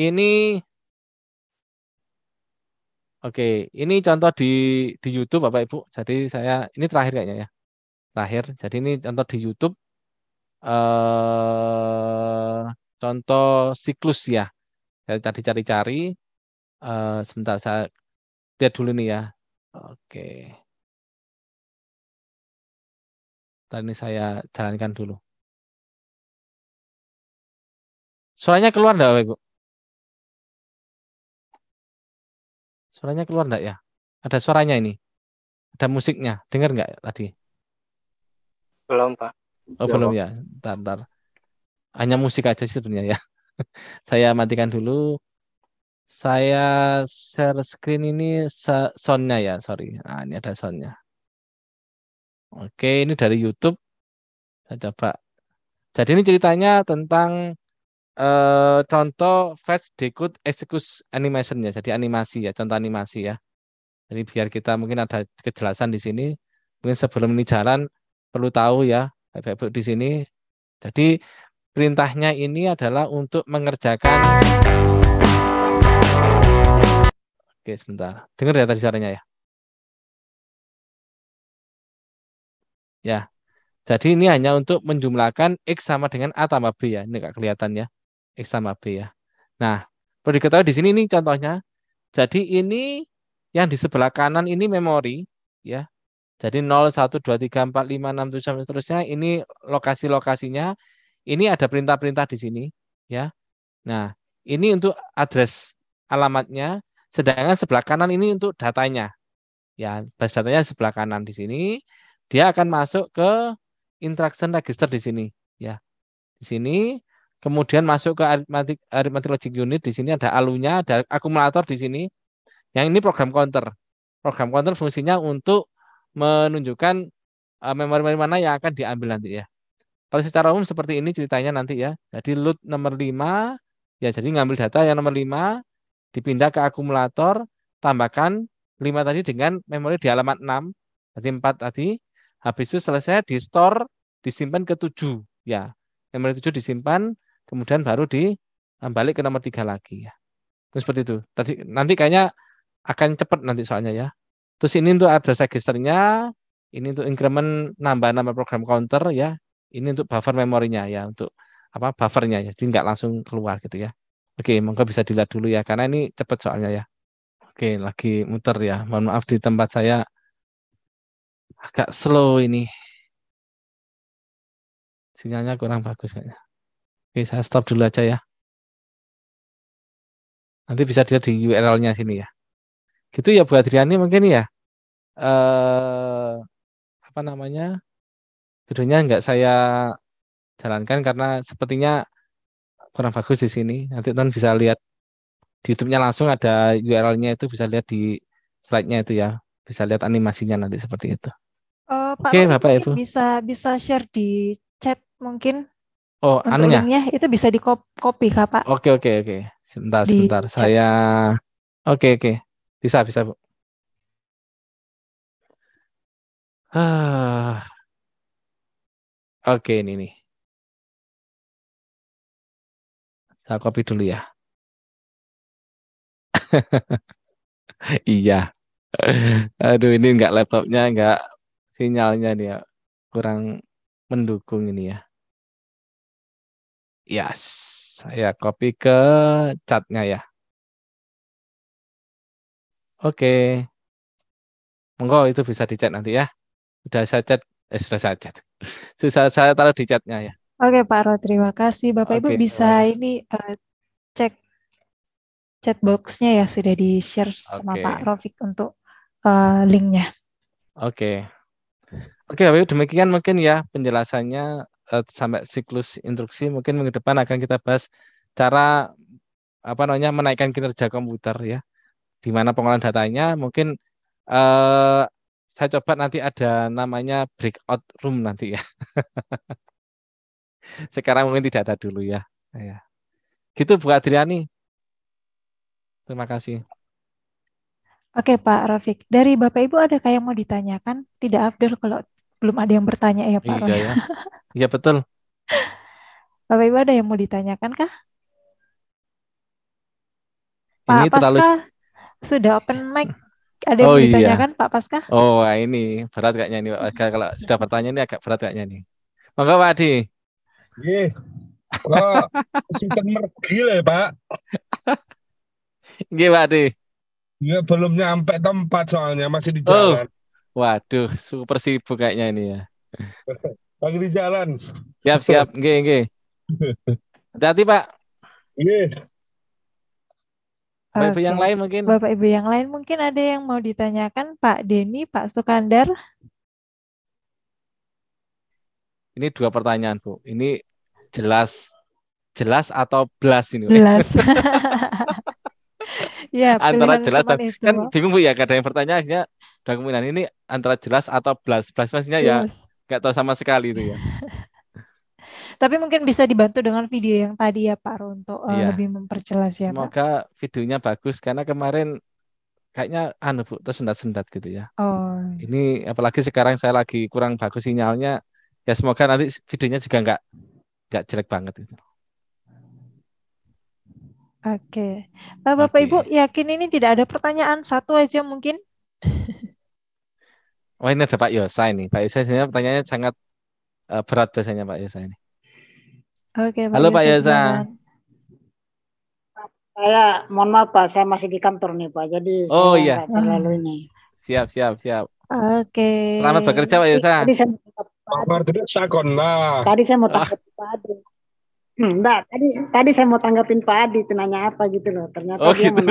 ini Oke, ini contoh di di YouTube Bapak Ibu. Jadi saya ini terakhir kayaknya ya lahir. Jadi ini contoh di YouTube eh contoh siklus ya. Saya cari-cari-cari eh, sebentar saya lihat dulu nih ya. Oke. Tadi ini saya jalankan dulu. Suaranya keluar enggak, Bapak Suaranya keluar enggak ya? Ada suaranya ini. Ada musiknya. Dengar enggak tadi? Belum, Pak. Oh, belum, belum ya. Ntar, ntar. Hanya musik aja sih sebenarnya ya. saya matikan dulu. Saya share screen ini soundnya ya, sorry. Nah, ini ada soundnya. Oke, ini dari YouTube. Saya coba. Jadi ini ceritanya tentang eh, contoh fast decode execute animation ya. Jadi animasi ya, contoh animasi ya. Jadi biar kita mungkin ada kejelasan di sini. Mungkin sebelum ini jalan, perlu tahu ya Bapak-Ibu di sini. Jadi perintahnya ini adalah untuk mengerjakan Oke, sebentar. Dengar ya tadi caranya ya? Ya. Jadi ini hanya untuk menjumlahkan X sama dengan A tambah B ya. Ini nggak kelihatan ya. X sama B ya. Nah, perlu diketahui di sini ini contohnya. Jadi ini yang di sebelah kanan ini memori ya. Jadi 0, 1, 2, 3, 4, 5, 6, 7, 8, seterusnya. Ini lokasi-lokasinya. Ini ada perintah-perintah di sini. ya. Nah, ini untuk address alamatnya. Sedangkan sebelah kanan ini untuk datanya. Ya, base datanya sebelah kanan di sini. Dia akan masuk ke interaction register di sini. ya. Di sini. Kemudian masuk ke aritmatik aritmatik logic unit. Di sini ada alunya, ada akumulator di sini. Yang ini program counter. Program counter fungsinya untuk menunjukkan uh, memori-memori mana yang akan diambil nanti ya. Kalau secara umum seperti ini ceritanya nanti ya. Jadi load nomor 5 ya jadi ngambil data yang nomor 5 dipindah ke akumulator, tambahkan 5 tadi dengan memori di alamat 6, tadi 4 tadi. Habis itu selesai di store disimpan ke 7 ya. Memori 7 disimpan kemudian baru di e, balik ke nomor 3 lagi ya. Terus seperti itu. Tadi nanti kayaknya akan cepat nanti soalnya ya. Terus ini untuk address registernya, ini untuk increment nambah nama program counter ya. Ini untuk buffer memorinya ya, untuk apa buffernya ya. Jadi nggak langsung keluar gitu ya. Oke, monggo bisa dilihat dulu ya, karena ini cepat soalnya ya. Oke, lagi muter ya. Mohon maaf di tempat saya agak slow ini. Sinyalnya kurang bagus kayaknya. Oke, saya stop dulu aja ya. Nanti bisa dilihat di URL-nya sini ya gitu ya Bu Adriani mungkin ya eh apa namanya videonya nggak saya jalankan karena sepertinya kurang bagus di sini nanti teman bisa lihat di YouTube-nya langsung ada URL-nya itu bisa lihat di slide-nya itu ya bisa lihat animasinya nanti seperti itu uh, Pak Oke Bapak Ibu bisa bisa share di chat mungkin Oh, anunya? itu bisa di copy, kak, Pak. Oke, oke, oke. Sebentar, di sebentar. Chat. Saya Oke, oke. Bisa, bisa, Bu. Ah. Oke, ini nih. Saya copy dulu ya. iya. Aduh, ini enggak laptopnya, enggak sinyalnya nih ya. kurang mendukung ini ya. Yes, saya copy ke chatnya ya. Oke. Monggo itu bisa dicat nanti ya. Sudah saya cat, eh sudah saya cat. Sudah saya taruh di chatnya ya. Oke Pak Ro, terima kasih. Bapak Ibu bisa ini uh, cek chat boxnya ya sudah di share sama Pak Rofik untuk uh, linknya. Oke. Oke, Bapak Ibu demikian mungkin ya penjelasannya uh, sampai siklus instruksi. Mungkin minggu depan akan kita bahas cara apa namanya menaikkan kinerja komputer ya di mana pengolahan datanya mungkin eh, saya coba nanti ada namanya breakout room nanti ya. Sekarang mungkin tidak ada dulu ya. ya. Gitu Bu Adriani. Terima kasih. Oke Pak Rafiq, dari Bapak Ibu ada yang mau ditanyakan? Tidak Abdul kalau belum ada yang bertanya ya Pak Iya ya. Iya, betul. Bapak Ibu ada yang mau ditanyakan kah? Pak Ini Pasca terlalu sudah open mic. Ada yang oh, yang ditanyakan iya. Pak Pasca? Oh, ini berat kayaknya ini Pak Pasca. Kalau sudah bertanya ini agak berat kayaknya ini. Monggo Pak Adi. Iya. Kok sinten mergi le, Pak? Iya Pak Adi. Iya belum nyampe tempat soalnya masih di oh. jalan. Oh. Waduh, super sibuk kayaknya ini ya. Lagi di jalan. Siap, siap. Iya iya. Hati-hati, Pak. Iya. Bapak Ibu yang lain mungkin. Bapak Ibu yang lain mungkin ada yang mau ditanyakan Pak Denny, Pak Sukandar. Ini dua pertanyaan Bu. Ini jelas jelas atau blas ini? Blas. ya, antara jelas dan itu. kan bingung Bu ya kadang yang pertanyaannya dua kemungkinan ini antara jelas atau blas. Blas maksudnya ya nggak tahu sama sekali itu ya. Tapi mungkin bisa dibantu dengan video yang tadi ya Pak untuk uh, eh, iya. lebih memperjelas ya. Semoga Pak. videonya bagus karena kemarin kayaknya anu Bu tersendat-sendat gitu ya. Oh. Ini apalagi sekarang saya lagi kurang bagus sinyalnya. Ya semoga nanti videonya juga nggak nggak jelek banget gitu. Oke, Bapak, Bapak okay. Ibu yakin ini tidak ada pertanyaan satu aja mungkin? Wah oh, ini ada Pak Yosa ini. Pak Yosa sebenarnya pertanyaannya sangat eh, berat biasanya Pak Yosa ini. Oke, Pak Halo Pak Yosa. Saya mohon maaf Pak, saya masih di kantor nih Pak. Jadi Oh iya. Terlalu ini. Siap, siap, siap. Oke. Selamat bekerja Pak Yosa. Tadi saya Tadi saya mau tanggapi Pak Adi. Enggak, ah. hmm, tadi tadi saya mau tanggapin Pak Adi itu apa gitu loh. Ternyata oh, gitu.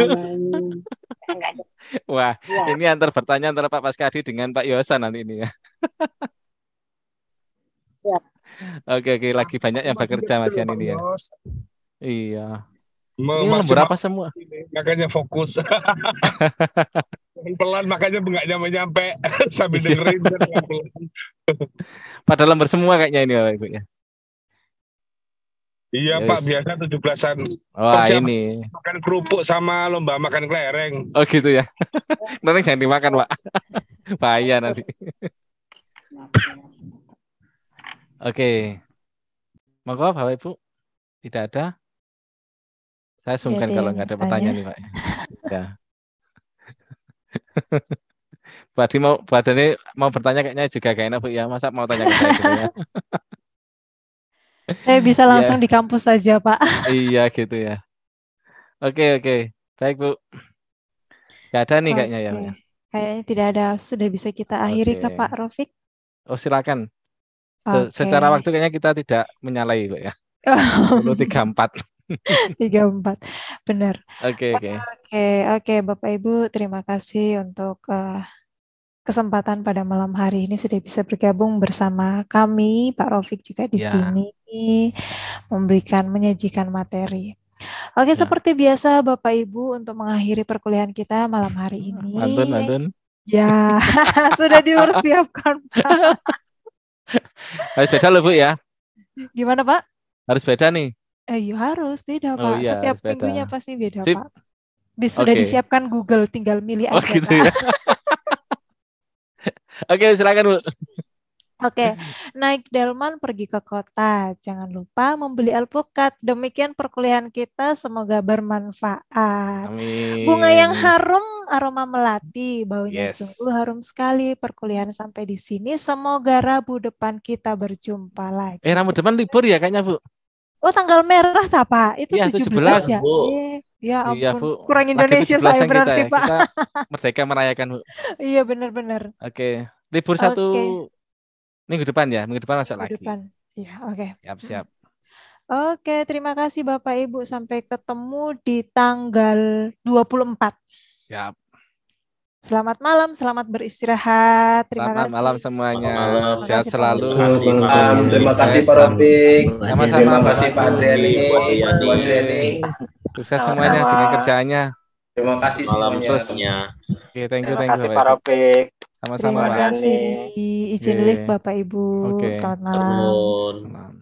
Wah, ya. ini antar bertanya antara Pak Paskadi dengan Pak Yosa nanti ini ya. ya oke oke lagi banyak yang bekerja Mas Yan ini ya iya ini lembur apa semua makanya fokus pelan makanya nggak nyampe nyampe sambil iya. dengerin pelan pada lembur semua kayaknya ini bapak ibu ya Iya ya Pak, biasa tujuh belasan. Wah, ini. Makan kerupuk sama lomba makan kelereng. Oh gitu ya. kelereng jangan dimakan, Pak. Bahaya nanti. Oke. Monggo Bapak Ibu. Tidak ada? Saya sungkan Jadi, kalau nggak ada pertanyaan nih, Pak. ya. Pak mau badannya mau bertanya kayaknya juga kayaknya enak, Bu. Ya, masa mau tanya ke saya dulu ya? Saya bisa ya. langsung ya. di kampus saja, Pak. iya, gitu ya. Oke, oke. Baik, Bu. Gak ada nih ya, oke. kayaknya ya. Kayaknya tidak ada. Sudah bisa kita akhiri, Kak Pak Rofik. Oh, silakan. Se okay. Secara waktu kayaknya kita tidak menyalahi kok ya. Puluh tiga empat. Tiga empat, benar. Oke oke. Oke oke Bapak Ibu terima kasih untuk uh, kesempatan pada malam hari ini sudah bisa bergabung bersama kami Pak Rofik juga di yeah. sini memberikan menyajikan materi. Oke, yeah. seperti biasa Bapak Ibu untuk mengakhiri perkuliahan kita malam hari ini. Mantun, mantun. Ya, sudah dipersiapkan. harus beda loh Bu ya. Gimana Pak? Harus beda nih. Eh, iya, harus beda oh, Pak. iya, Setiap beda. minggunya pasti beda Sip. Pak. Sudah okay. disiapkan Google, tinggal milih oh, aja. Gitu ya? Oke, silakan Bu. Oke, okay. naik delman pergi ke kota. Jangan lupa membeli alpukat. Demikian perkuliahan kita, semoga bermanfaat. Amin. Bunga yang harum, aroma melati, baunya yes. sungguh harum sekali. Perkuliahan sampai di sini. Semoga Rabu depan kita berjumpa lagi. Eh, Rabu depan libur ya kayaknya, Bu? Oh, tanggal merah, apa? Itu ya, 17, 17 ya? Bu. Ya iya, ampun, iya, Bu. kurang Indonesia saya berarti, kita, ya. Pak. Kita merdeka merayakan, Bu. iya, benar-benar. Oke, okay. libur okay. satu Minggu depan ya, minggu depan masuk minggu lagi. depan. Ya, oke. Okay. Siap, siap. Nah, oke, terima kasih Bapak Ibu. Sampai ketemu di tanggal 24. Siap. Selamat malam, selamat beristirahat. Terima selamat kasih. malam semuanya. Malam. Sehat selalu. Malam. Terima kasih Pak Rofik. Terima kasih Pak Andriani. Pak Andriani. Sukses semuanya dengan kerjaannya. Terima kasih semuanya. Oke, okay, thank you, thank you. Terima kasih Pak Rofik. Sama-sama. Terima kasih. Izin yeah. Bapak Ibu. Okay. Selamat malam. Selamat malam.